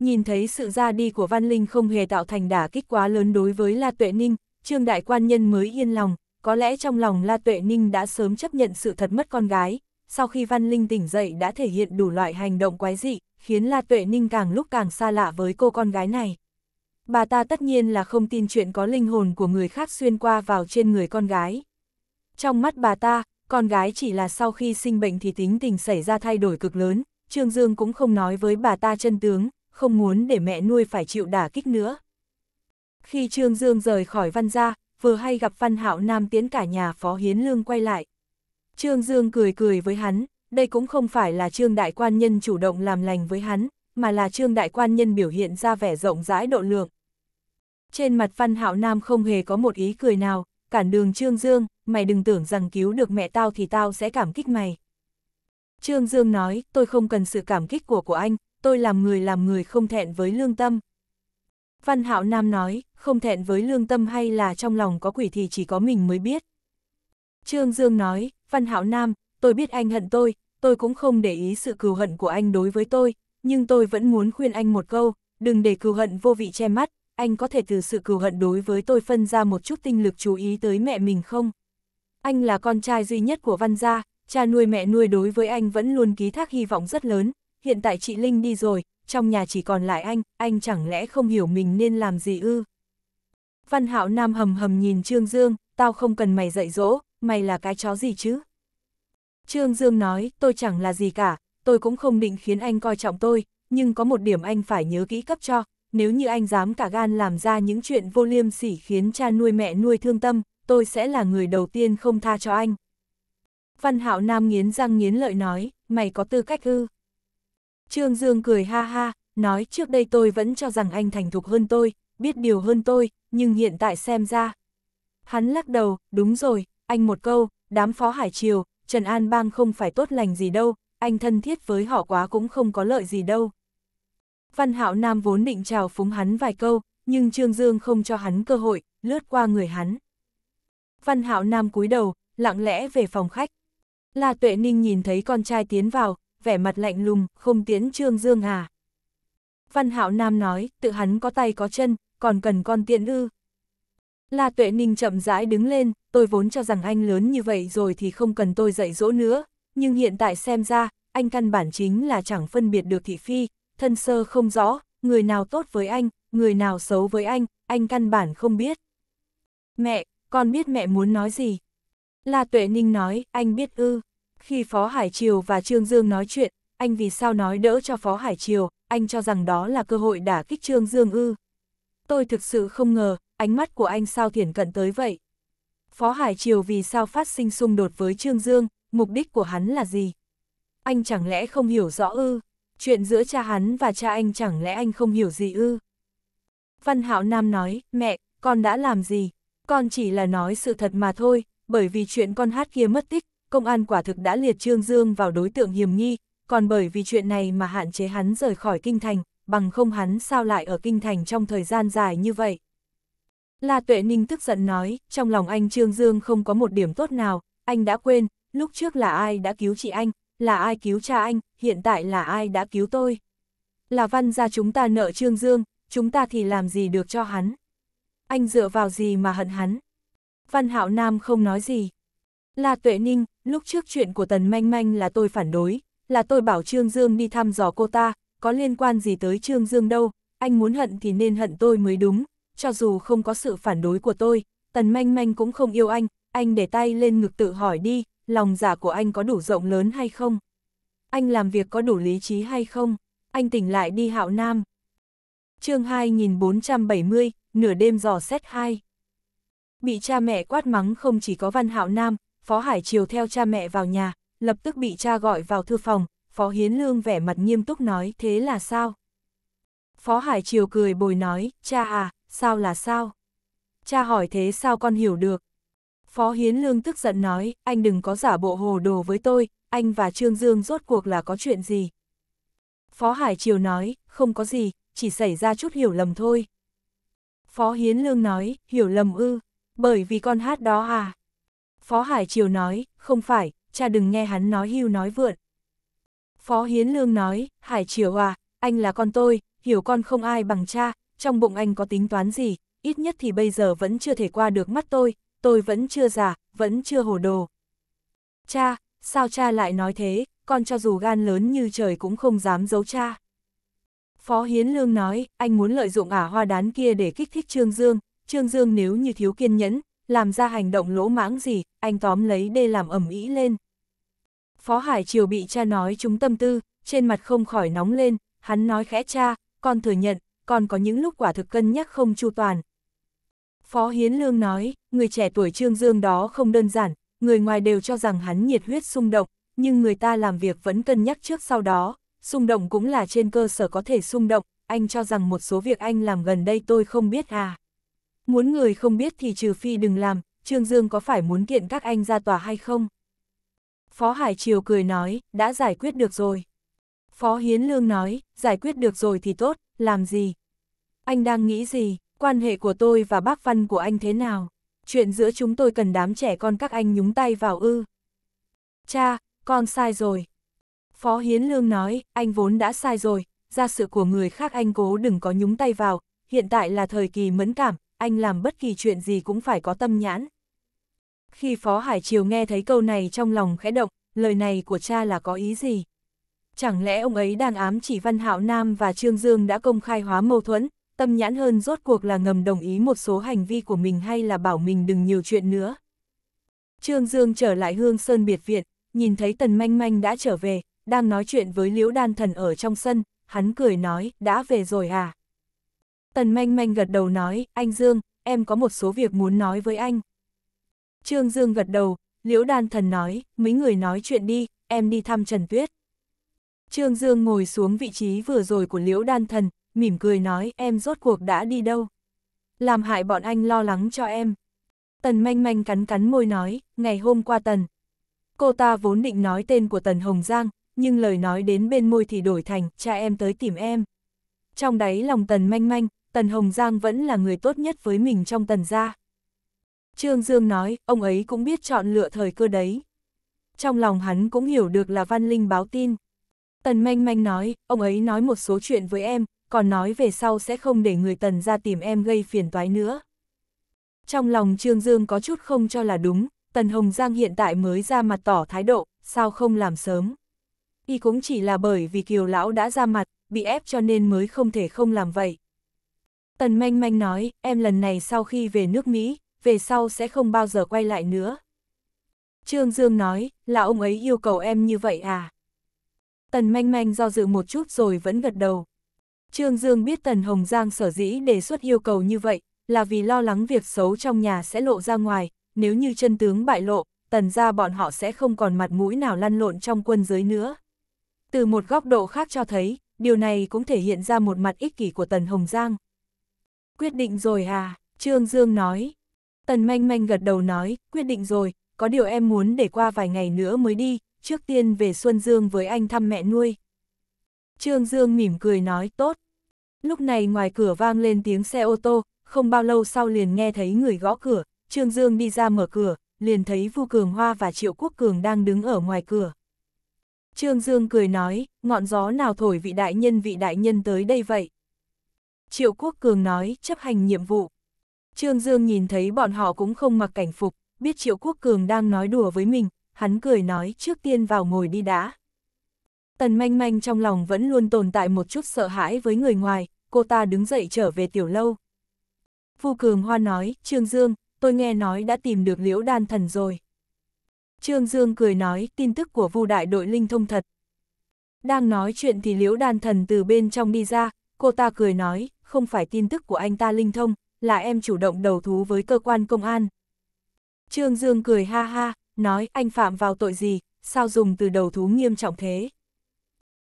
Nhìn thấy sự ra đi của Văn Linh không hề tạo thành đả kích quá lớn đối với La Tuệ Ninh, Trương Đại Quan Nhân mới yên lòng, có lẽ trong lòng La Tuệ Ninh đã sớm chấp nhận sự thật mất con gái. Sau khi Văn Linh tỉnh dậy đã thể hiện đủ loại hành động quái dị, khiến La Tuệ Ninh càng lúc càng xa lạ với cô con gái này. Bà ta tất nhiên là không tin chuyện có linh hồn của người khác xuyên qua vào trên người con gái. Trong mắt bà ta, con gái chỉ là sau khi sinh bệnh thì tính tình xảy ra thay đổi cực lớn, Trương Dương cũng không nói với bà ta chân tướng, không muốn để mẹ nuôi phải chịu đả kích nữa. Khi Trương Dương rời khỏi văn gia, vừa hay gặp Văn Hạo Nam tiến cả nhà Phó Hiến Lương quay lại. Trương Dương cười cười với hắn, đây cũng không phải là Trương Đại Quan Nhân chủ động làm lành với hắn, mà là Trương Đại Quan Nhân biểu hiện ra vẻ rộng rãi độ lượng. Trên mặt Văn Hạo Nam không hề có một ý cười nào, cản đường Trương Dương, mày đừng tưởng rằng cứu được mẹ tao thì tao sẽ cảm kích mày. Trương Dương nói, tôi không cần sự cảm kích của của anh, tôi làm người làm người không thẹn với lương tâm. Văn Hạo Nam nói, không thẹn với lương tâm hay là trong lòng có quỷ thì chỉ có mình mới biết. Trương Dương nói, Văn Hạo Nam, tôi biết anh hận tôi, tôi cũng không để ý sự cừu hận của anh đối với tôi, nhưng tôi vẫn muốn khuyên anh một câu, đừng để cừu hận vô vị che mắt, anh có thể từ sự cừu hận đối với tôi phân ra một chút tinh lực chú ý tới mẹ mình không? Anh là con trai duy nhất của Văn Gia, cha nuôi mẹ nuôi đối với anh vẫn luôn ký thác hy vọng rất lớn, hiện tại chị Linh đi rồi, trong nhà chỉ còn lại anh, anh chẳng lẽ không hiểu mình nên làm gì ư? Văn Hạo Nam hầm hầm nhìn Trương Dương, tao không cần mày dạy dỗ, mày là cái chó gì chứ? Trương Dương nói, tôi chẳng là gì cả, tôi cũng không định khiến anh coi trọng tôi, nhưng có một điểm anh phải nhớ kỹ cấp cho, nếu như anh dám cả gan làm ra những chuyện vô liêm sỉ khiến cha nuôi mẹ nuôi thương tâm, tôi sẽ là người đầu tiên không tha cho anh. Văn Hạo Nam nghiến răng nghiến lợi nói, mày có tư cách ư? Trương Dương cười ha ha, nói trước đây tôi vẫn cho rằng anh thành thục hơn tôi, biết điều hơn tôi, nhưng hiện tại xem ra. Hắn lắc đầu, đúng rồi, anh một câu, đám phó hải triều, Trần An Bang không phải tốt lành gì đâu, anh thân thiết với họ quá cũng không có lợi gì đâu. Văn Hạo Nam vốn định chào phúng hắn vài câu, nhưng Trương Dương không cho hắn cơ hội, lướt qua người hắn. Văn Hạo Nam cúi đầu, lặng lẽ về phòng khách. La Tuệ Ninh nhìn thấy con trai tiến vào, vẻ mặt lạnh lùng, không tiến Trương Dương hà. Văn Hạo Nam nói, tự hắn có tay có chân, còn cần con tiện ư. La Tuệ Ninh chậm rãi đứng lên, tôi vốn cho rằng anh lớn như vậy rồi thì không cần tôi dạy dỗ nữa, nhưng hiện tại xem ra, anh căn bản chính là chẳng phân biệt được thị phi, thân sơ không rõ, người nào tốt với anh, người nào xấu với anh, anh căn bản không biết. Mẹ, con biết mẹ muốn nói gì. La Tuệ Ninh nói, anh biết ư. Khi Phó Hải Triều và Trương Dương nói chuyện, anh vì sao nói đỡ cho Phó Hải Triều, anh cho rằng đó là cơ hội đả kích Trương Dương ư. Tôi thực sự không ngờ, ánh mắt của anh sao thiển cận tới vậy. Phó Hải Triều vì sao phát sinh xung đột với Trương Dương, mục đích của hắn là gì? Anh chẳng lẽ không hiểu rõ ư? Chuyện giữa cha hắn và cha anh chẳng lẽ anh không hiểu gì ư? Văn Hạo Nam nói, mẹ, con đã làm gì, con chỉ là nói sự thật mà thôi, bởi vì chuyện con hát kia mất tích, công an quả thực đã liệt Trương Dương vào đối tượng hiểm nghi, còn bởi vì chuyện này mà hạn chế hắn rời khỏi kinh thành, bằng không hắn sao lại ở kinh thành trong thời gian dài như vậy. La Tuệ Ninh tức giận nói, trong lòng anh Trương Dương không có một điểm tốt nào, anh đã quên, lúc trước là ai đã cứu chị anh, là ai cứu cha anh, hiện tại là ai đã cứu tôi. Là văn ra chúng ta nợ Trương Dương, chúng ta thì làm gì được cho hắn anh dựa vào gì mà hận hắn? Văn Hạo Nam không nói gì. Là Tuệ Ninh, lúc trước chuyện của Tần Manh Manh là tôi phản đối, là tôi bảo Trương Dương đi thăm dò cô ta, có liên quan gì tới Trương Dương đâu, anh muốn hận thì nên hận tôi mới đúng, cho dù không có sự phản đối của tôi, Tần Manh Manh cũng không yêu anh, anh để tay lên ngực tự hỏi đi, lòng giả dạ của anh có đủ rộng lớn hay không? Anh làm việc có đủ lý trí hay không? Anh tỉnh lại đi Hạo Nam chương 2470, nửa đêm dò xét hai Bị cha mẹ quát mắng không chỉ có Văn Hạo Nam, Phó Hải Triều theo cha mẹ vào nhà, lập tức bị cha gọi vào thư phòng, Phó Hiến Lương vẻ mặt nghiêm túc nói thế là sao? Phó Hải Triều cười bồi nói, cha à, sao là sao? Cha hỏi thế sao con hiểu được? Phó Hiến Lương tức giận nói, anh đừng có giả bộ hồ đồ với tôi, anh và Trương Dương rốt cuộc là có chuyện gì? Phó Hải Triều nói, không có gì, chỉ xảy ra chút hiểu lầm thôi. Phó Hiến Lương nói, hiểu lầm ư, bởi vì con hát đó à. Phó Hải Triều nói, không phải, cha đừng nghe hắn nói hưu nói vượn. Phó Hiến Lương nói, Hải Triều à, anh là con tôi, hiểu con không ai bằng cha, trong bụng anh có tính toán gì, ít nhất thì bây giờ vẫn chưa thể qua được mắt tôi, tôi vẫn chưa già, vẫn chưa hồ đồ. Cha, sao cha lại nói thế, con cho dù gan lớn như trời cũng không dám giấu cha. Phó Hiến Lương nói, anh muốn lợi dụng ả hoa đán kia để kích thích Trương Dương, Trương Dương nếu như thiếu kiên nhẫn, làm ra hành động lỗ mãng gì, anh tóm lấy đê làm ẩm ý lên. Phó Hải Triều bị cha nói chúng tâm tư, trên mặt không khỏi nóng lên, hắn nói khẽ cha, con thừa nhận, con có những lúc quả thực cân nhắc không chu toàn. Phó Hiến Lương nói, người trẻ tuổi Trương Dương đó không đơn giản, người ngoài đều cho rằng hắn nhiệt huyết xung động, nhưng người ta làm việc vẫn cân nhắc trước sau đó, xung động cũng là trên cơ sở có thể xung động, anh cho rằng một số việc anh làm gần đây tôi không biết à. Muốn người không biết thì trừ phi đừng làm, Trương Dương có phải muốn kiện các anh ra tòa hay không? Phó Hải Triều cười nói, đã giải quyết được rồi. Phó Hiến Lương nói, giải quyết được rồi thì tốt, làm gì? Anh đang nghĩ gì, quan hệ của tôi và bác Văn của anh thế nào? Chuyện giữa chúng tôi cần đám trẻ con các anh nhúng tay vào ư? Cha, con sai rồi, Phó Hiến Lương nói, anh vốn đã sai rồi, ra sự của người khác anh cố đừng có nhúng tay vào, hiện tại là thời kỳ mẫn cảm, anh làm bất kỳ chuyện gì cũng phải có tâm nhãn. Khi Phó Hải Triều nghe thấy câu này trong lòng khẽ động, lời này của cha là có ý gì? Chẳng lẽ ông ấy đang ám chỉ Văn Hạo Nam và Trương Dương đã công khai hóa mâu thuẫn, tâm nhãn hơn rốt cuộc là ngầm đồng ý một số hành vi của mình hay là bảo mình đừng nhiều chuyện nữa? Trương Dương trở lại Hương Sơn biệt viện, nhìn thấy Tần Manh Manh đã trở về, đang nói chuyện với Liễu Đan Thần ở trong sân, hắn cười nói, đã về rồi à? Tần manh manh gật đầu nói, anh Dương, em có một số việc muốn nói với anh. Trương Dương gật đầu, Liễu Đan Thần nói, mấy người nói chuyện đi, em đi thăm Trần Tuyết. Trương Dương ngồi xuống vị trí vừa rồi của Liễu Đan Thần, mỉm cười nói, em rốt cuộc đã đi đâu? Làm hại bọn anh lo lắng cho em. Tần manh manh cắn cắn môi nói, ngày hôm qua Tần. Cô ta vốn định nói tên của Tần Hồng Giang, nhưng lời nói đến bên môi thì đổi thành, cha em tới tìm em. Trong đáy lòng Tần manh manh, Tần Hồng Giang vẫn là người tốt nhất với mình trong Tần gia. Trương Dương nói, ông ấy cũng biết chọn lựa thời cơ đấy. Trong lòng hắn cũng hiểu được là Văn Linh báo tin. Tần manh manh nói, ông ấy nói một số chuyện với em, còn nói về sau sẽ không để người Tần ra tìm em gây phiền toái nữa. Trong lòng Trương Dương có chút không cho là đúng, Tần Hồng Giang hiện tại mới ra mặt tỏ thái độ, sao không làm sớm y cũng chỉ là bởi vì kiều lão đã ra mặt, bị ép cho nên mới không thể không làm vậy. Tần manh manh nói, em lần này sau khi về nước Mỹ, về sau sẽ không bao giờ quay lại nữa. Trương Dương nói, là ông ấy yêu cầu em như vậy à? Tần manh manh do dự một chút rồi vẫn gật đầu. Trương Dương biết Tần Hồng Giang sở dĩ đề xuất yêu cầu như vậy, là vì lo lắng việc xấu trong nhà sẽ lộ ra ngoài, nếu như chân tướng bại lộ, Tần ra bọn họ sẽ không còn mặt mũi nào lăn lộn trong quân giới nữa. Từ một góc độ khác cho thấy, điều này cũng thể hiện ra một mặt ích kỷ của Tần Hồng Giang. Quyết định rồi à, Trương Dương nói. Tần Manh Manh gật đầu nói, quyết định rồi, có điều em muốn để qua vài ngày nữa mới đi, trước tiên về Xuân Dương với anh thăm mẹ nuôi. Trương Dương mỉm cười nói tốt. Lúc này ngoài cửa vang lên tiếng xe ô tô, không bao lâu sau liền nghe thấy người gõ cửa, Trương Dương đi ra mở cửa, liền thấy Vu Cường Hoa và Triệu Quốc Cường đang đứng ở ngoài cửa. Trương Dương cười nói, ngọn gió nào thổi vị đại nhân vị đại nhân tới đây vậy? Triệu Quốc Cường nói, chấp hành nhiệm vụ. Trương Dương nhìn thấy bọn họ cũng không mặc cảnh phục, biết Triệu Quốc Cường đang nói đùa với mình, hắn cười nói trước tiên vào ngồi đi đã. Tần manh manh trong lòng vẫn luôn tồn tại một chút sợ hãi với người ngoài, cô ta đứng dậy trở về tiểu lâu. Vu Cường Hoa nói, Trương Dương, tôi nghe nói đã tìm được liễu đan thần rồi. Trương Dương cười nói, tin tức của vu đại đội linh thông thật. Đang nói chuyện thì liễu đàn thần từ bên trong đi ra, cô ta cười nói, không phải tin tức của anh ta linh thông, là em chủ động đầu thú với cơ quan công an. Trương Dương cười ha ha, nói anh phạm vào tội gì, sao dùng từ đầu thú nghiêm trọng thế.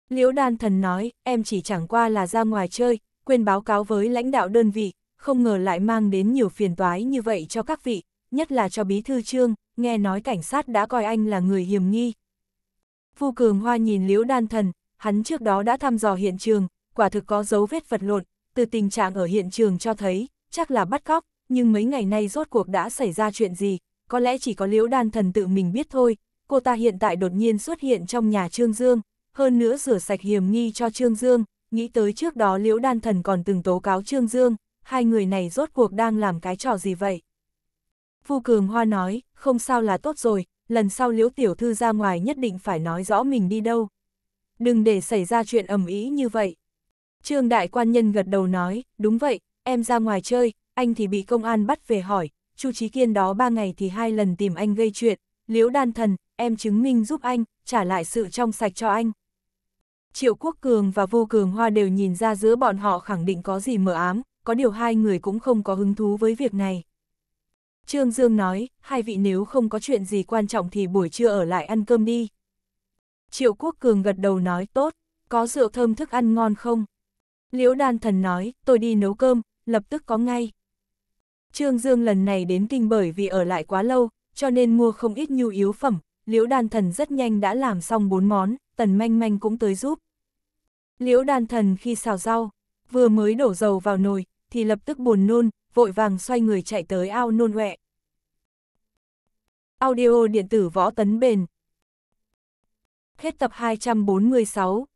Liễu đan thần nói, em chỉ chẳng qua là ra ngoài chơi, quên báo cáo với lãnh đạo đơn vị, không ngờ lại mang đến nhiều phiền toái như vậy cho các vị, nhất là cho bí thư trương, nghe nói cảnh sát đã coi anh là người hiểm nghi. Vu Cường Hoa nhìn Liễu Đan Thần, hắn trước đó đã thăm dò hiện trường, quả thực có dấu vết vật lộn, từ tình trạng ở hiện trường cho thấy, chắc là bắt cóc, nhưng mấy ngày nay rốt cuộc đã xảy ra chuyện gì, có lẽ chỉ có Liễu Đan Thần tự mình biết thôi, cô ta hiện tại đột nhiên xuất hiện trong nhà Trương Dương, hơn nữa rửa sạch hiểm nghi cho Trương Dương, nghĩ tới trước đó Liễu Đan Thần còn từng tố cáo Trương Dương, hai người này rốt cuộc đang làm cái trò gì vậy? Vu Cường Hoa nói, không sao là tốt rồi, lần sau liễu tiểu thư ra ngoài nhất định phải nói rõ mình đi đâu. Đừng để xảy ra chuyện ầm ý như vậy. Trương đại quan nhân gật đầu nói, đúng vậy, em ra ngoài chơi, anh thì bị công an bắt về hỏi, Chu Chí Kiên đó ba ngày thì hai lần tìm anh gây chuyện, liễu đan thần, em chứng minh giúp anh, trả lại sự trong sạch cho anh. Triệu Quốc Cường và Vô Cường Hoa đều nhìn ra giữa bọn họ khẳng định có gì mở ám, có điều hai người cũng không có hứng thú với việc này. Trương Dương nói, hai vị nếu không có chuyện gì quan trọng thì buổi trưa ở lại ăn cơm đi. Triệu Quốc Cường gật đầu nói tốt, có rượu thơm thức ăn ngon không? Liễu đan thần nói, tôi đi nấu cơm, lập tức có ngay. Trương Dương lần này đến kinh bởi vì ở lại quá lâu, cho nên mua không ít nhu yếu phẩm, Liễu đan thần rất nhanh đã làm xong bốn món, tần manh manh cũng tới giúp. Liễu đan thần khi xào rau, vừa mới đổ dầu vào nồi, thì lập tức buồn nôn, vội vàng xoay người chạy tới ao nôn huệ. Audio điện tử võ tấn bền. Hết tập 246